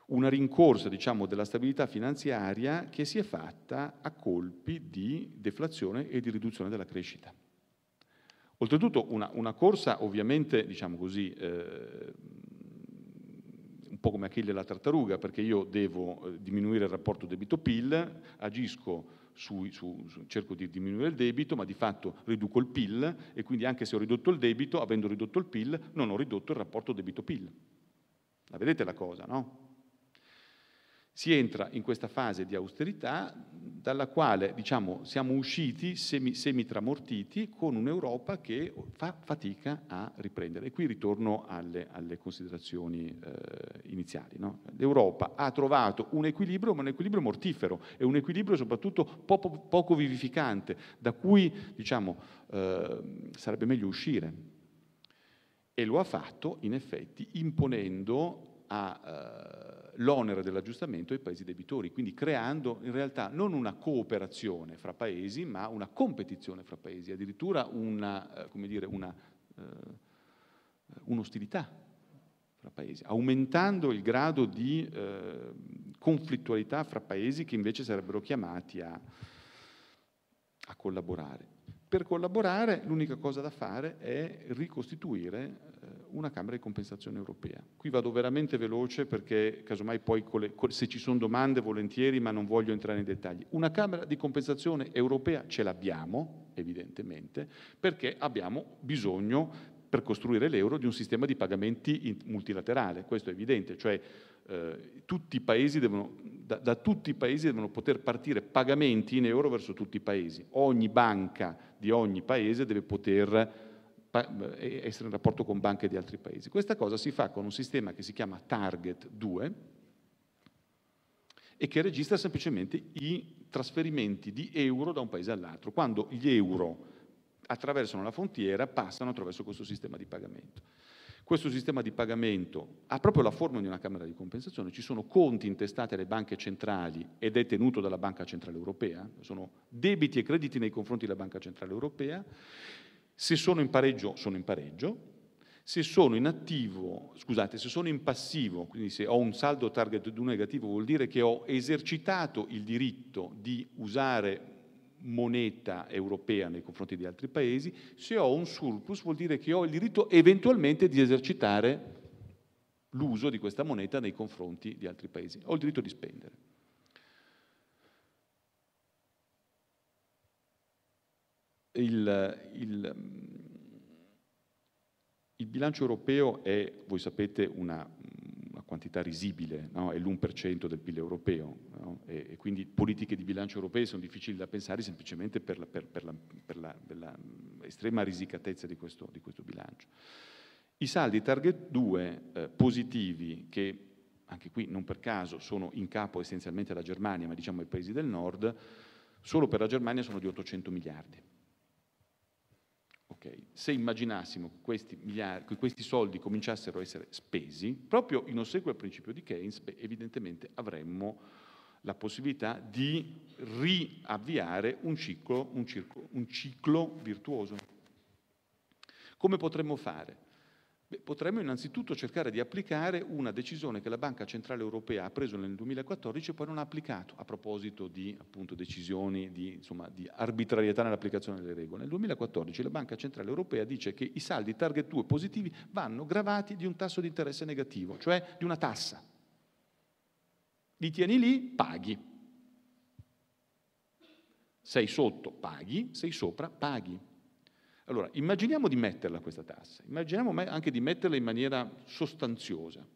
una rincorsa diciamo, della stabilità finanziaria che si è fatta a colpi di deflazione e di riduzione della crescita. Oltretutto una, una corsa ovviamente, diciamo così, eh, un po' come Achille e la tartaruga, perché io devo eh, diminuire il rapporto debito-PIL, agisco su, su, su, cerco di diminuire il debito, ma di fatto riduco il PIL e quindi anche se ho ridotto il debito, avendo ridotto il PIL, non ho ridotto il rapporto debito-PIL. La vedete la cosa, no? Si entra in questa fase di austerità dalla quale diciamo, siamo usciti semi, semitramortiti con un'Europa che fa fatica a riprendere. E qui ritorno alle, alle considerazioni eh, iniziali. No? L'Europa ha trovato un equilibrio, ma un equilibrio mortifero e un equilibrio soprattutto poco, poco vivificante, da cui diciamo, eh, sarebbe meglio uscire. E lo ha fatto, in effetti, imponendo a... Eh, l'onere dell'aggiustamento ai paesi debitori, quindi creando in realtà non una cooperazione fra paesi, ma una competizione fra paesi, addirittura una, eh, dire, una, eh, un'ostilità fra paesi, aumentando il grado di eh, conflittualità fra paesi che invece sarebbero chiamati a, a collaborare. Per collaborare l'unica cosa da fare è ricostituire una Camera di compensazione europea. Qui vado veramente veloce perché casomai poi se ci sono domande volentieri, ma non voglio entrare nei dettagli. Una Camera di compensazione europea ce l'abbiamo, evidentemente, perché abbiamo bisogno per costruire l'euro di un sistema di pagamenti multilaterale, questo è evidente, cioè eh, tutti devono, da, da, tutti i paesi devono poter partire pagamenti in euro verso tutti i paesi, ogni banca di ogni paese deve poter eh, essere in rapporto con banche di altri paesi. Questa cosa si fa con un sistema che si chiama Target 2 e che registra semplicemente i trasferimenti di euro da un paese all'altro, quando gli euro attraversano la frontiera passano attraverso questo sistema di pagamento. Questo sistema di pagamento ha proprio la forma di una camera di compensazione, ci sono conti intestati alle banche centrali ed è tenuto dalla Banca Centrale Europea, sono debiti e crediti nei confronti della Banca Centrale Europea se sono in pareggio, sono in pareggio. Se sono in attivo, scusate, se sono in passivo, quindi se ho un saldo target 2 negativo, vuol dire che ho esercitato il diritto di usare moneta europea nei confronti di altri paesi, se ho un surplus vuol dire che ho il diritto eventualmente di esercitare l'uso di questa moneta nei confronti di altri paesi, ho il diritto di spendere. il, il, il bilancio europeo è, voi sapete, una, una quantità risibile, no? è l'1% del PIL europeo no? e, e, quindi politiche di bilancio europee sono difficili da pensare semplicemente per, la, per, per, la, per la, l'estrema risicatezza di questo, di questo, bilancio. I saldi target 2 eh, positivi che anche qui non per caso sono in capo essenzialmente alla Germania ma diciamo ai paesi del nord, solo per la Germania sono di 800 miliardi Okay. Se immaginassimo che questi, che questi soldi cominciassero a essere spesi, proprio in ossequio al principio di Keynes, beh, evidentemente avremmo la possibilità di riavviare un ciclo, un, circo, un ciclo virtuoso. Come potremmo fare? Beh, potremmo innanzitutto cercare di applicare una decisione che la Banca Centrale Europea ha preso nel 2014 e poi non ha applicato, a proposito di appunto, decisioni di, insomma, di arbitrarietà nell'applicazione delle regole. Nel 2014 la Banca Centrale Europea dice che i saldi target 2 positivi vanno gravati di un tasso di interesse negativo, cioè di una tassa. Li tieni lì, paghi. Sei sotto, paghi, sei sopra, paghi. Allora, immaginiamo di metterla questa tassa, immaginiamo anche di metterla in maniera sostanziosa.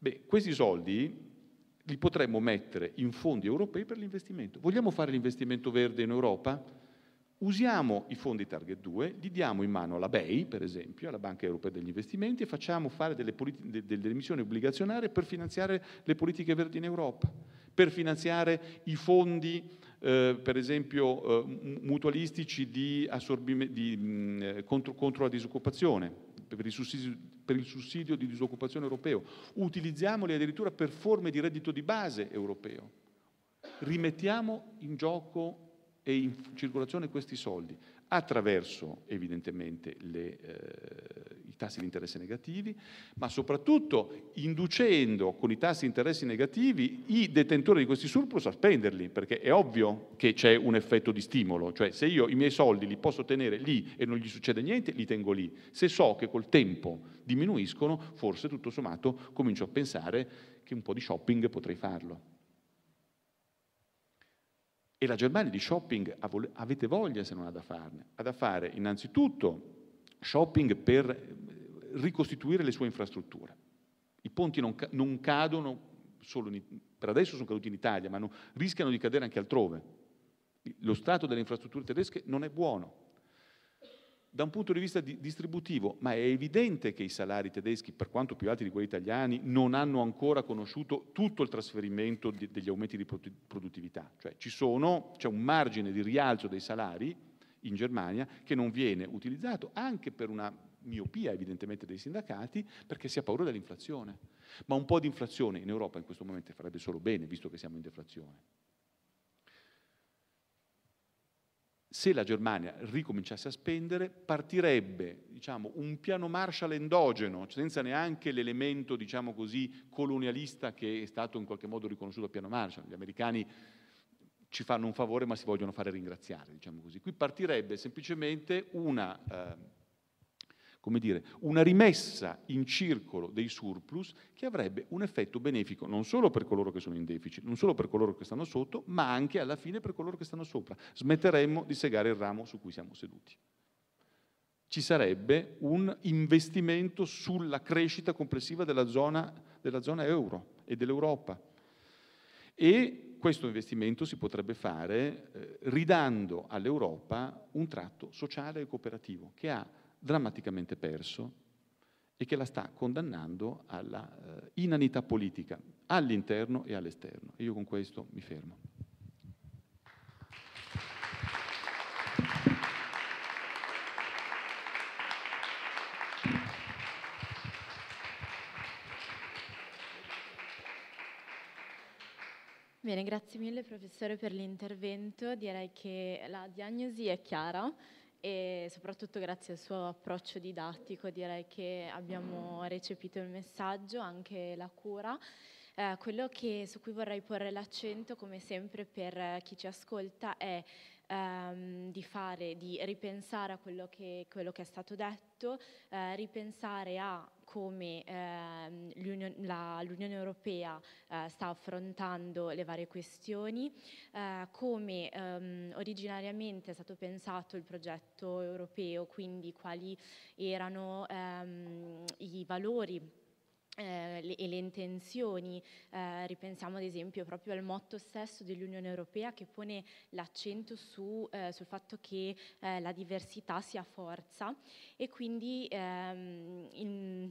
Beh, questi soldi li potremmo mettere in fondi europei per l'investimento. Vogliamo fare l'investimento verde in Europa? Usiamo i fondi Target 2, li diamo in mano alla BEI, per esempio, alla Banca Europea degli Investimenti, e facciamo fare delle, politi- delle emissioni obbligazionarie per finanziare le politiche verdi in Europa, per finanziare i fondi eh, per esempio eh, mutualistici di, di mh, mm, eh, contro, contro, la disoccupazione, per il, sussidio, per il, sussidio, di disoccupazione europeo. Utilizziamoli addirittura per forme di reddito di base europeo. Rimettiamo in gioco e in circolazione questi soldi attraverso evidentemente le, eh, tassi di interesse negativi, ma soprattutto inducendo con i tassi di interesse negativi i detentori di questi surplus a spenderli, perché è ovvio che c'è un effetto di stimolo, cioè se io i miei soldi li posso tenere lì e non gli succede niente, li tengo lì. Se so che col tempo diminuiscono, forse tutto sommato comincio a pensare che un po' di shopping potrei farlo. E la Germania di shopping avete voglia se non ha da farne? Ha da fare innanzitutto shopping per eh, ricostituire le sue infrastrutture. I ponti non, non cadono solo in, per adesso sono caduti in Italia, ma non, rischiano di cadere anche altrove. Lo stato delle infrastrutture tedesche non è buono da un punto di vista di, distributivo, ma è evidente che i salari tedeschi, per quanto più alti di quelli italiani, non hanno ancora conosciuto tutto il trasferimento di, degli aumenti di produttività. Cioè sono, c'è un margine di rialzo dei salari in Germania, che non viene utilizzato anche per una miopia evidentemente dei sindacati, perché si ha paura dell'inflazione. Ma un po' di inflazione in Europa in questo momento farebbe solo bene, visto che siamo in deflazione. Se la Germania ricominciasse a spendere, partirebbe diciamo, un piano Marshall endogeno, senza neanche l'elemento diciamo colonialista che è stato in qualche modo riconosciuto al piano Marshall. Gli americani ci fanno un favore ma si vogliono fare ringraziare, diciamo così. Qui partirebbe semplicemente una, eh, come dire, una rimessa in circolo dei surplus che avrebbe un effetto benefico non solo per coloro che sono in deficit, non solo per coloro che stanno sotto, ma anche alla fine per coloro che stanno sopra. Smetteremmo di segare il ramo su cui siamo seduti. Ci sarebbe un investimento sulla crescita complessiva della zona, della zona euro e dell'Europa. E questo investimento si potrebbe fare eh, ridando all'Europa un tratto sociale e cooperativo che ha drammaticamente perso e che la sta condannando alla eh, inanità politica all'interno e all'esterno. Io con questo mi fermo. Bene, grazie mille professore per l'intervento. Direi che la diagnosi è chiara e soprattutto grazie al suo approccio didattico direi che abbiamo recepito il messaggio, anche la cura. Eh, quello che, su cui vorrei porre l'accento, come sempre per chi ci ascolta, è ehm, di fare, di ripensare a quello che, quello che è stato detto, eh, ripensare a come ehm, l'Unione, la, l'Unione Europea eh, sta affrontando le varie questioni, eh, come ehm, originariamente è stato pensato il progetto europeo, quindi quali erano ehm, i valori eh, le, e le intenzioni, eh, ripensiamo ad esempio proprio al motto stesso dell'Unione Europea che pone l'accento su, eh, sul fatto che eh, la diversità sia forza e quindi ehm, in,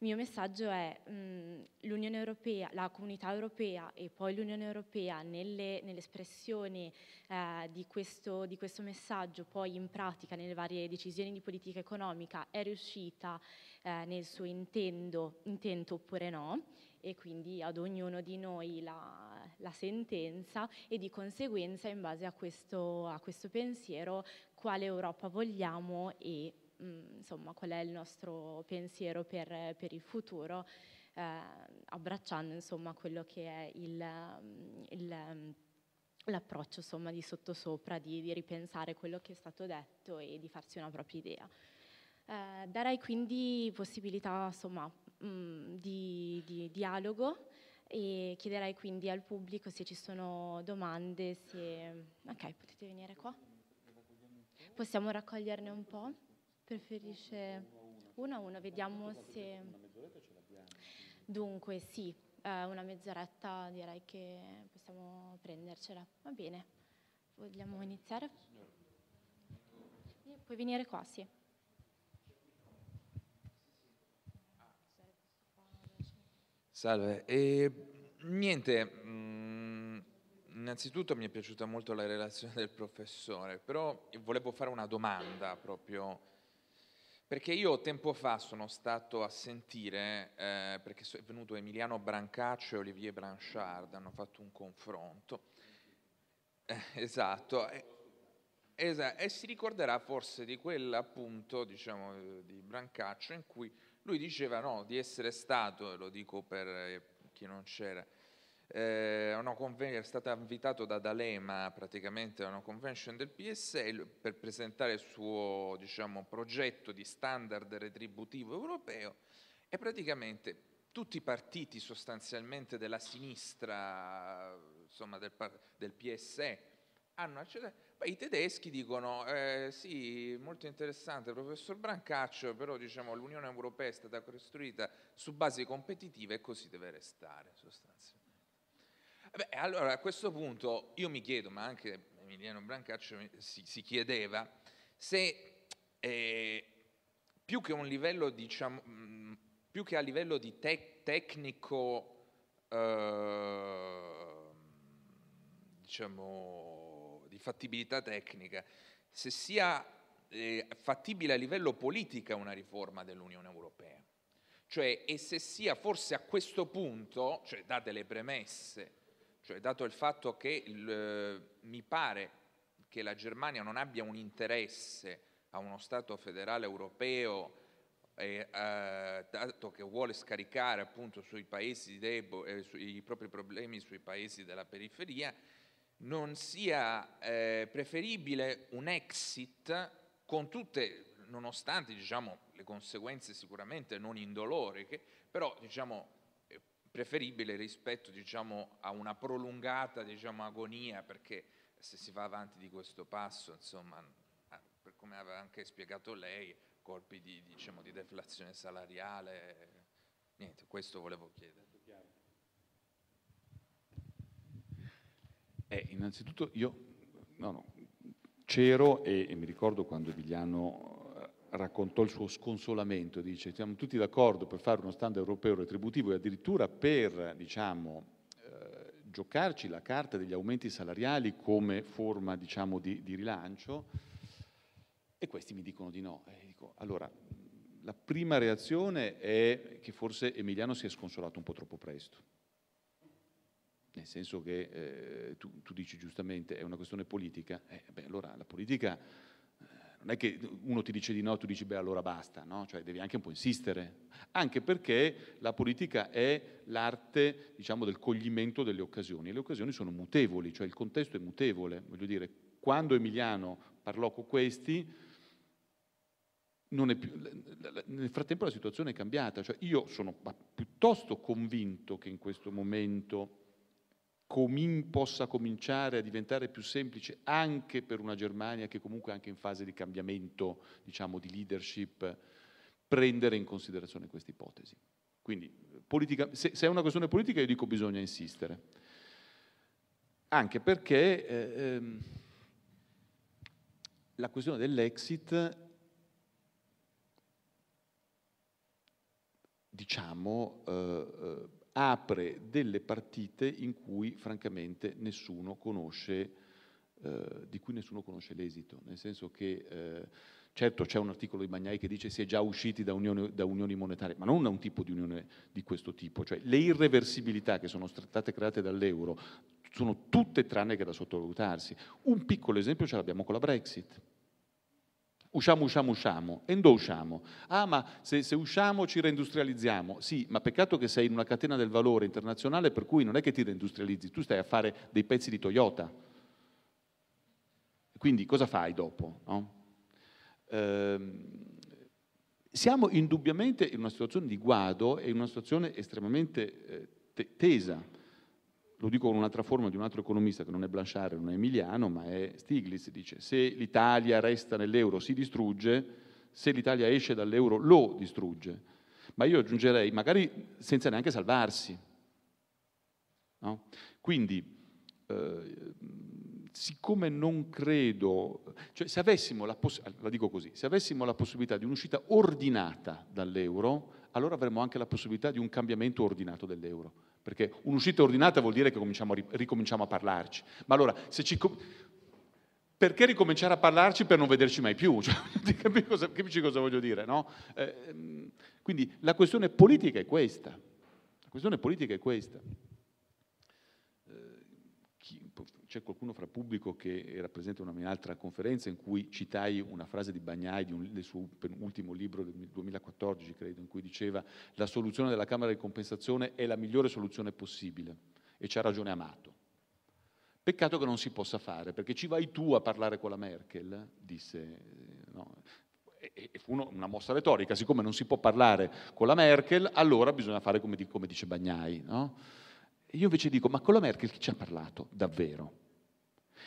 il mio messaggio è mh, mm, l'Unione Europea, la comunità europea e poi l'Unione Europea nelle, nell'espressione eh, di, questo, di, questo, messaggio, poi in pratica nelle varie decisioni di politica economica, è riuscita a eh, nel suo intendo, intento oppure no e quindi ad ognuno di noi la, la sentenza e di conseguenza in base a questo, a questo pensiero quale Europa vogliamo e mh, mm, insomma qual è il nostro pensiero per, per il futuro eh, abbracciando insomma quello che è il, mm, il mm, l'approccio insomma di sottosopra, di, di ripensare quello che è stato detto e di farsi una propria idea. Eh, darei quindi possibilità insomma, mh, mm, di, di dialogo e chiederei quindi al pubblico se ci sono domande, se... Ok, potete venire qua. Possiamo raccoglierne un po'? Preferisce uno a uno, vediamo se... Dunque sì, eh, una mezz'oretta direi che possiamo prendercela. Va bene, vogliamo iniziare? Puoi venire qua, sì. Salve, e, niente, mh, mm, innanzitutto mi è piaciuta molto la relazione del professore, però volevo fare una domanda proprio, perché io tempo fa sono stato a sentire, eh, perché è venuto Emiliano Brancaccio e Olivier Blanchard, hanno fatto un confronto, eh, esatto, e, eh, esatto, e si ricorderà forse di quell'appunto, diciamo, di Brancaccio in cui lui diceva no, di essere stato, lo dico per eh, chi non c'era, eh, una conven- stato invitato da D'Alema praticamente a una convention del PSL per presentare il suo diciamo, progetto di standard retributivo europeo e praticamente tutti i partiti sostanzialmente della sinistra, insomma del, del PSE, hanno accettato. Beh, I tedeschi dicono, eh, sì, molto interessante, professor Brancaccio, però diciamo, l'Unione Europea è stata costruita su basi competitive e così deve restare sostanzialmente. Beh, allora a questo punto io mi chiedo, ma anche Emiliano Brancaccio si, si chiedeva, se eh, più, che livello, diciamo, mm, più che a livello di te- tecnico, eh, diciamo, di fattibilità tecnica, se sia eh, fattibile a livello politico una riforma dell'Unione Europea, cioè e se sia forse a questo punto, cioè date le premesse, cioè dato il fatto che il, eh, mi pare che la Germania non abbia un interesse a uno Stato federale europeo, eh, eh, dato che vuole scaricare appunto sui paesi deboli, eh, sui, i propri problemi sui paesi della periferia, non sia eh, preferibile un exit con tutte, nonostante diciamo, le conseguenze sicuramente non indolore, che, però diciamo, è preferibile rispetto diciamo, a una prolungata diciamo, agonia, perché se si va avanti di questo passo, insomma, per come aveva anche spiegato lei, colpi di, diciamo, di deflazione salariale, niente, questo volevo chiedere. Eh, innanzitutto io no, no, c'ero e, e, mi ricordo quando Emiliano eh, raccontò il suo sconsolamento, dice siamo tutti d'accordo per fare uno stand europeo retributivo e addirittura per diciamo, eh, giocarci la carta degli aumenti salariali come forma diciamo, di, di, rilancio e questi mi dicono di no. Dico, allora, la prima reazione è che forse Emiliano si è sconsolato un po' troppo presto nel senso che eh, tu, tu, dici giustamente è una questione politica, eh, beh, allora la politica eh, non è che uno ti dice di no, tu dici beh allora basta, no? cioè devi anche un po' insistere, anche perché la politica è l'arte diciamo, del coglimento delle occasioni e le occasioni sono mutevoli, cioè il contesto è mutevole, voglio dire, quando Emiliano parlò con questi, più, nel frattempo la situazione è cambiata, cioè io sono piuttosto convinto che in questo momento comin- possa cominciare a diventare più semplice anche per una Germania che comunque anche in fase di cambiamento, diciamo, di leadership, prendere in considerazione questa ipotesi. Quindi politica, se, se, è una questione politica io dico bisogna insistere, anche perché eh, ehm, la questione dell'exit diciamo, eh, eh apre delle partite in cui francamente nessuno conosce, eh, di cui nessuno conosce l'esito, nel senso che eh, certo c'è un articolo di Bagnai che dice si è già usciti da unioni, da unioni, monetarie, ma non da un tipo di unione di questo tipo, cioè le irreversibilità che sono state create dall'euro sono tutte tranne che da sottovalutarsi. Un piccolo esempio ce l'abbiamo con la Brexit Usciamo, usciamo, usciamo. E dove usciamo? Ah, ma se, se, usciamo ci reindustrializziamo. Sì, ma peccato che sei in una catena del valore internazionale per cui non è che ti reindustrializzi, tu stai a fare dei pezzi di Toyota. Quindi cosa fai dopo? No? Ehm, siamo indubbiamente in una situazione di guado e in una situazione estremamente eh, tesa lo dico con un'altra forma di un altro economista che non è Blanchard, non è Emiliano, ma è Stiglitz, dice se l'Italia resta nell'euro si distrugge, se l'Italia esce dall'euro lo distrugge. Ma io aggiungerei, magari senza neanche salvarsi. No? Quindi, eh, siccome non credo, cioè se avessimo la, poss- la, dico così, se avessimo la possibilità di un'uscita ordinata dall'euro, allora avremmo anche la possibilità di un cambiamento ordinato dell'euro perché un'uscita ordinata vuol dire che cominciamo, ricominciamo a parlarci. Ma allora, com- perché ricominciare a parlarci per non vederci mai più? (laughs) Cioè, capisci, cosa, capisci, cosa, voglio dire, no? eh, ehm, quindi la questione politica è questa. La questione politica è questa c'è qualcuno fra pubblico che era presente a una mia altra conferenza in cui citai una frase di Bagnai di un, del suo ultimo libro del 2014, credo, in cui diceva la soluzione della Camera di compensazione è la migliore soluzione possibile e c'ha ragione Amato. Peccato che non si possa fare, perché ci vai tu a parlare con la Merkel, disse. Eh, no. E, e fu una mossa retorica, siccome non si può parlare con la Merkel, allora bisogna fare come, come dice Bagnai. No? Io invece dico, ma con la Merkel chi ci ha parlato davvero?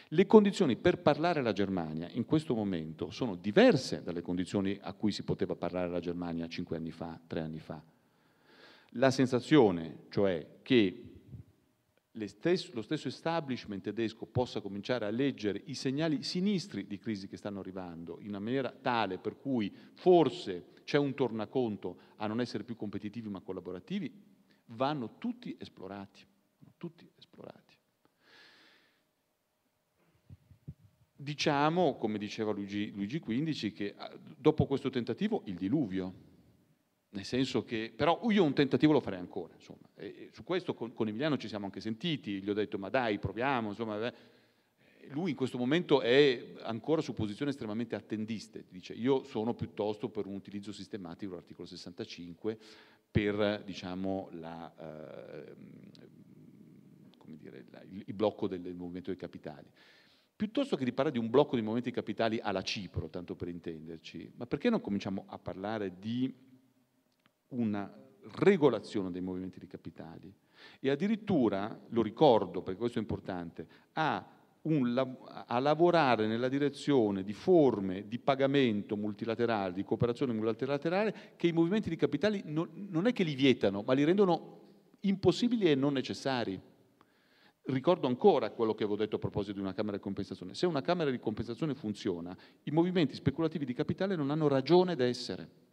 Le condizioni per parlare alla Germania in questo momento sono diverse dalle condizioni a cui si poteva parlare alla Germania cinque anni fa, tre anni fa. La sensazione, cioè, che lo stesso establishment tedesco possa cominciare a leggere i segnali sinistri di crisi che stanno arrivando in una maniera tale per cui forse c'è un tornaconto a non essere più competitivi ma collaborativi, vanno tutti esplorati tutti esplorati. Diciamo, come diceva Luigi, Luigi XV, che ah, dopo questo tentativo il diluvio, nel senso che, però io un tentativo lo farei ancora, insomma, e su questo con, con, Emiliano ci siamo anche sentiti, gli ho detto ma dai proviamo, insomma, eh. lui in questo momento è ancora su posizioni estremamente attendiste, dice io sono piuttosto per un utilizzo sistematico dell'articolo 65 per diciamo, la, eh, come dire, la, il, il, blocco del, del movimento dei capitali. Piuttosto che di parlare di un blocco dei movimenti dei capitali alla Cipro, tanto per intenderci, ma perché non cominciamo a parlare di una regolazione dei movimenti di capitali? E addirittura, lo ricordo perché questo è importante, a un, a lavorare nella direzione di forme di pagamento multilaterale, di cooperazione multilaterale, che i movimenti di capitali non, non è che li vietano, ma li rendono impossibili e non necessari. Ricordo ancora quello che avevo detto a proposito di una Camera di compensazione. Se una Camera di compensazione funziona, i movimenti speculativi di capitale non hanno ragione d'essere.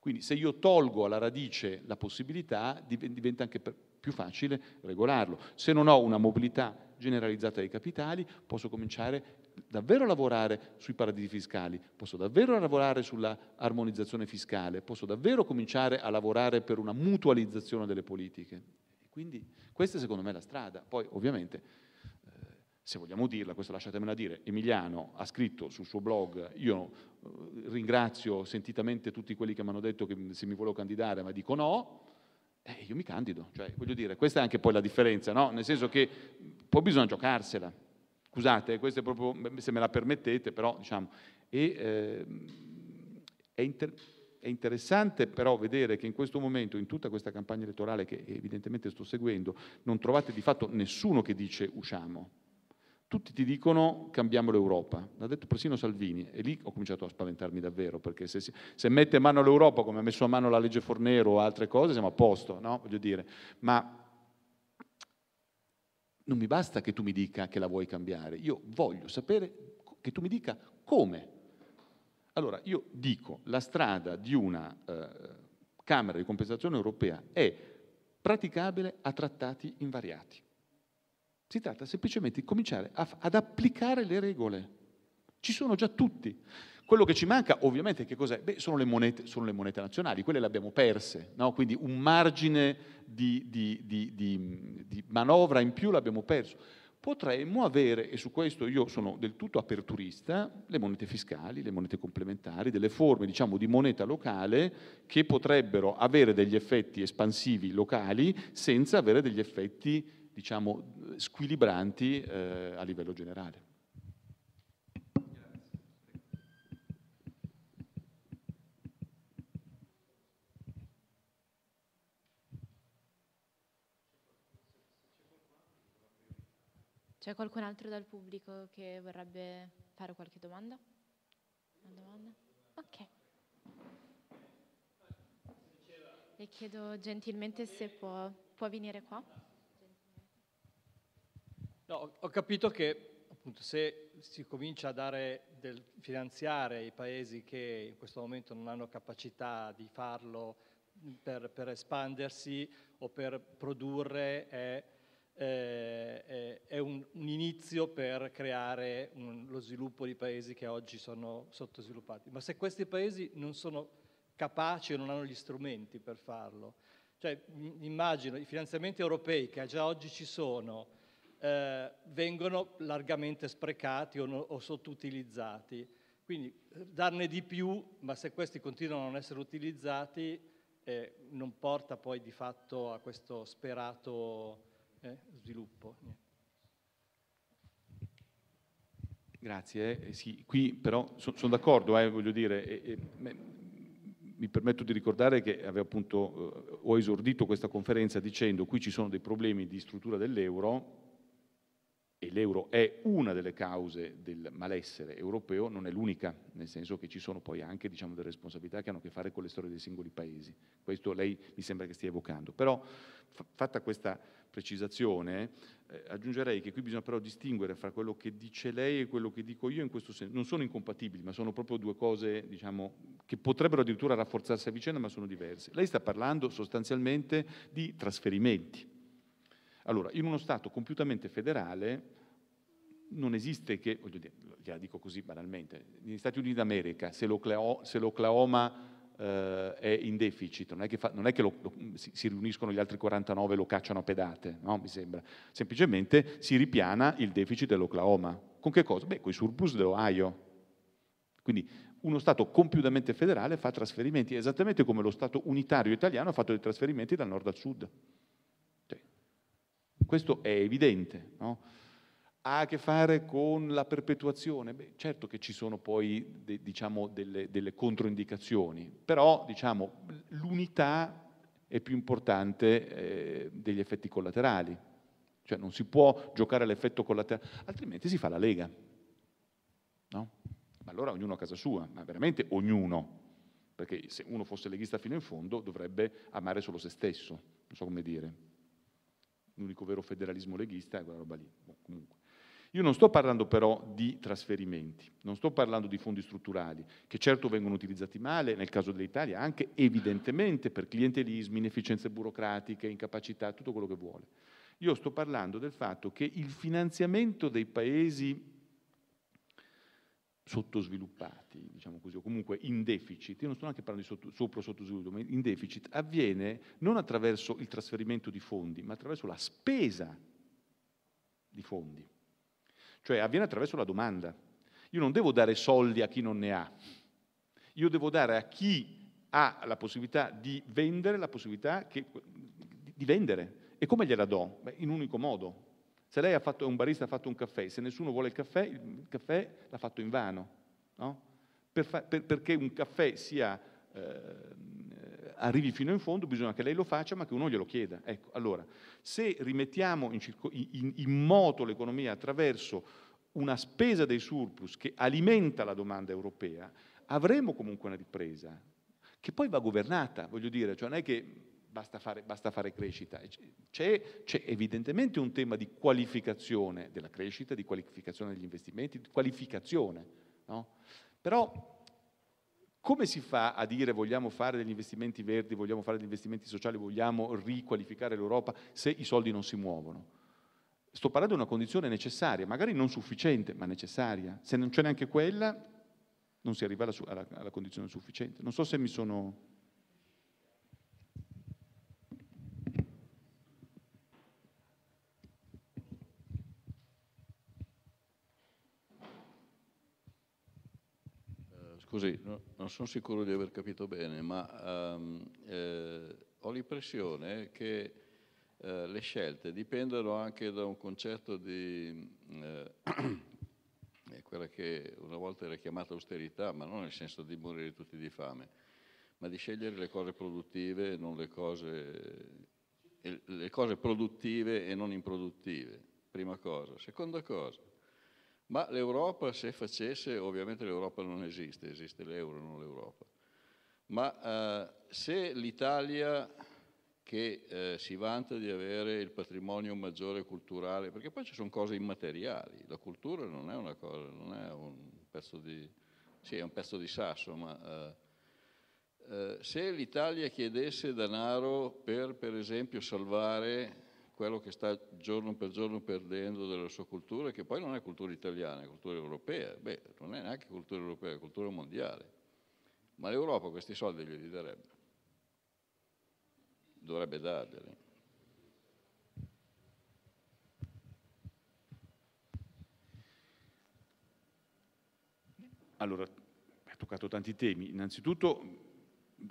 Quindi se io tolgo alla radice la possibilità, diventa anche più facile regolarlo. Se non ho una mobilità generalizzata dei capitali, posso cominciare davvero a lavorare sui paradisi fiscali, posso davvero lavorare sulla armonizzazione fiscale, posso davvero cominciare a lavorare per una mutualizzazione delle politiche. Quindi questa secondo me è la strada. Poi ovviamente, eh, se vogliamo dirla, questo lasciatemela dire, Emiliano ha scritto sul suo blog, io eh, ringrazio sentitamente tutti quelli che mi hanno detto che se mi volevo candidare, ma dico no, eh, io mi candido. Cioè, voglio dire, questa è anche poi la differenza, no? Nel senso che poi bisogna giocarsela. Scusate, eh, questo è proprio, se me la permettete, però diciamo... E, ehm, è inter- è interessante però vedere che in questo momento, in tutta questa campagna elettorale che evidentemente sto seguendo, non trovate di fatto nessuno che dice usciamo. Tutti ti dicono cambiamo l'Europa, l'ha detto persino Salvini e lì ho cominciato a spaventarmi davvero perché se, se mette mano all'Europa come ha messo a mano la legge Fornero o altre cose siamo a posto, no? Voglio dire, ma non mi basta che tu mi dica che la vuoi cambiare, io voglio sapere che tu mi dica come allora, io dico, la strada di una eh, Camera di compensazione europea è praticabile a trattati invariati. Si tratta semplicemente di cominciare a, ad applicare le regole. Ci sono già tutti. Quello che ci manca, ovviamente, che cos'è? Beh, sono le monete, sono le monete nazionali, quelle le abbiamo perse, no? quindi un margine di, di, di, di manovra in più l'abbiamo perso potremmo avere, e su questo io sono del tutto aperturista, le monete fiscali, le monete complementari, delle forme diciamo, di moneta locale che potrebbero avere degli effetti espansivi locali senza avere degli effetti diciamo, squilibranti eh, a livello generale. C'è qualcun altro dal pubblico che vorrebbe fare qualche domanda? Una domanda? Ok. Le chiedo gentilmente se può, può venire qua. No, ho capito che appunto, se si comincia a dare del finanziare i paesi che in questo momento non hanno capacità di farlo per, per espandersi o per produrre, è eh, è un, un, inizio per creare un, lo sviluppo di paesi che oggi sono sottosviluppati. Ma se questi paesi non sono capaci o non hanno gli strumenti per farlo, cioè immagino i finanziamenti europei che già oggi ci sono eh, vengono largamente sprecati o, no, o sottoutilizzati. Quindi eh, darne di più, ma se questi continuano a non essere utilizzati, eh, non porta poi di fatto a questo sperato e eh, sviluppo. Grazie, eh, sì, qui però sono d'accordo, eh, voglio dire, eh, mi permetto di ricordare che appunto, eh, ho esordito questa conferenza dicendo che qui ci sono dei problemi di struttura dell'euro e l'euro è una delle cause del malessere europeo, non è l'unica, nel senso che ci sono poi anche diciamo, delle responsabilità che hanno a che fare con le storie dei singoli paesi. Questo lei mi sembra che stia evocando. Però, fatta questa precisazione, eh, aggiungerei che qui bisogna però distinguere fra quello che dice lei e quello che dico io in questo senso. Non sono incompatibili, ma sono proprio due cose diciamo, che potrebbero addirittura rafforzarsi a vicenda, ma sono diverse. Lei sta parlando sostanzialmente di trasferimenti allora, in uno Stato compiutamente federale non esiste che, voglio dire, gliela dico così banalmente, negli Stati Uniti d'America, se, se l'Oklahoma eh, è in deficit, non è che, fa, non è che lo, lo, si, si, riuniscono gli altri 49 e lo cacciano a pedate, no? mi sembra. Semplicemente si ripiana il deficit dell'Oklahoma. Con che cosa? Beh, con i surplus dell'Ohio. Quindi uno Stato compiutamente federale fa trasferimenti, esattamente come lo Stato unitario italiano ha fatto dei trasferimenti dal nord al sud. Questo è evidente. No? Ha a che fare con la perpetuazione? Beh, certo che ci sono poi de, diciamo, delle, delle, controindicazioni, però diciamo, l'unità è più importante eh, degli effetti collaterali. Cioè non si può giocare all'effetto collaterale, altrimenti si fa la Lega. No? Ma allora ognuno a casa sua, ma veramente ognuno, perché se uno fosse leghista fino in fondo dovrebbe amare solo se stesso, non so come dire l'unico vero federalismo leghista è quella roba lì. Boh, Io non sto parlando però di trasferimenti, non sto parlando di fondi strutturali, che certo vengono utilizzati male, nel caso dell'Italia, anche evidentemente per clientelismi, inefficienze burocratiche, incapacità, tutto quello che vuole. Io sto parlando del fatto che il finanziamento dei paesi sottosviluppati, diciamo così, o comunque in deficit, io non sto neanche parlando di sotto, sopra sottosviluppo, ma in deficit, avviene non attraverso il trasferimento di fondi, ma attraverso la spesa di fondi. Cioè avviene attraverso la domanda. Io non devo dare soldi a chi non ne ha, io devo dare a chi ha la possibilità di vendere la possibilità che, di vendere. E come gliela do? Beh, in un unico modo, se lei ha fatto, un barista ha fatto un caffè, se nessuno vuole il caffè, il caffè l'ha fatto in vano, no? per fa, per, perché un caffè sia, eh, arrivi fino in fondo bisogna che lei lo faccia ma che uno glielo chieda. Ecco, allora, se rimettiamo in, circo, in, in moto l'economia attraverso una spesa dei surplus che alimenta la domanda europea, avremo comunque una ripresa che poi va governata, voglio dire, cioè non è che basta fare, basta fare crescita. C'è, c'è, evidentemente un tema di qualificazione della crescita, di qualificazione degli investimenti, di qualificazione. No? Però come si fa a dire vogliamo fare degli investimenti verdi, vogliamo fare degli investimenti sociali, vogliamo riqualificare l'Europa se i soldi non si muovono? Sto parlando di una condizione necessaria, magari non sufficiente, ma necessaria. Se non c'è neanche quella, non si arriva alla, alla, alla condizione sufficiente. Non so se mi sono scusi, no, non sono sicuro di aver capito bene, ma um, eh, ho l'impressione che eh, le scelte dipendano anche da un concetto di eh, (clears throat) quella che una volta era chiamata austerità, ma non nel senso di morire tutti di fame, ma di scegliere le cose produttive e non le cose, eh, le cose produttive e non improduttive, prima cosa. Seconda cosa, ma l'Europa se facesse, ovviamente l'Europa non esiste, esiste l'euro, non l'Europa, ma eh, se l'Italia che eh, si vanta di avere il patrimonio maggiore culturale, perché poi ci sono cose immateriali, la cultura non è una cosa, non è un pezzo di, sì, è un pezzo di sasso, ma... Eh, eh se l'Italia chiedesse denaro per, per esempio, salvare quello che sta giorno per giorno perdendo della sua cultura, che poi non è cultura italiana, è cultura europea, beh, non è neanche cultura europea, è cultura mondiale. Ma l'Europa questi soldi glieli darebbe, dovrebbe darglieli. Allora, ha toccato tanti temi. Innanzitutto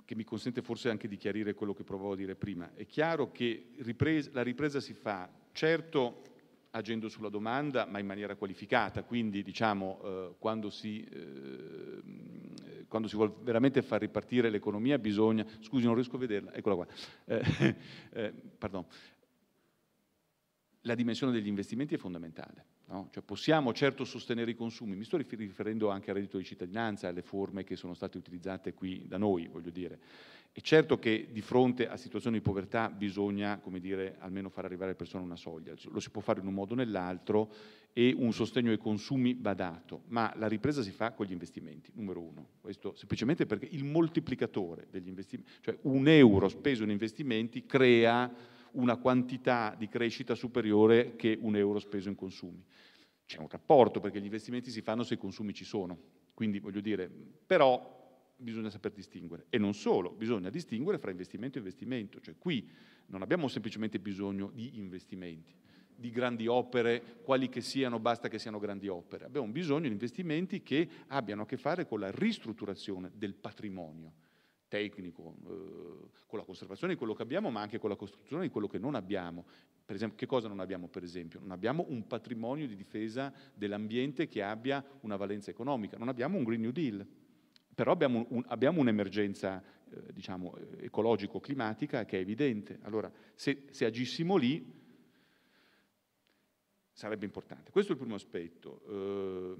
che mi consente forse anche di chiarire quello che provavo a dire prima. È chiaro che ripresa, la ripresa si fa, certo agendo sulla domanda, ma in maniera qualificata, quindi diciamo eh, quando, si, eh, quando, si, vuole veramente far ripartire l'economia bisogna, scusi non riesco a vederla, eccola qua, eh, eh pardon. la dimensione degli investimenti è fondamentale No? Cioè possiamo certo sostenere i consumi, mi sto riferendo anche al reddito di cittadinanza, alle forme che sono state utilizzate qui da noi, voglio dire. È certo che di fronte a situazioni di povertà bisogna, come dire, almeno far arrivare le persone a una soglia. Lo si può fare in un modo o nell'altro e un sostegno ai consumi va dato. ma la ripresa si fa con gli investimenti, numero uno. Questo semplicemente perché il moltiplicatore degli investimenti, cioè un euro speso in investimenti crea una quantità di crescita superiore che un euro speso in consumi. C'è un rapporto perché gli investimenti si fanno se i consumi ci sono, quindi voglio dire, però bisogna saper distinguere e non solo, bisogna distinguere fra investimento e investimento, cioè qui non abbiamo semplicemente bisogno di investimenti, di grandi opere, quali che siano, basta che siano grandi opere, abbiamo bisogno di investimenti che abbiano a che fare con la ristrutturazione del patrimonio tecnico, eh, con la conservazione di quello che abbiamo, ma anche con la costruzione di quello che non abbiamo. Per esempio, che cosa non abbiamo, per esempio? Non abbiamo un patrimonio di difesa dell'ambiente che abbia una valenza economica, non abbiamo un Green New Deal. Però abbiamo, un, abbiamo un'emergenza eh, diciamo, eh, ecologico-climatica che è evidente. Allora, se, se agissimo lì, sarebbe importante. Questo è il primo aspetto. Eh,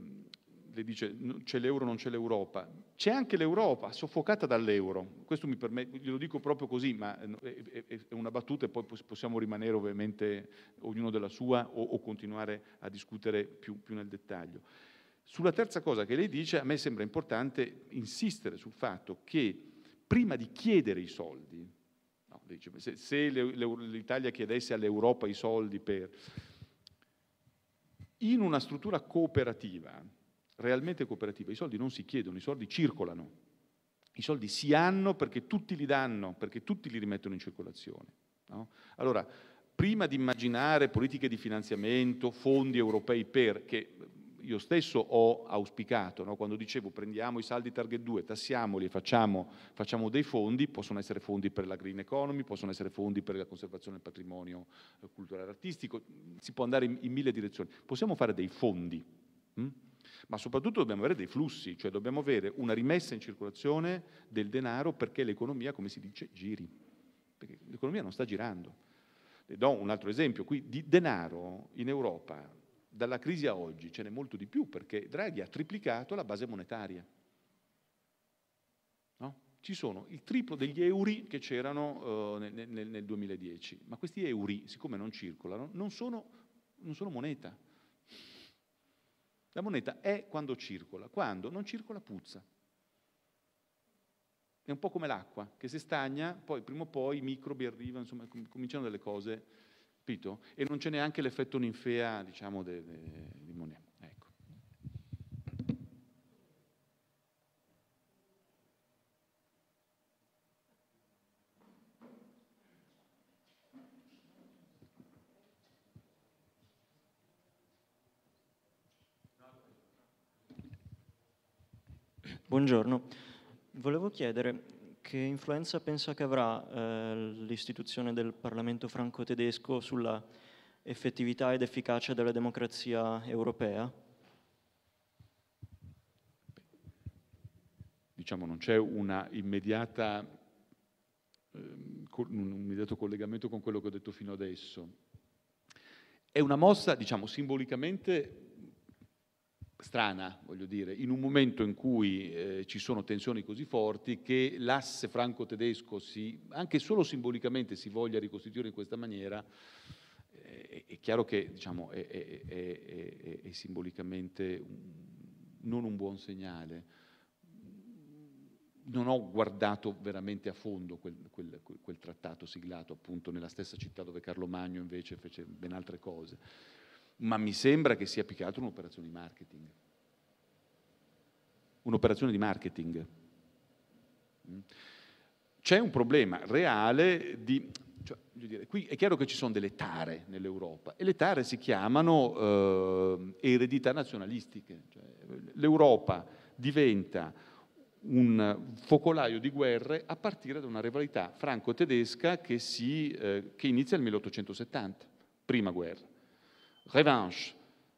lei dice c'è l'euro, non c'è l'Europa, c'è anche l'Europa soffocata dall'euro, questo mi permette, glielo dico proprio così, ma eh, è, è una battuta e poi possiamo rimanere ovviamente ognuno della sua o, o continuare a discutere più, più nel dettaglio. Sulla terza cosa che lei dice, a me sembra importante insistere sul fatto che prima di chiedere i soldi, no, dice, se, se l'Italia chiedesse all'Europa i soldi per... In una struttura cooperativa realmente cooperativa, i soldi non si chiedono, i soldi circolano, i soldi si hanno perché tutti li danno, perché tutti li rimettono in circolazione. No? Allora, prima di immaginare politiche di finanziamento, fondi europei per, che io stesso ho auspicato, no? quando dicevo prendiamo i saldi target 2, tassiamoli e facciamo, facciamo, dei fondi, possono essere fondi per la green economy, possono essere fondi per la conservazione del patrimonio eh, culturale e artistico, si può andare in, in mille direzioni. Possiamo fare dei fondi. Mh? Hm? ma soprattutto dobbiamo avere dei flussi, cioè dobbiamo avere una rimessa in circolazione del denaro perché l'economia, come si dice, giri, perché l'economia non sta girando. Le do un altro esempio, qui di denaro in Europa dalla crisi a oggi ce n'è molto di più perché Draghi ha triplicato la base monetaria. No? Ci sono il triplo degli euro che c'erano eh, nel, nel, nel 2010, ma questi euro, siccome non circolano, non sono, non sono moneta la moneta è quando circola, quando non circola puzza. È un po' come l'acqua, che se stagna, poi prima o poi i microbi arrivano, insomma, cominciano delle cose, capito? E non c'è neanche l'effetto ninfea, diciamo, di moneta. Buongiorno, volevo chiedere che influenza pensa che avrà eh, l'istituzione del Parlamento franco-tedesco sulla effettività ed efficacia della democrazia europea? Diciamo non c'è una immediata, ehm, un immediato collegamento con quello che ho detto fino adesso. È una mossa, diciamo, simbolicamente strana, voglio dire, in un momento in cui eh, ci sono tensioni così forti che l'asse franco-tedesco, si, anche solo simbolicamente, si voglia ricostituire in questa maniera, eh, è chiaro che diciamo, è, è, è, è, simbolicamente non un buon segnale. Non ho guardato veramente a fondo quel, quel, quel trattato siglato appunto nella stessa città dove Carlo Magno invece fece ben altre cose ma mi sembra che sia più che altro un'operazione di marketing. Un'operazione di marketing. Mm. C'è un problema reale di... Cioè, dire, qui è chiaro che ci sono delle tare nell'Europa e le tare si chiamano eh, eredità nazionalistiche. Cioè, L'Europa diventa un focolaio di guerre a partire da una rivalità franco-tedesca che, si, eh, che inizia nel 1870, prima guerra Revanche,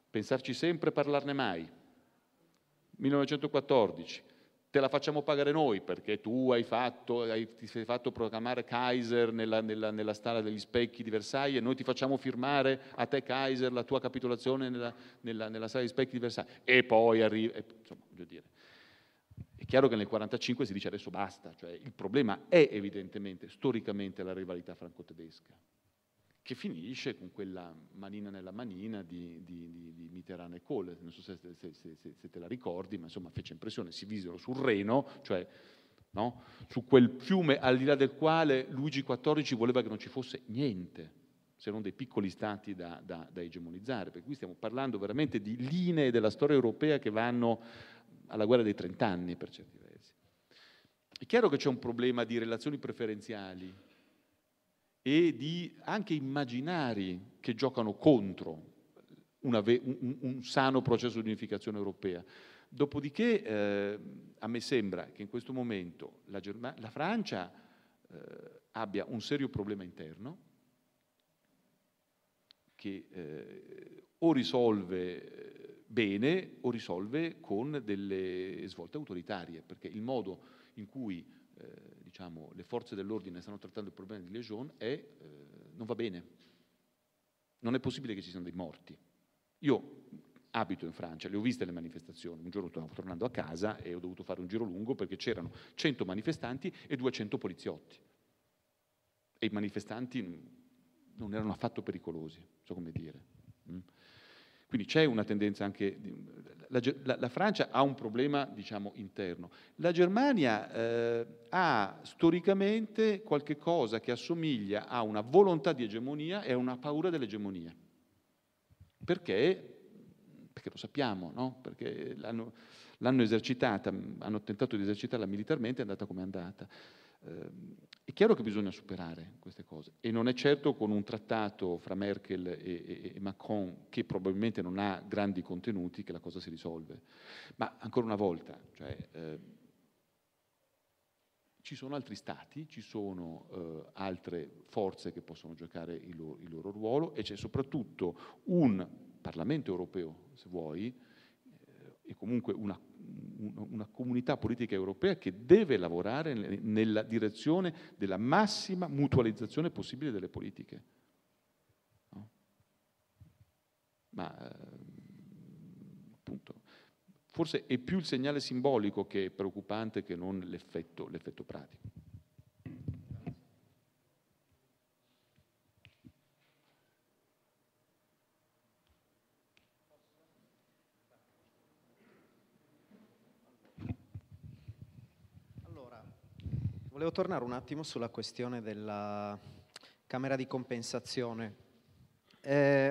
pensarci sempre, e parlarne mai. 1914, te la facciamo pagare noi perché tu hai fatto, hai, ti sei fatto proclamare Kaiser nella, nella, nella, stalla degli specchi di Versailles e noi ti facciamo firmare a te Kaiser la tua capitolazione nella, nella stalla degli specchi di Versailles. E poi arriva, e, insomma, voglio dire, è chiaro che nel 1945 si dice adesso basta, cioè il problema è evidentemente storicamente la rivalità franco-tedesca che finisce con quella manina nella manina di, di, di, di Mitterrand e Kohl, non so se, se, se, se, te la ricordi, ma insomma fece impressione, si visero sul Reno, cioè no? su quel fiume al di là del quale Luigi XIV voleva che non ci fosse niente, se non dei piccoli stati da, da, da egemonizzare, per cui stiamo parlando veramente di linee della storia europea che vanno alla guerra dei trent'anni per certi versi. È chiaro che c'è un problema di relazioni preferenziali e di anche immaginari che giocano contro una, un, un, sano processo di unificazione europea. Dopodiché eh, a me sembra che in questo momento la, Germ- la Francia eh, abbia un serio problema interno che eh, o risolve eh, bene o risolve con delle svolte autoritarie, perché il modo in cui eh, diciamo, le forze dell'ordine stanno trattando il problema di Legion è, eh, non va bene. Non è possibile che ci siano dei morti. Io abito in Francia, le ho viste le manifestazioni, un giorno stavo tornando a casa e eh, ho dovuto fare un giro lungo perché c'erano 100 manifestanti e 200 poliziotti. E i manifestanti mm, non erano affatto pericolosi, so come dire. Mm. Quindi c'è una tendenza anche... La, la, la Francia ha un problema, diciamo, interno. La Germania eh, ha storicamente qualche cosa che assomiglia a una volontà di egemonia e a una paura dell'egemonia. Perché? Perché lo sappiamo, no? Perché l'hanno, l'hanno esercitata, hanno tentato di esercitarla militarmente, è andata come è andata. Eh, è chiaro che bisogna superare queste cose e non è certo con un trattato fra Merkel e, e, e, Macron che probabilmente non ha grandi contenuti che la cosa si risolve. Ma ancora una volta, cioè, eh, ci sono altri stati, ci sono eh, altre forze che possono giocare il loro, il loro, ruolo e c'è soprattutto un Parlamento europeo, se vuoi, eh, e comunque una una comunità politica europea che deve lavorare nella direzione della massima mutualizzazione possibile delle politiche. No? Ma appunto, forse è più il segnale simbolico che è preoccupante che non l'effetto, l'effetto pratico. Volevo tornare un attimo sulla questione della camera di compensazione. Eh,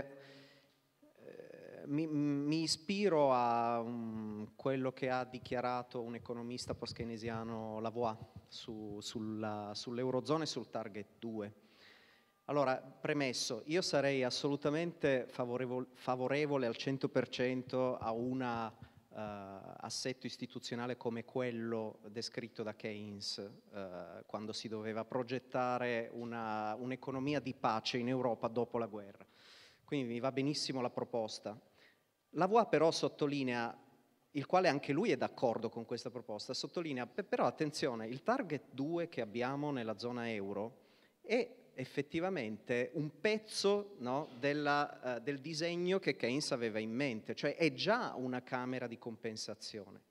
eh mi, mi, ispiro a um, quello che ha dichiarato un economista post-keynesiano Lavois su, sull'Eurozona e sul Target 2. Allora, premesso, io sarei assolutamente favorevole, favorevole al 100% a una eh, assetto istituzionale come quello descritto da Keynes eh, quando si doveva progettare una, un'economia di pace in Europa dopo la guerra. Quindi mi va benissimo la proposta. Lavois però sottolinea, il quale anche lui è d'accordo con questa proposta, sottolinea però attenzione, il target 2 che abbiamo nella zona euro è effettivamente un pezzo no, della, uh, del disegno che Keynes aveva in mente, cioè è già una camera di compensazione.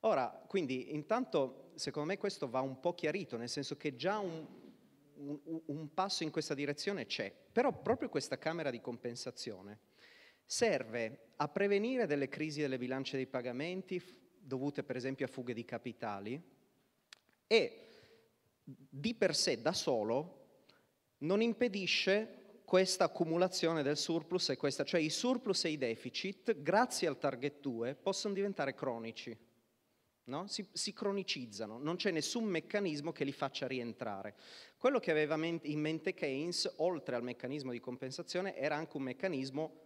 Ora, quindi intanto secondo me questo va un po' chiarito, nel senso che già un, un, un passo in questa direzione c'è, però proprio questa camera di compensazione serve a prevenire delle crisi delle bilance dei pagamenti dovute per esempio a fughe di capitali e di per sé da solo non impedisce questa accumulazione del surplus e questa, cioè i surplus e i deficit, grazie al target 2, possono diventare cronici, no? si, si, cronicizzano, non c'è nessun meccanismo che li faccia rientrare. Quello che aveva in mente Keynes, oltre al meccanismo di compensazione, era anche un meccanismo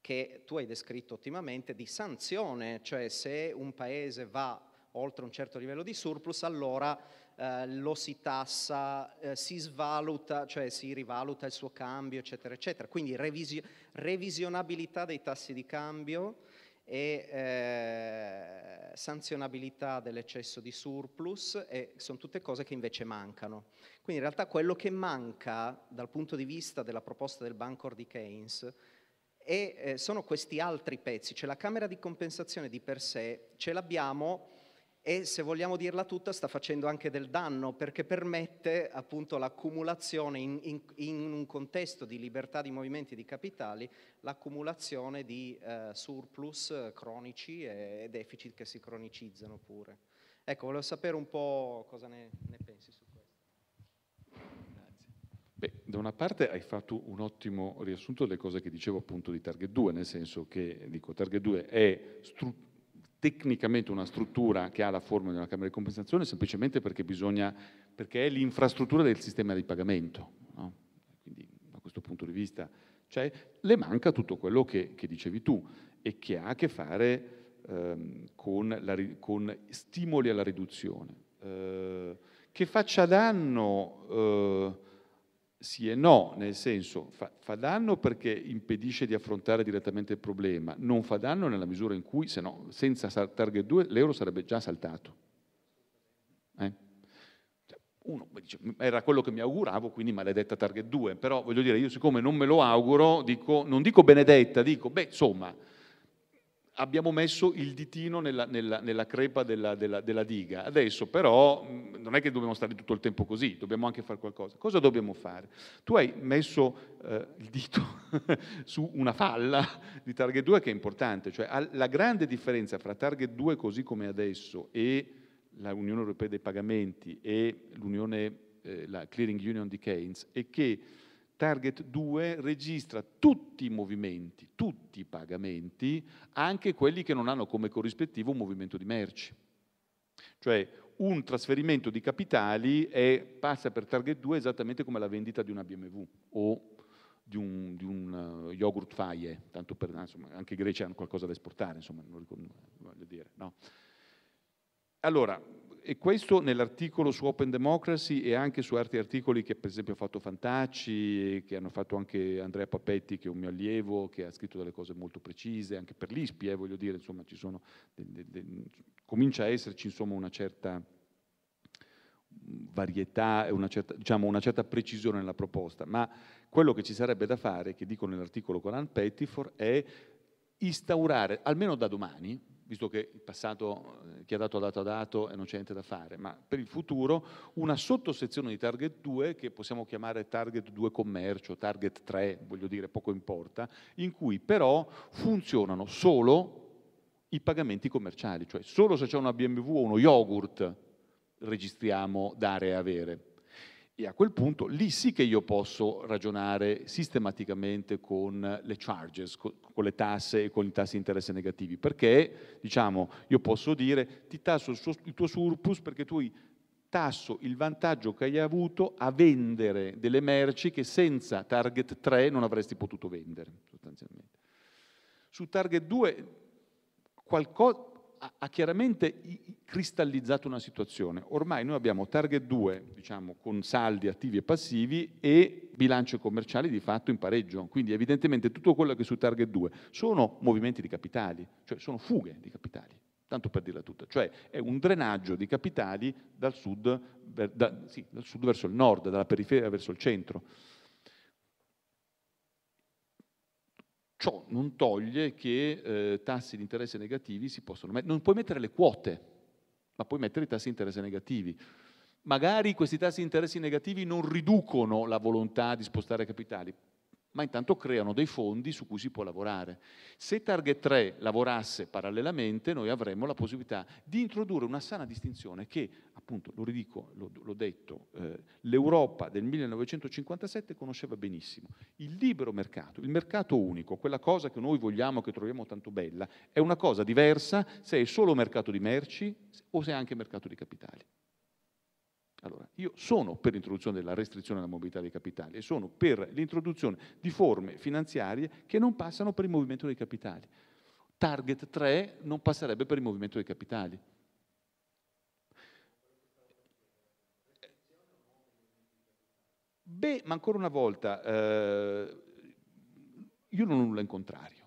che tu hai descritto ottimamente di sanzione, cioè se un paese va oltre un certo livello di surplus, allora eh, lo si tassa, eh, si svaluta, cioè si rivaluta il suo cambio, eccetera, eccetera. Quindi revisi- revisionabilità dei tassi di cambio e eh, sanzionabilità dell'eccesso di surplus e sono tutte cose che invece mancano. Quindi in realtà quello che manca dal punto di vista della proposta del Bancor di Keynes è, eh, sono questi altri pezzi, cioè la camera di compensazione di per sé ce l'abbiamo e se vogliamo dirla tutta sta facendo anche del danno perché permette appunto l'accumulazione in, in, in un contesto di libertà di movimenti di capitali, l'accumulazione di eh, surplus cronici e, deficit che si cronicizzano pure. Ecco, volevo sapere un po' cosa ne, ne pensi su questo. Grazie. Beh, da una parte hai fatto un ottimo riassunto delle cose che dicevo appunto di Target 2, nel senso che dico, Target 2 è strutturale tecnicamente una struttura che ha la forma di una camera di compensazione semplicemente perché, bisogna, perché è l'infrastruttura del sistema di pagamento. No? Quindi da questo punto di vista cioè, le manca tutto quello che, che, dicevi tu e che ha a che fare ehm, con, la, con, stimoli alla riduzione. Eh, che faccia danno... Eh, sì e no, nel senso fa, fa, danno perché impedisce di affrontare direttamente il problema, non fa danno nella misura in cui, se no, senza target 2 l'euro sarebbe già saltato. Eh? Cioè, uno dice, era quello che mi auguravo, quindi maledetta target 2, però voglio dire, io siccome non me lo auguro, dico, non dico benedetta, dico, beh, insomma, abbiamo messo il ditino nella, nella, nella crepa della, della, della diga, adesso però non è che dobbiamo stare tutto il tempo così, dobbiamo anche fare qualcosa. Cosa dobbiamo fare? Tu hai messo eh, il dito (laughs) su una falla di Target 2 che è importante, cioè la grande differenza fra Target 2 così come adesso e l'Unione Europea dei Pagamenti e l'Unione, eh, la Clearing Union di Keynes è che Target 2 registra tutti i movimenti, tutti i pagamenti, anche quelli che non hanno come corrispettivo un movimento di merci. Cioè un trasferimento di capitali è, passa per target 2 esattamente come la vendita di una BMW o di un, di un uh, yogurt faie, tanto per, insomma, anche i greci hanno qualcosa da esportare, insomma, non ricordo, voglio dire, no? Allora, e questo nell'articolo su Open Democracy e anche su altri articoli che per esempio ha fatto Fantacci, che hanno fatto anche Andrea Papetti, che è un mio allievo, che ha scritto delle cose molto precise, anche per l'ISPI, eh, voglio dire, insomma, sono, de, de, de, comincia a esserci insomma, una certa varietà e una certa, diciamo, una certa precisione nella proposta, ma quello che ci sarebbe da fare, che dico nell'articolo con Ann Pettifor, è instaurare, almeno da domani, visto che il passato eh, chi ha dato ha dato ha dato e non c'è niente da fare, ma per il futuro una sottosezione di target 2 che possiamo chiamare target 2 commercio, target 3, voglio dire, poco importa, in cui però funzionano solo i pagamenti commerciali, cioè solo se c'è una BMW o uno yogurt registriamo dare e avere e a quel punto lì sì che io posso ragionare sistematicamente con le charges, con, le tasse e con i tassi di interesse negativi, perché diciamo, io posso dire ti tasso il, suo, il tuo surplus perché tu tasso il vantaggio che hai avuto a vendere delle merci che senza target 3 non avresti potuto vendere sostanzialmente. Su target 2 qualcosa ha chiaramente cristallizzato una situazione. Ormai noi abbiamo target 2, diciamo, con saldi attivi e passivi e bilancio commerciale di fatto in pareggio. Quindi evidentemente tutto quello che è su target 2 sono movimenti di capitali, cioè sono fughe di capitali, tanto per dirla tutta. Cioè è un drenaggio di capitali dal sud, da, sì, dal sud verso il nord, dalla periferia verso il centro. Ciò non toglie che eh, tassi di interesse negativi si possono mettere. Non puoi mettere le quote, ma puoi mettere i tassi di interesse negativi. Magari questi tassi di interesse negativi non riducono la volontà di spostare capitali, ma intanto creano dei fondi su cui si può lavorare. Se Target 3 lavorasse parallelamente, noi avremmo la possibilità di introdurre una sana distinzione che, appunto, lo ridico, l'ho detto, eh, l'Europa del 1957 conosceva benissimo. Il libero mercato, il mercato unico, quella cosa che noi vogliamo, che troviamo tanto bella, è una cosa diversa se è solo mercato di merci o se è anche mercato di capitali. Allora, io sono per l'introduzione della restrizione alla mobilità dei capitali e sono per l'introduzione di forme finanziarie che non passano per il movimento dei capitali. Target 3 non passerebbe per il movimento dei capitali. Beh, ma ancora una volta, eh, io non ho nulla in contrario.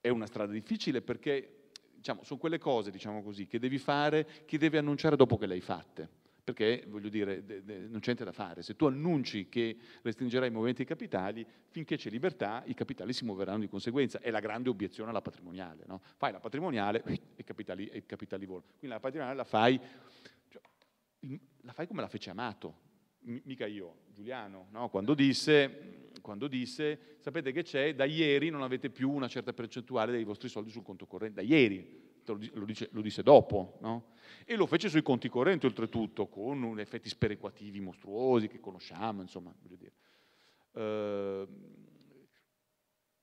È una strada difficile perché diciamo, sono quelle cose, diciamo così, che devi fare, che devi annunciare dopo che le hai fatte perché voglio dire, non c'è niente da fare. Se tu annunci che restringerai i movimenti capitali, finché c'è libertà i capitali si muoveranno di conseguenza. È la grande obiezione alla patrimoniale. No? Fai la patrimoniale e i capitali, capitali volano. Quindi la patrimoniale la fai, cioè, la fai come la fece Amato, mica io, Giuliano, no? quando, disse, quando, disse, sapete che c'è, da ieri non avete più una certa percentuale dei vostri soldi sul conto corrente, da ieri lo, dice, lo disse dopo, no? E lo fece sui conti correnti oltretutto, con effetti sperequativi mostruosi che conosciamo, insomma, voglio dire. Ehm,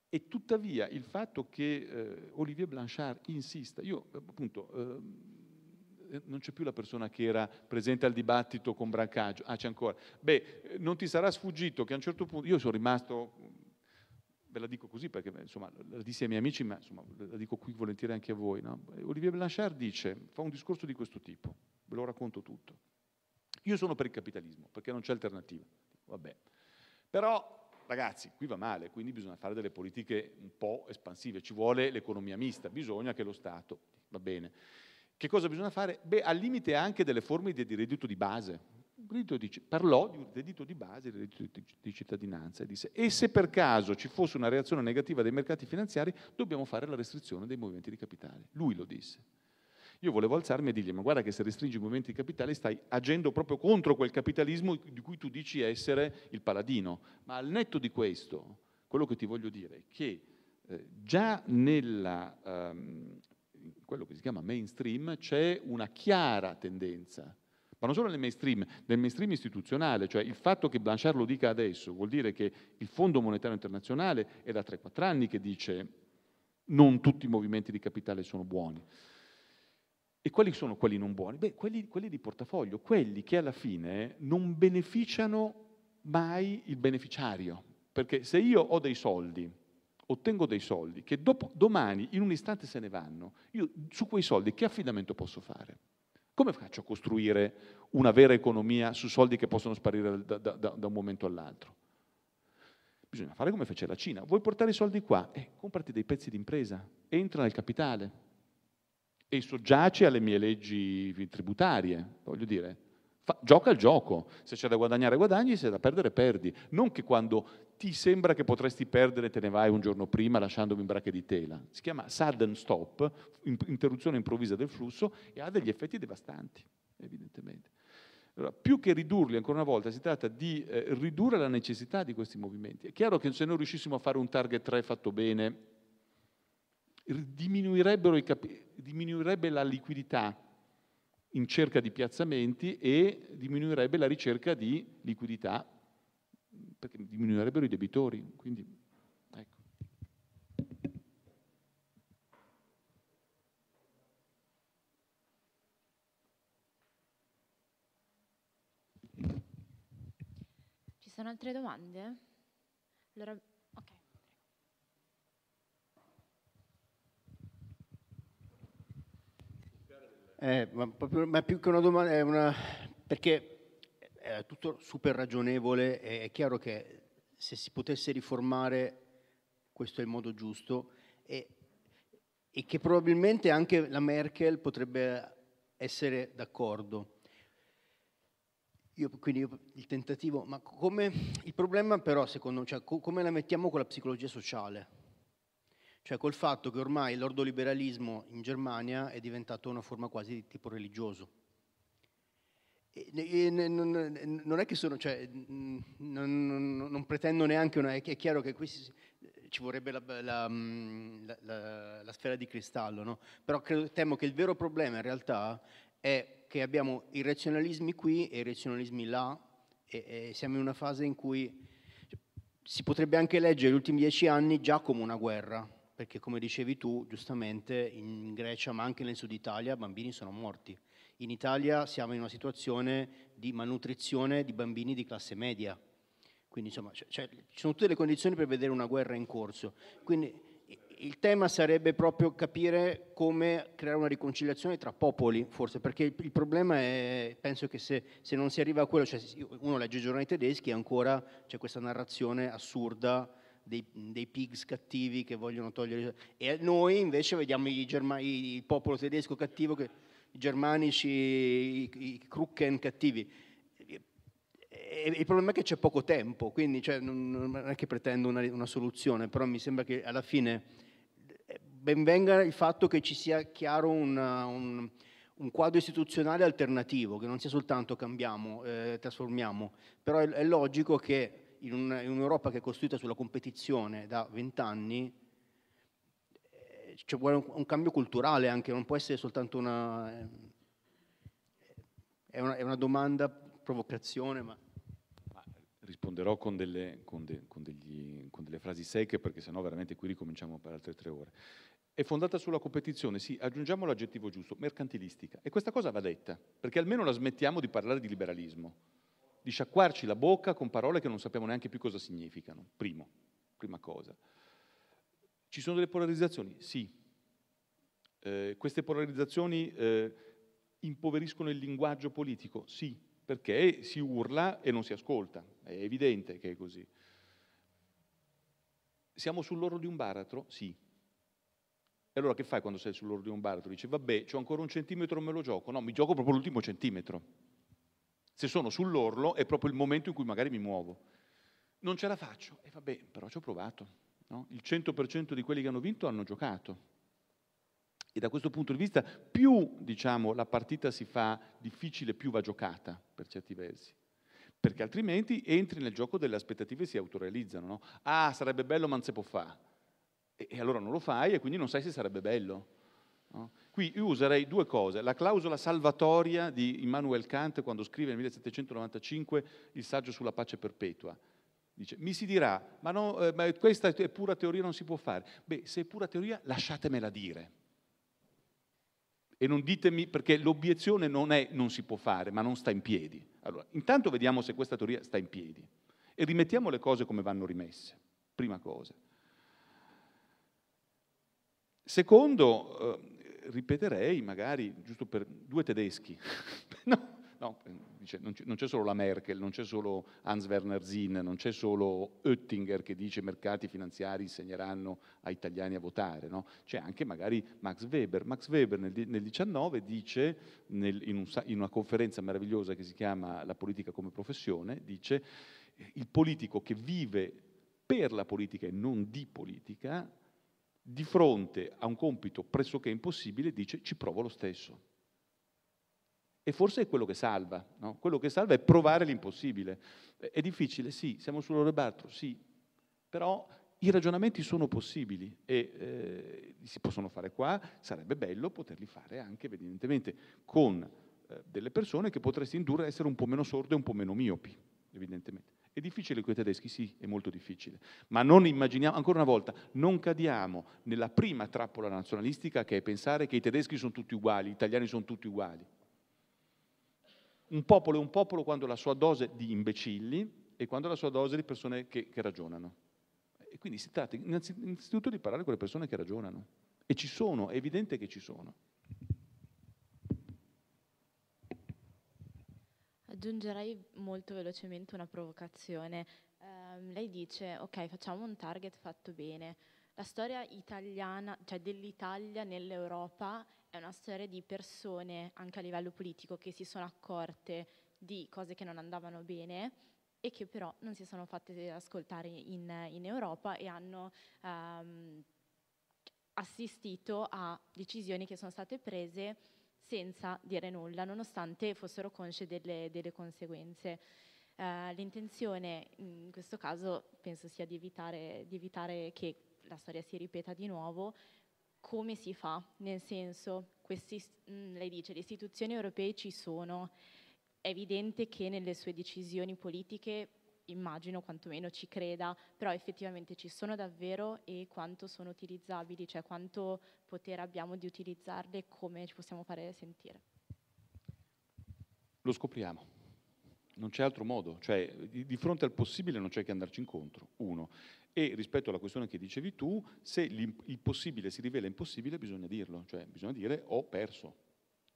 e tuttavia il fatto che eh, Olivier Blanchard insista, io appunto eh, non c'è più la persona che era presente al dibattito con Brancaggio, ah c'è ancora, beh non ti sarà sfuggito che a un certo punto, io sono rimasto ve la dico così perché insomma, la dissi ai miei amici, ma insomma, la dico qui volentieri anche a voi. No? Olivier Blanchard dice, fa un discorso di questo tipo, ve lo racconto tutto. Io sono per il capitalismo perché non c'è alternativa. Vabbè. Però, ragazzi, qui va male, quindi bisogna fare delle politiche un po' espansive. Ci vuole l'economia mista, bisogna che lo Stato, va bene. Che cosa bisogna fare? Beh, al limite anche delle forme di reddito di base, di, parlò di un reddito di base, del reddito di cittadinanza e disse e se per caso ci fosse una reazione negativa dei mercati finanziari dobbiamo fare la restrizione dei movimenti di capitale. Lui lo disse. Io volevo alzarmi e dirgli ma guarda che se restringi i movimenti di capitale stai agendo proprio contro quel capitalismo di cui tu dici essere il paladino. Ma al netto di questo, quello che ti voglio dire è che eh, già nella, ehm, quello che si chiama mainstream c'è una chiara tendenza ma non solo nel mainstream, nel mainstream istituzionale, cioè il fatto che Blanchard lo dica adesso vuol dire che il Fondo Monetario Internazionale è da 3-4 anni che dice non tutti i movimenti di capitale sono buoni. E quali sono quelli non buoni? Beh, quelli, quelli di portafoglio, quelli che alla fine non beneficiano mai il beneficiario. Perché se io ho dei soldi, ottengo dei soldi che dopo, domani in un istante se ne vanno, io su quei soldi che affidamento posso fare? Come faccio a costruire una vera economia su soldi che possono sparire da, da, da un momento all'altro? Bisogna fare come fece la Cina. Vuoi portare i soldi qua? Eh, comprati dei pezzi di impresa, entra nel capitale e soggiace alle mie leggi tributarie, voglio dire. Fa, gioca il gioco, se c'è da guadagnare guadagni, se c'è da perdere perdi. Non che quando ti sembra che potresti perdere, te ne vai un giorno prima lasciandomi in brache di tela. Si chiama sudden stop, interruzione improvvisa del flusso, e ha degli effetti devastanti, evidentemente. Allora, più che ridurli, ancora una volta, si tratta di eh, ridurre la necessità di questi movimenti. È chiaro che se noi riuscissimo a fare un target 3 fatto bene, cap- diminuirebbe la liquidità in cerca di piazzamenti e diminuirebbe la ricerca di liquidità perché diminuirebbero i debitori. Quindi, ecco. Ci sono altre domande? Allora, okay. eh, ma, proprio, ma più che una domanda, è una, perché era tutto super ragionevole e è chiaro che se si potesse riformare questo è il modo giusto e, e che probabilmente anche la Merkel potrebbe essere d'accordo. Io, quindi io, il tentativo, ma come, il problema però secondo me, cioè, co- come la mettiamo con la psicologia sociale? Cioè col fatto che ormai l'ordoliberalismo in Germania è diventato una forma quasi di tipo religioso non è che sono, cioè, non, non, non, pretendo neanche una, è chiaro che qui ci vorrebbe la, la, la, la, sfera di cristallo, no? però credo, temo che il vero problema in realtà è che abbiamo i razionalismi qui e i razionalismi là e, e siamo in una fase in cui si potrebbe anche leggere gli ultimi dieci anni già come una guerra, perché come dicevi tu giustamente in Grecia ma anche nel sud Italia bambini sono morti in Italia siamo in una situazione di malnutrizione di bambini di classe media, quindi insomma cioè, cioè, ci sono tutte le condizioni per vedere una guerra in corso. Quindi il tema sarebbe proprio capire come creare una riconciliazione tra popoli, forse, perché il, problema è, penso che se, se, non si arriva a quello, cioè uno legge i giornali tedeschi e ancora c'è questa narrazione assurda dei, dei, pigs cattivi che vogliono togliere... E noi invece vediamo Germani, il popolo tedesco cattivo che i germanici, i, i Krucken cattivi. il problema è che c'è poco tempo, quindi cioè, non è che pretendo una, una, soluzione, però mi sembra che alla fine benvenga il fatto che ci sia chiaro una, un, un, quadro istituzionale alternativo, che non sia soltanto cambiamo, eh, trasformiamo, però è, è, logico che in un'Europa che è costruita sulla competizione da vent'anni, ci vuole un, un, cambio culturale anche, non può essere soltanto una... È una, è una domanda, provocazione, ma... Risponderò con delle, con, de, con, degli, con delle frasi secche perché sennò veramente qui ricominciamo per altre tre ore. È fondata sulla competizione, sì, aggiungiamo l'aggettivo giusto, mercantilistica. E questa cosa va detta, perché almeno la smettiamo di parlare di liberalismo, di sciacquarci la bocca con parole che non sappiamo neanche più cosa significano, primo, prima cosa. Ci sono delle polarizzazioni? Sì. Eh, queste polarizzazioni eh, impoveriscono il linguaggio politico? Sì, perché si urla e non si ascolta. È evidente che è così. Siamo sull'orlo di un baratro? Sì. E allora che fai quando sei sull'orlo di un baratro? Dici, vabbè, ho ancora un centimetro, me lo gioco. No, mi gioco proprio l'ultimo centimetro. Se sono sull'orlo è proprio il momento in cui magari mi muovo. Non ce la faccio. E eh, vabbè, però ci ho provato No? Il 100% di quelli che hanno vinto hanno giocato. E da questo punto di vista più diciamo, la partita si fa difficile, più va giocata per certi versi. Perché altrimenti entri nel gioco delle aspettative e si autorealizzano. No? Ah, sarebbe bello, ma non si può fare. E, e, allora non lo fai e quindi non sai se sarebbe bello. No? Qui io userei due cose. La clausola salvatoria di Immanuel Kant quando scrive nel 1795 il saggio sulla pace perpetua Dice, mi si dirà, ma, no, eh, ma questa è pura teoria, non si può fare. Beh, se è pura teoria, lasciatemela dire. E non ditemi, perché l'obiezione non è non si può fare, ma non sta in piedi. Allora, intanto vediamo se questa teoria sta in piedi. E rimettiamo le cose come vanno rimesse. Prima cosa. Secondo, eh, ripeterei magari, giusto per due tedeschi, (laughs) no, no, semplice, non, c'è solo la Merkel, non c'è solo Hans Werner Zinn, non c'è solo Oettinger che dice i mercati finanziari insegneranno ai italiani a votare, no? c'è anche magari Max Weber. Max Weber nel, nel 19 dice, nel, in, un, in una conferenza meravigliosa che si chiama La politica come professione, dice eh, il politico che vive per la politica e non di politica, di fronte a un compito pressoché impossibile, dice ci provo lo stesso. E forse è quello che salva, no? quello che salva è provare l'impossibile. È difficile, sì, siamo sullo reparto, sì, però i ragionamenti sono possibili e eh, si possono fare qua, sarebbe bello poterli fare anche evidentemente con eh, delle persone che potresti indurre a essere un po' meno sorde e un po' meno miopi, evidentemente. È difficile con i tedeschi? Sì, è molto difficile. Ma non immaginiamo, ancora una volta, non cadiamo nella prima trappola nazionalistica che è pensare che i tedeschi sono tutti uguali, gli italiani sono tutti uguali. Un popolo è un popolo quando la sua dose di imbecilli e quando la sua dose di persone che, che ragionano. E quindi si tratta innanzitutto di parlare con le persone che ragionano. E ci sono, è evidente che ci sono. Aggiungerei molto velocemente una provocazione. Eh, lei dice, ok, facciamo un target fatto bene, la storia italiana, cioè dell'Italia nell'Europa, è una storia di persone, anche a livello politico, che si sono accorte di cose che non andavano bene e che però non si sono fatte ascoltare in, in Europa e hanno um, assistito a decisioni che sono state prese senza dire nulla, nonostante fossero consce delle, delle conseguenze. Uh, l'intenzione in questo caso penso sia di evitare, di evitare che la storia si ripeta di nuovo, come si fa? Nel senso, questi, mh, mm, lei dice, le istituzioni europee ci sono, è evidente che nelle sue decisioni politiche immagino quantomeno ci creda, però effettivamente ci sono davvero e quanto sono utilizzabili, cioè quanto potere abbiamo di utilizzarle e come ci possiamo fare sentire. Lo scopriamo non c'è altro modo, cioè di, di fronte al possibile non c'è che andarci incontro, uno. E rispetto alla questione che dicevi tu, se il possibile si rivela impossibile bisogna dirlo, cioè bisogna dire ho perso,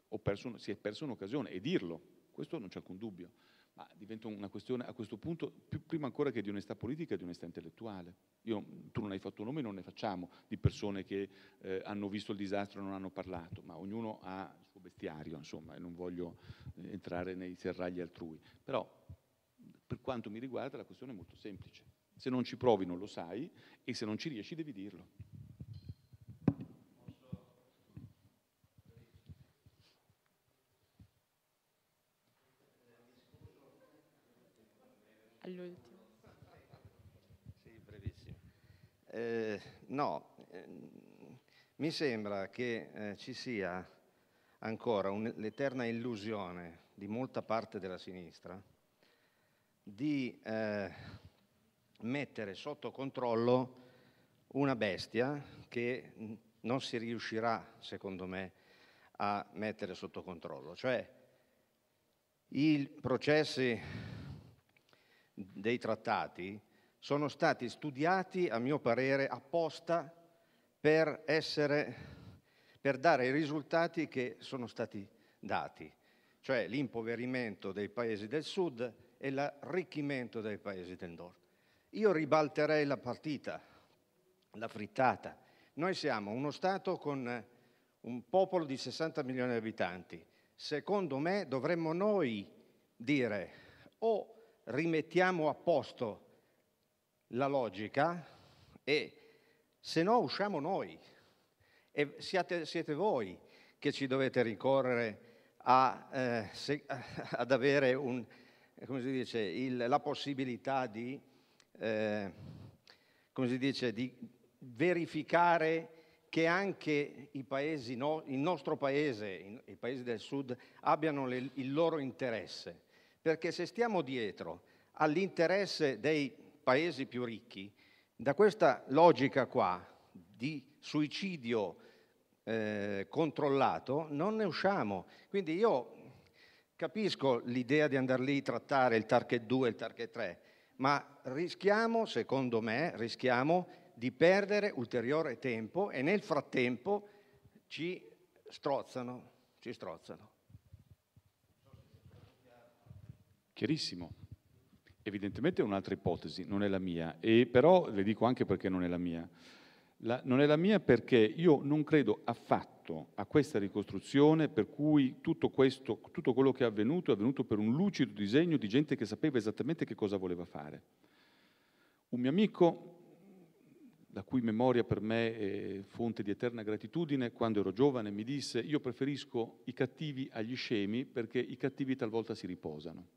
ho perso si è persa un'occasione e dirlo, questo non c'è alcun dubbio ma diventa una questione a questo punto più, prima ancora che di onestà politica e di onestà intellettuale. Io, tu non hai fatto nome, non ne facciamo di persone che eh, hanno visto il disastro e non hanno parlato, ma ognuno ha il suo bestiario, insomma, e non voglio eh, entrare nei serragli altrui. Però, per quanto mi riguarda, la questione è molto semplice. Se non ci provi non lo sai e se non ci riesci devi dirlo. Sì, eh, no, eh, mi sembra che eh, ci sia ancora un, l'eterna illusione di molta parte della sinistra di eh, mettere sotto controllo una bestia che non si riuscirà, secondo me, a mettere sotto controllo. Cioè, i processi dei trattati sono stati studiati, a mio parere, apposta per, essere, per dare i risultati che sono stati dati, cioè l'impoverimento dei paesi del sud e l'arricchimento dei paesi del nord. Io ribalterei la partita, la frittata. Noi siamo uno Stato con un popolo di 60 milioni di abitanti. Secondo me dovremmo noi dire o rimettiamo a posto la logica e se no usciamo noi e siate, siete voi che ci dovete ricorrere a, eh, se, (laughs) ad avere un, dice, il, la possibilità di, eh, dice, di, verificare che anche i paesi, no, il nostro paese, i paesi del sud, abbiano le, il loro interesse perché se stiamo dietro all'interesse dei paesi più ricchi, da questa logica qua di suicidio eh, controllato non ne usciamo. Quindi io capisco l'idea di andare lì a trattare il target 2 e il target 3, ma rischiamo, secondo me, rischiamo di perdere ulteriore tempo e nel frattempo ci strozzano, ci strozzano. Chiarissimo. Evidentemente è un'altra ipotesi, non è la mia, e però le dico anche perché non è la mia. La, non è la mia perché io non credo affatto a questa ricostruzione per cui tutto, questo, tutto quello che è avvenuto è avvenuto per un lucido disegno di gente che sapeva esattamente che cosa voleva fare. Un mio amico, la cui memoria per me è fonte di eterna gratitudine, quando ero giovane mi disse io preferisco i cattivi agli scemi perché i cattivi talvolta si riposano.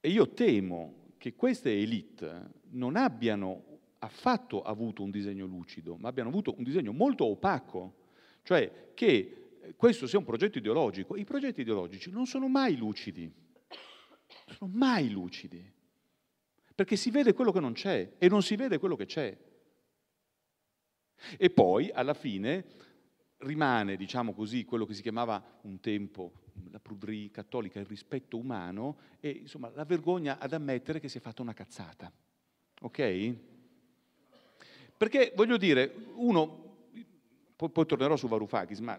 E io temo che queste elite non abbiano affatto avuto un disegno lucido, ma abbiano avuto un disegno molto opaco, cioè che eh, questo sia un progetto ideologico. I progetti ideologici non sono mai lucidi, sono mai lucidi, perché si vede quello che non c'è e non si vede quello che c'è. E poi, alla fine, rimane, diciamo così, quello che si chiamava un tempo la pruderia cattolica, il rispetto umano e insomma la vergogna ad ammettere che si è fatta una cazzata. Ok? Perché voglio dire, uno, poi, poi tornerò su Varoufakis, ma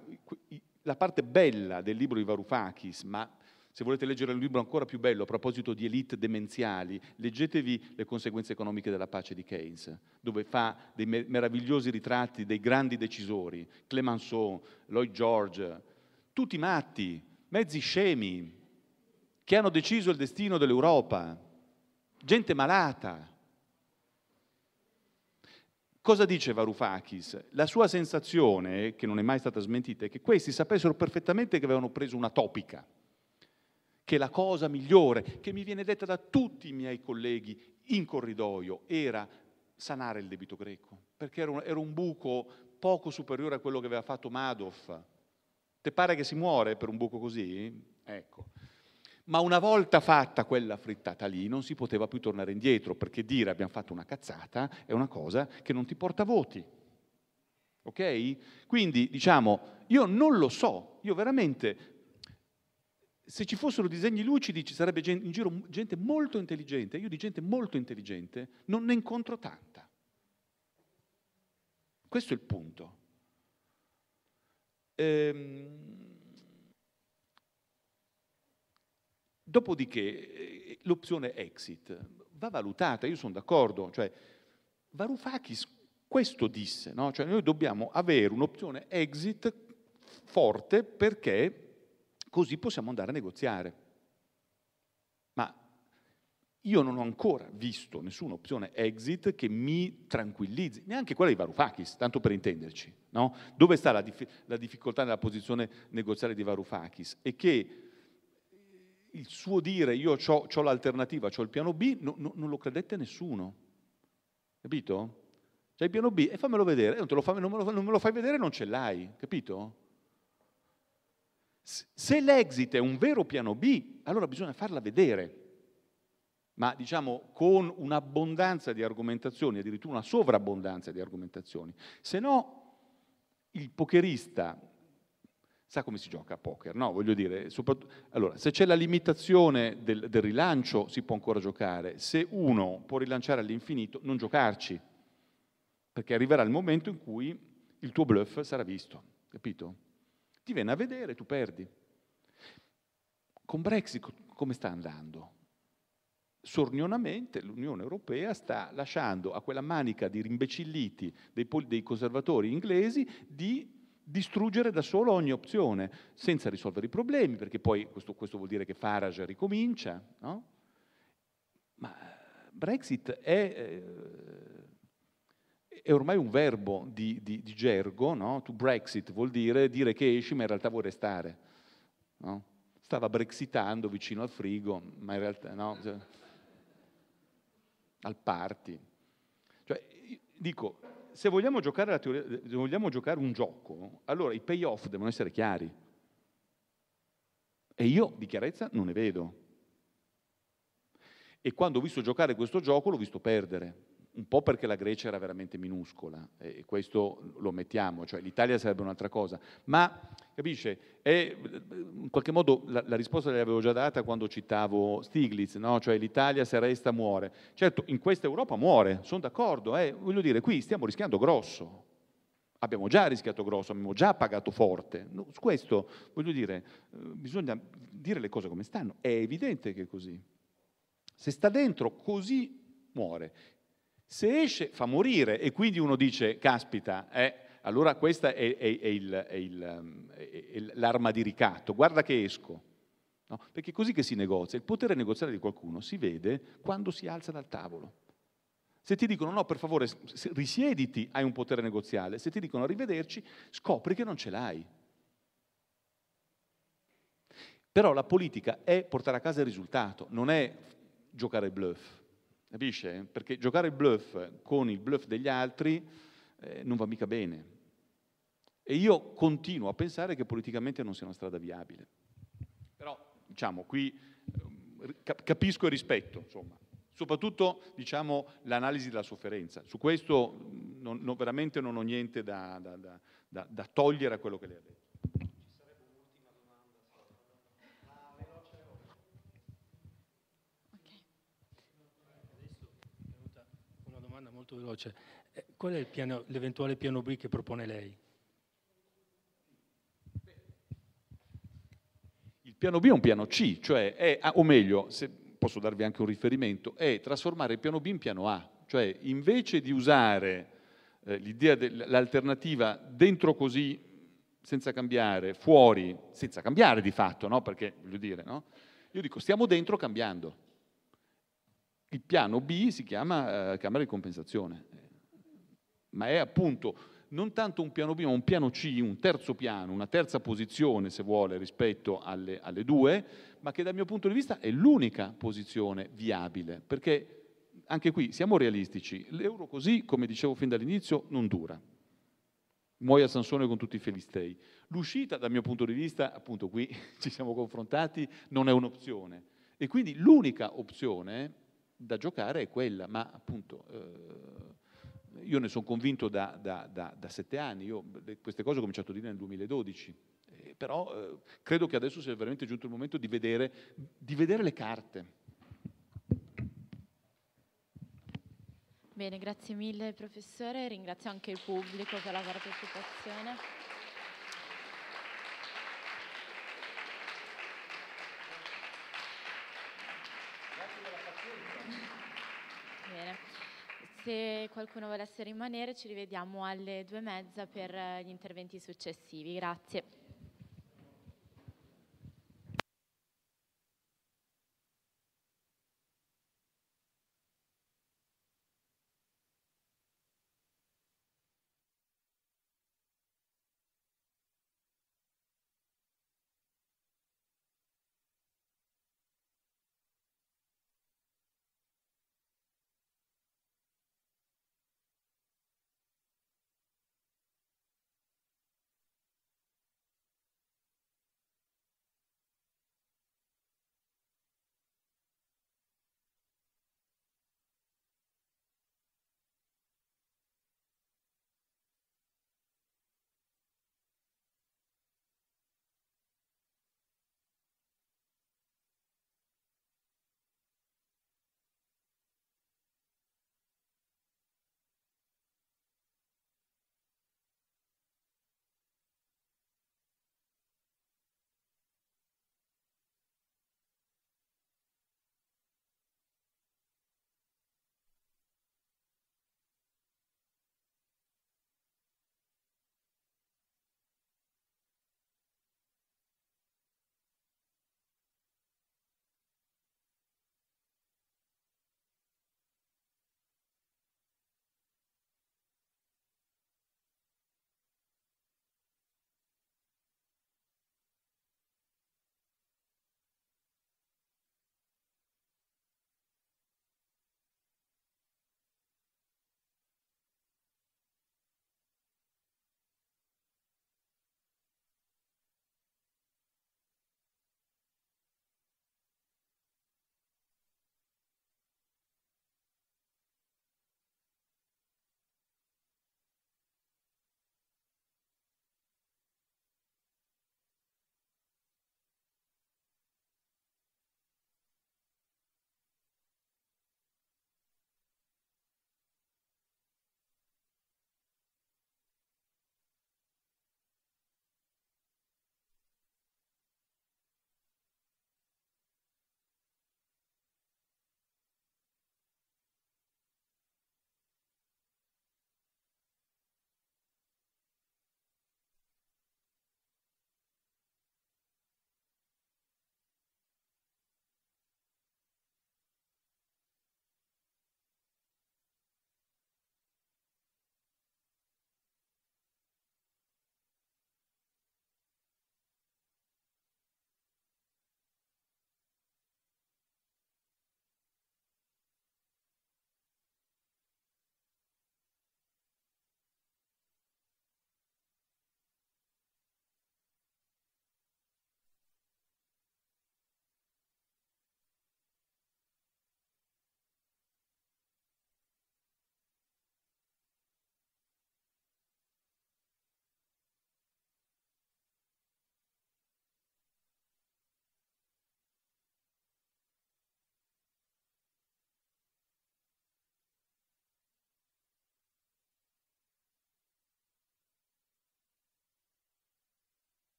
la parte bella del libro di Varoufakis, ma se volete leggere un libro ancora più bello a proposito di elite demenziali, leggetevi Le conseguenze economiche della pace di Keynes, dove fa dei meravigliosi ritratti dei grandi decisori, Clemenceau, Lloyd George, tutti matti, mezzi scemi che hanno deciso il destino dell'Europa, gente malata. Cosa dice Varoufakis? La sua sensazione, che non è mai stata smentita, è che questi sapessero perfettamente che avevano preso una topica, che la cosa migliore, che mi viene detta da tutti i miei colleghi in corridoio, era sanare il debito greco, perché era un, era un buco poco superiore a quello che aveva fatto Madoff Te pare che si muore per un buco così? Ecco. Ma una volta fatta quella frittata lì non si poteva più tornare indietro perché dire abbiamo fatto una cazzata è una cosa che non ti porta voti. Ok? Quindi diciamo, io non lo so, io veramente se ci fossero disegni lucidi ci sarebbe in giro gente molto intelligente, io di gente molto intelligente non ne incontro tanta. Questo è il punto. Ehm, dopodiché eh, l'opzione exit va valutata, io sono d'accordo, cioè Varoufakis questo disse, no? cioè noi dobbiamo avere un'opzione exit forte perché così possiamo andare a negoziare. Io non ho ancora visto nessuna opzione exit che mi tranquillizzi, neanche quella di Varoufakis, tanto per intenderci. No? Dove sta la, dif- la difficoltà nella posizione negoziale di Varoufakis? E che il suo dire io ho l'alternativa, ho il piano B, no, no, non lo credette nessuno. Capito? C'è il piano B e fammelo vedere, non, lo fa, non, me lo, non me lo fai vedere non ce l'hai, capito? Se l'exit è un vero piano B, allora bisogna farla vedere ma diciamo con un'abbondanza di argomentazioni, addirittura una sovrabbondanza di argomentazioni. Se no, il pokerista sa come si gioca a poker, no? Voglio dire, allora, se c'è la limitazione del, del rilancio si può ancora giocare, se uno può rilanciare all'infinito, non giocarci, perché arriverà il momento in cui il tuo bluff sarà visto, capito? Ti viene a vedere, tu perdi. Con Brexit come sta andando? Sornionamente l'Unione Europea sta lasciando a quella manica di rimbecilliti dei, dei conservatori inglesi di distruggere da solo ogni opzione, senza risolvere i problemi, perché poi questo, questo vuol dire che Farage ricomincia, no? Ma Brexit è, eh, è, ormai un verbo di, di, di gergo, no? To Brexit vuol dire dire che esci ma in realtà vuoi restare, no? Stava brexitando vicino al frigo, ma in realtà no al party. Cioè, dico, se vogliamo giocare, teoria, se vogliamo giocare un gioco, allora i payoff devono essere chiari. E io di chiarezza non ne vedo. E quando ho visto giocare questo gioco l'ho visto perdere un po' perché la Grecia era veramente minuscola, e questo lo mettiamo, cioè l'Italia sarebbe un'altra cosa, ma capisce, è, in qualche modo la, la risposta l'avevo già data quando citavo Stiglitz, no? cioè l'Italia se resta muore. Certo, in questa Europa muore, sono d'accordo, eh, voglio dire, qui stiamo rischiando grosso, abbiamo già rischiato grosso, abbiamo già pagato forte. No, su questo, voglio dire, eh, bisogna dire le cose come stanno, è evidente che è così. Se sta dentro così muore. Se esce fa morire e quindi uno dice, caspita, eh, allora questa è, è, è, il, è il, l'arma di ricatto, guarda che esco. No? Perché è così che si negozia. Il potere negoziale di qualcuno si vede quando si alza dal tavolo. Se ti dicono no, per favore, risiediti, hai un potere negoziale. Se ti dicono arrivederci, scopri che non ce l'hai. Però la politica è portare a casa il risultato, non è giocare bluff. Capisce? Perché giocare il bluff con il bluff degli altri eh, non va mica bene. E io continuo a pensare che politicamente non sia una strada viabile. Però, diciamo, qui ehm, capisco e rispetto, insomma. Soprattutto, diciamo, l'analisi della sofferenza. Su questo non, non, veramente non ho niente da, da, da, da togliere a quello che lei ha detto. molto veloce, eh, qual è piano, l'eventuale piano B che propone lei? Il piano B è un piano C, cioè è, ah, o meglio, se posso darvi anche un riferimento, è trasformare il piano B in piano A, cioè invece di usare eh, l'idea dell'alternativa dentro così senza cambiare, fuori senza cambiare di fatto, no? perché voglio dire, no? io dico stiamo dentro cambiando. Il piano B si chiama eh, Camera di compensazione, ma è appunto non tanto un piano B, ma un piano C, un terzo piano, una terza posizione, se vuole, rispetto alle, alle due, ma che dal mio punto di vista è l'unica posizione viabile, perché anche qui siamo realistici, l'euro così, come dicevo fin dall'inizio, non dura. Muoia Sansone con tutti i felistei. L'uscita, dal mio punto di vista, appunto qui (laughs) ci siamo confrontati, non è un'opzione. E quindi l'unica opzione da giocare è quella, ma appunto eh, io ne sono convinto da, da, da, da, sette anni, io queste cose ho cominciato a dire nel 2012, eh, però eh, credo che adesso sia veramente giunto il momento di vedere, di vedere le carte. Bene, grazie mille professore, ringrazio anche il pubblico per la partecipazione. se qualcuno volesse rimanere ci rivediamo alle due e mezza per eh, gli interventi successivi. Grazie.